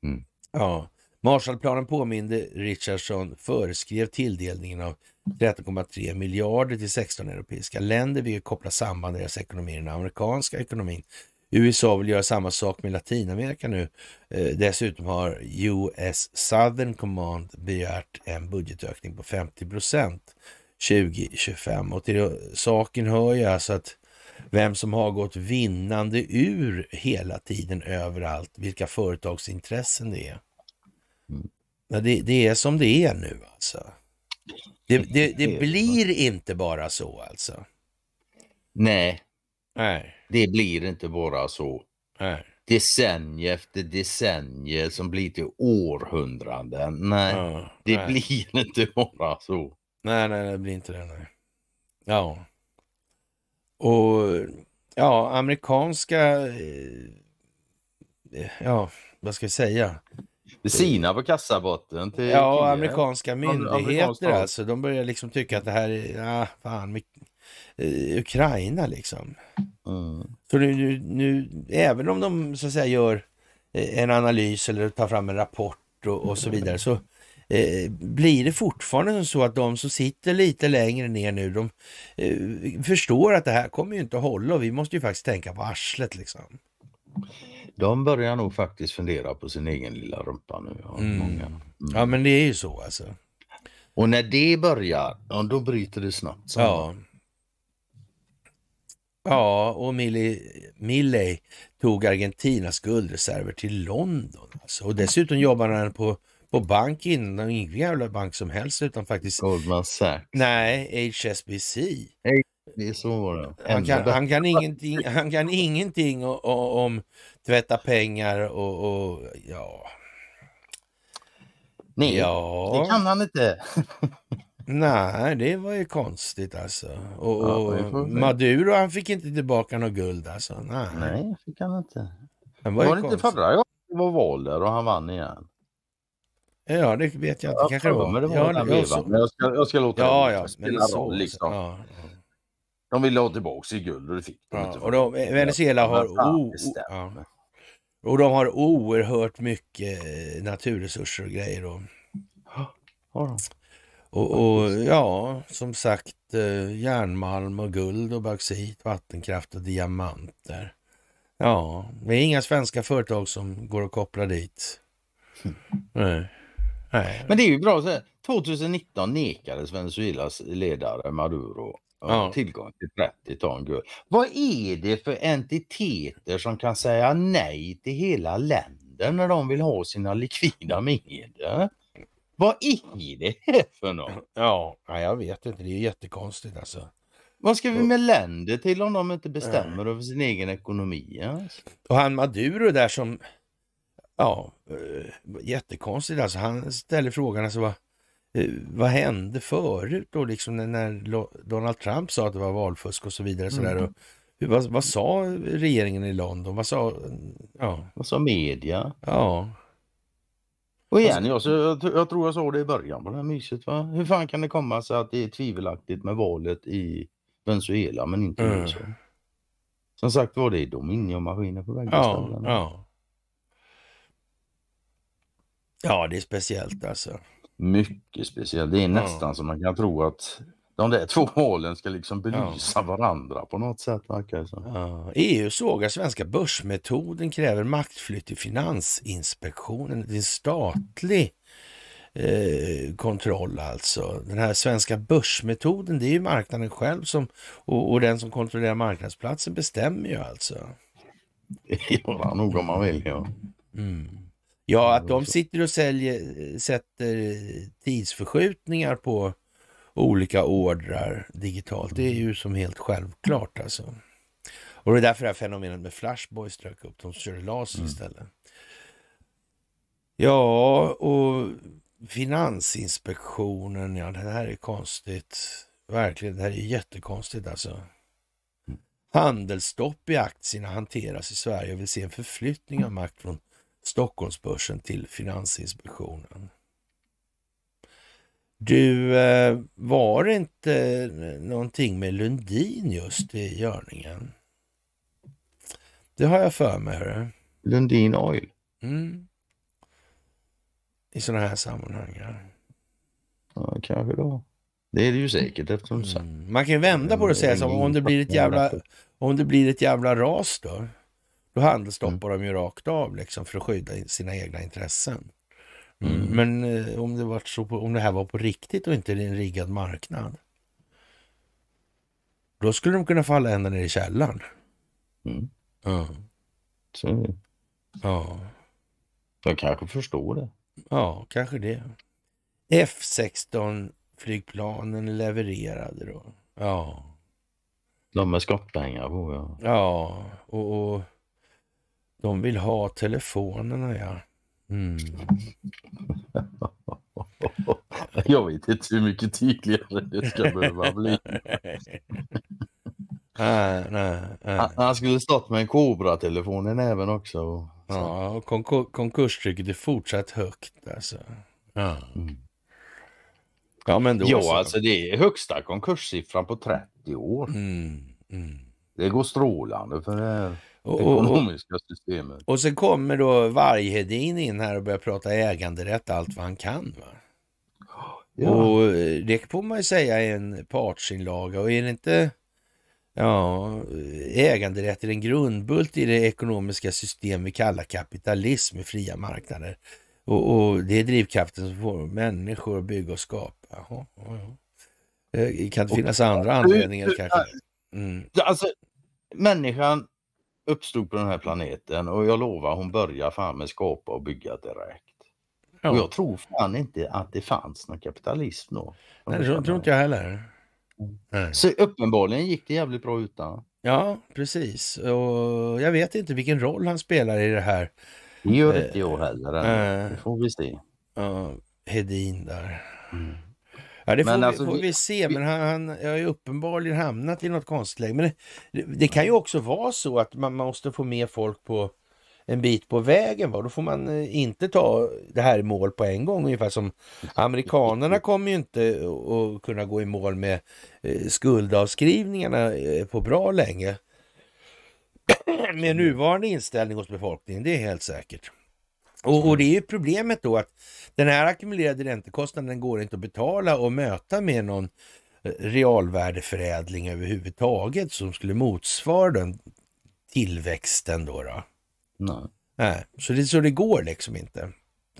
Mm. Ja. Marshallplanen påminde Richardson föreskrev tilldelningen av 13,3 miljarder till 16 europeiska länder, vilket kopplar samman deras ekonomi med den amerikanska ekonomin. USA vill göra samma sak med Latinamerika nu. Eh, dessutom har US Southern Command begärt en budgetökning på 50 procent 2025. Och till saken hör ju alltså att vem som har gått vinnande ur hela tiden överallt, vilka företagsintressen det är. Ja, det, det är som det är nu alltså. Det, det, det blir inte bara så alltså. Nej. Nej. Det blir inte bara så. Nej. Decennier efter decennier som blir till århundraden. Nej, ja, det nej. blir inte bara så. Nej, nej, det blir inte det. Nej. Ja. Och ja, amerikanska... Eh, ja, vad ska vi säga? Det typ. sina på kassabotten. Till ja, och amerikanska myndigheter Amerikansk alltså. De börjar liksom tycka att det här är, ja, fan, eh, Ukraina liksom. Mm. För nu, nu, även om de så att säga gör eh, en analys eller tar fram en rapport och, och så vidare så eh, blir det fortfarande så att de som sitter lite längre ner nu, de eh, förstår att det här kommer ju inte att hålla och vi måste ju faktiskt tänka på arslet liksom. De börjar nog faktiskt fundera på sin egen lilla rumpa nu. Mm. Många. Mm. Ja men det är ju så alltså. Och när det börjar, då bryter det snabbt. Så. Ja. Ja, och Millie, Milley tog Argentinas guldreserver till London. Alltså. Och dessutom jobbade han på, på bank innan, ingen jävla bank som helst utan faktiskt... Goldman Sachs? Nej, HSBC. Det är så var Han kan, han kan ingenting, han kan ingenting och, och, om tvätta pengar och, och ja... Nej, ja. det kan han inte. Nej, det var ju konstigt alltså. Och, och ja, Maduro han fick inte tillbaka något guld alltså. Nej, Nej fick han inte. Han var, det konstigt. inte förra gången det var val där och han vann igen? Ja, det vet jag inte. Ja, kanske det var. Det var ja, det så. Men jag ska, jag ska låta ja, det ja, spela roll liksom. ja. De ville ha tillbaka sitt guld och det fick de ja, inte. Och de, Venezuela har, och de har oerhört mycket eh, naturresurser och grejer. Då. och, och, ja, som sagt eh, järnmalm och guld och bauxit, vattenkraft och diamanter. Ja, det är inga svenska företag som går att koppla dit. Nej. Nej. Men det är ju bra. 2019 nekades Venezuelas ledare Maduro ja. tillgång till 30 ton guld. Vad är det för entiteter som kan säga nej till hela länder när de vill ha sina likvida medel? Vad är det för något? Ja, jag vet inte. Det är jättekonstigt alltså. Vad ska vi med länder till om de inte bestämmer över sin egen ekonomi? Alltså? Och han Maduro där som... Ja, eh, jättekonstigt alltså. Han ställer frågan alltså vad... Eh, vad hände förut då liksom när Donald Trump sa att det var valfusk och så vidare. Så där. Mm. Och vad, vad, sa regeringen i London? Vad sa, ja. vad sa media? Ja. Och igen, jag, jag tror jag sa det i början på det här myset. Va? Hur fan kan det komma sig att det är tvivelaktigt med valet i Venezuela men inte mm. USA? Som sagt var, det är Dominion-maskiner på bägge ja, Ja. ja, det är speciellt alltså. Mycket speciellt. Det är nästan ja. som man kan tro att de där två hålen ska liksom belysa ja. varandra på något sätt. Verkar så. Ja. EU sågar svenska börsmetoden kräver maktflytt till Finansinspektionen. Det är statlig eh, kontroll alltså. Den här svenska börsmetoden, det är ju marknaden själv som och, och den som kontrollerar marknadsplatsen bestämmer ju alltså. Det gör han nog om man vill ja. Mm. Ja, att de sitter och säljer, sätter tidsförskjutningar på olika ordrar digitalt, det är mm. ju som helt självklart alltså. Och det är därför det här fenomenet med Flashboys dök upp. De körde laser mm. istället. Ja, och Finansinspektionen, ja det här är konstigt. Verkligen, det här är jättekonstigt alltså. Mm. Handelsstopp i aktierna hanteras i Sverige och vill se en förflyttning av makt från Stockholmsbörsen till Finansinspektionen. Du, eh, var det inte eh, någonting med Lundin just i görningen? Det har jag för mig. Hörru. Lundin Oil? Mm. I sådana här sammanhang. Ja. kanske då. Det är det ju säkert eftersom... Mm. Man kan ju vända på det och säga så om det blir ett jävla, om det blir ett jävla ras då. Då handelsstoppar mm. de ju rakt av liksom för att skydda sina egna intressen. Mm. mm. Men eh, om, det var så på, om det här var på riktigt och inte en riggad marknad. Då skulle de kunna falla ända ner i källaren. Mm. Ja. Så. Ja. De kanske förstår det. Ja, kanske det. F16 flygplanen levererade då. Ja. De med skottpengar på ja. Ja, och, och de vill ha telefonerna ja. Mm. Jag vet inte hur mycket tydligare det ska behöva bli. Nej, nej, nej. Han skulle stått med en Cobra-telefon i näven också. Och... Ja, och konkur konkurstrycket är fortsatt högt alltså. Ja, mm. ja men då jo, alltså det är högsta konkurssiffran på 30 år. Mm, mm. Det går strålande för det här ekonomiska och, systemet. Och sen kommer då Varghedin in här och börjar prata äganderätt allt vad han kan. Va? Ja. Och eh, det får man ju säga är en partsinlaga och är det inte ja, äganderätt är en grundbult i det ekonomiska system vi kallar kapitalism med fria marknader. Och, och det är drivkraften som får människor att bygga och skapa. Jaha, jaha. Det eh, kan det finnas andra anledningar? Kanske? Mm. Alltså, människan uppstod på den här planeten och jag lovar hon börjar fan med skapa och bygga direkt. Ja. Och jag tror fan inte att det fanns någon kapitalism då. Nej, det tror inte jag heller. Mm. Nej. Så uppenbarligen gick det jävligt bra utan. Ja, precis. Och jag vet inte vilken roll han spelar i det här. Det gör eh, inte jag heller. Äh, det får vi se. Ja, Hedin där. Mm. Ja, det får, men vi, alltså, får vi se, men han, han har ju uppenbarligen hamnat i något konstläge. Men det, det, kan ju också vara så att man, man måste få med folk på en bit på vägen. Va? Då får man eh, inte ta det här i mål på en gång. Ungefär som amerikanerna kommer ju inte att kunna gå i mål med eh, skuldavskrivningarna eh, på bra länge. Med mm. nuvarande inställning hos befolkningen, det är helt säkert. Och, och, mm. det är ju problemet då att den här ackumulerade räntekostnaden går inte att betala och möta med någon eh, realvärdeförädling överhuvudtaget som skulle motsvara den tillväxten då. då. Nej. Nej. Så, det, så det går liksom inte.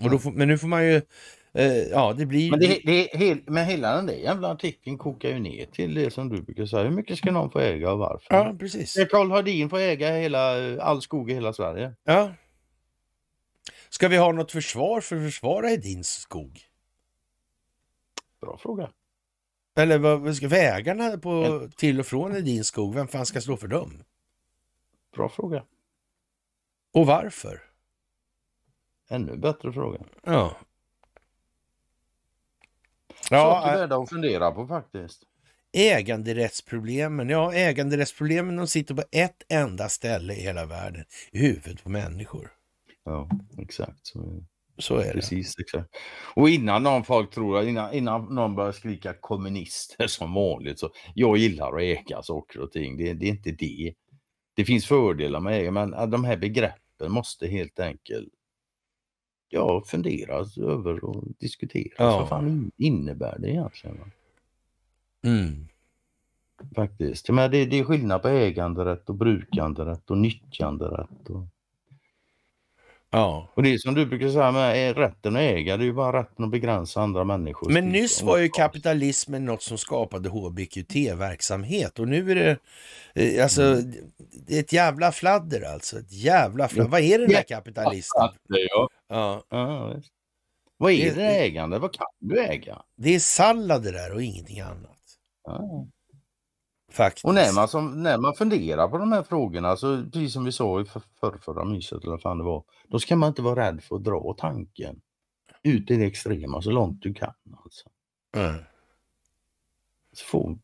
Och då får, men nu får man ju eh, ja, det blir... Men, det, det, men hela den där jävla artikeln kokar ju ner till det som du brukar säga. Hur mycket ska någon få äga och varför? Ja, precis. Carl eh, Hardin får äga hela, all skog i hela Sverige. Ja, Ska vi ha något försvar för att försvara Hedins skog? Bra fråga. Eller vad, vägarna på, till och från Hedins skog, vem fan ska stå för dem? Bra fråga. Och varför? Ännu bättre fråga. Ja. Ja, Saker eh, värda att fundera på faktiskt. Äganderättsproblemen, ja äganderättsproblemen de sitter på ett enda ställe i hela världen, i huvudet på människor. Ja, exakt. Så, så är det. Precis, exakt. Och innan någon folk tror, innan, innan någon börjar skrika kommunister som vanligt, så jag gillar att äga saker och ting. Det, det är inte det. Det finns fördelar med äga, men äh, de här begreppen måste helt enkelt ja, funderas över och diskuteras. Ja. Vad fan innebär det egentligen? Mm. Faktiskt. Men det, det är skillnad på äganderätt och brukanderätt och nyttjanderätt. Och... Ja. Och det är som du brukar säga med eh, rätten att äga, det är ju bara rätten att begränsa andra människor. Men nyss var ju kapitalismen något som skapade HBQT-verksamhet och nu är det eh, alltså mm. det är ett jävla fladder alltså. Ett jävla fladder. Vad är den där kapitalisten? Ja. Ja. ja Vad är det, det ägande? Vad kan du äga? Det är sallad det där och ingenting annat. Ja. Faktiskt. Och när man, som, när man funderar på de här frågorna, alltså, precis som vi sa i förrförra myset, eller fan det var, då ska man inte vara rädd för att dra tanken ut i det extrema så långt du kan. Alltså. Mm. Så får,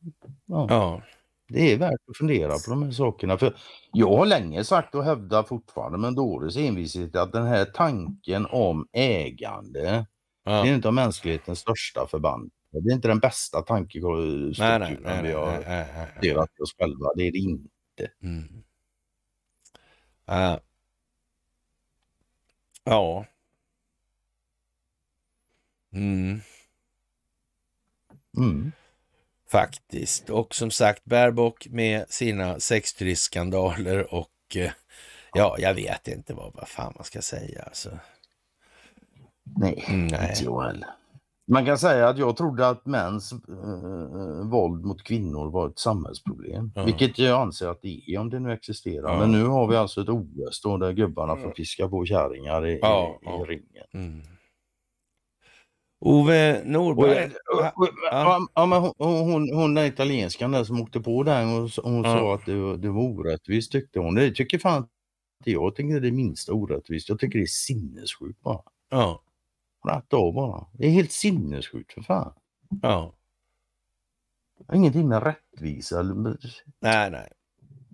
ja. ja. Det är värt att fundera på de här sakerna. För jag har länge sagt och hävdar fortfarande med en Doris envishet att den här tanken om ägande, ja. är inte av mänsklighetens största förband det är inte den bästa tankestrukturen vi har delat oss själva. Det är det inte. Mm. Uh. Ja. Mm. Mm. Faktiskt. Och som sagt, Baerbock med sina sexturistskandaler och eh, ja, jag vet inte vad, vad fan man ska säga. Alltså. Nej, mm, Nej, inte jag heller. Man kan säga att jag trodde att mäns eh, våld mot kvinnor var ett samhällsproblem, mm. vilket jag anser att det är om det nu existerar. Mm. Men nu har vi alltså ett OS då där gubbarna får fiska på kärringar i, ja, i, i ja. ringen. Mm. Ove Norberg. ja, men hon, hon, hon den italienskan där som åkte på den, hon, hon ja. sa att det, det var orättvist tyckte hon. Det tycker fan inte jag. tycker det är det minsta orättvist. Jag tycker det är sinnessjukt bara. Ja. Rakt av bara. Det är helt sinnessjukt för fan. Ja. Ingenting med rättvisa. Nej, nej.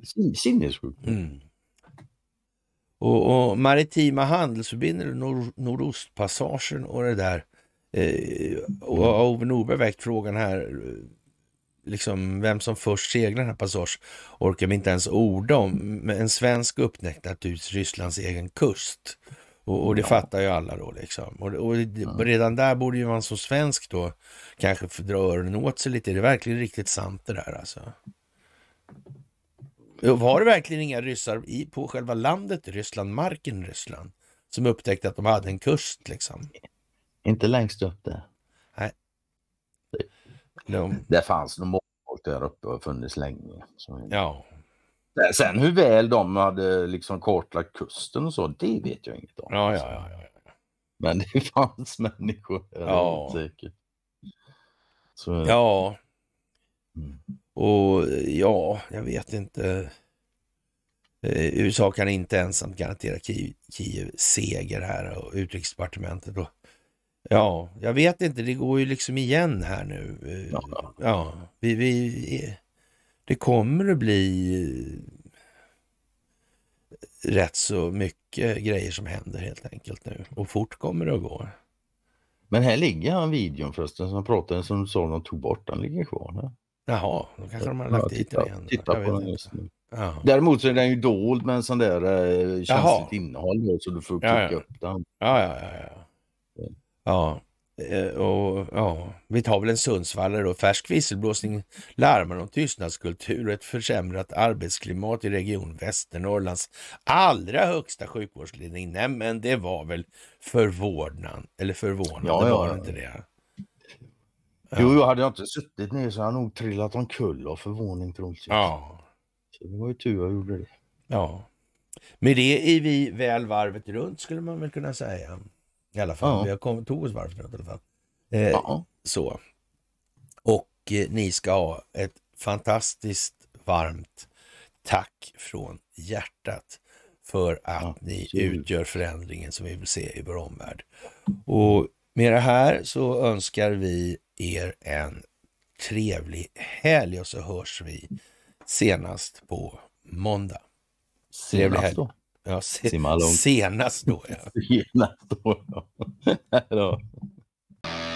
Sin, sinnessjukt. Mm. Och, och, maritima handelsförbindelser, nor, Nordostpassagen och det där. Eh, och Ove Norberg väckt frågan här, eh, liksom vem som först seglar den här passagen orkar vi inte ens orda om. en svensk uppnäckt naturligtvis Rysslands egen kust. Och, och det ja. fattar ju alla då liksom. Och, och ja. redan där borde ju man som svensk då kanske dra öronen åt sig lite. Är det verkligen riktigt sant det där alltså? Var det verkligen inga ryssar i, på själva landet Ryssland, marken Ryssland, som upptäckte att de hade en kust liksom? Inte längst upp där. Nej. Det, de... det fanns nog många folk där uppe och funnits länge. Så... Ja, Eh, sen, hur väl de hade liksom kartlagt kusten och så, det vet jag inget om. Ja, ja, ja, ja. Men det fanns människor där, ja. säkert. Så... Eh, ja. Mm. Och ja, jag vet inte. Eh, USA kan inte ensamt garantera Kiev, Kiev seger här och utrikesdepartementet. Och, ja, jag vet inte, det går ju liksom igen här nu. Ja, ja vi, vi, det kommer att bli rätt så mycket grejer som händer helt enkelt nu och fort kommer det att gå. Men här ligger han videon förresten som pratade som sa de tog bort, den ligger kvar. Här. Jaha, då kanske de har lagt ja, dit titta, den igen. Titta på den just nu. Jaha. Däremot så är den ju dold med en sån där eh, känsligt innehåll så du får plocka ja, ja. upp den. Ja, ja, ja. ja. ja. Eh, och ja, vi tar väl en Sundsvallare då. Färsk visselblåsning larmar om tystnadskultur och ett försämrat arbetsklimat i Region Västernorrlands allra högsta sjukvårdsledning. Nej, men det var väl förvånan, eller förvånande ja, ja. var det inte det? Ja. Jo, hade jag inte suttit ner så hade jag nog trillat omkull av förvåning troligtvis. Ja. Så det var ju tur jag gjorde det. Ja. Med det är vi väl varvet runt skulle man väl kunna säga. I alla fall. Ja. Jag kom, tog oss varv runt i alla fall. Eh, ja. Så. Och eh, ni ska ha ett fantastiskt varmt tack från hjärtat för att ja, ni utgör förändringen som vi vill se i vår omvärld. Och med det här så önskar vi er en trevlig helg och så hörs vi senast på måndag. trevlig helg. Då. Ja, se Senast då ja. senast då ja.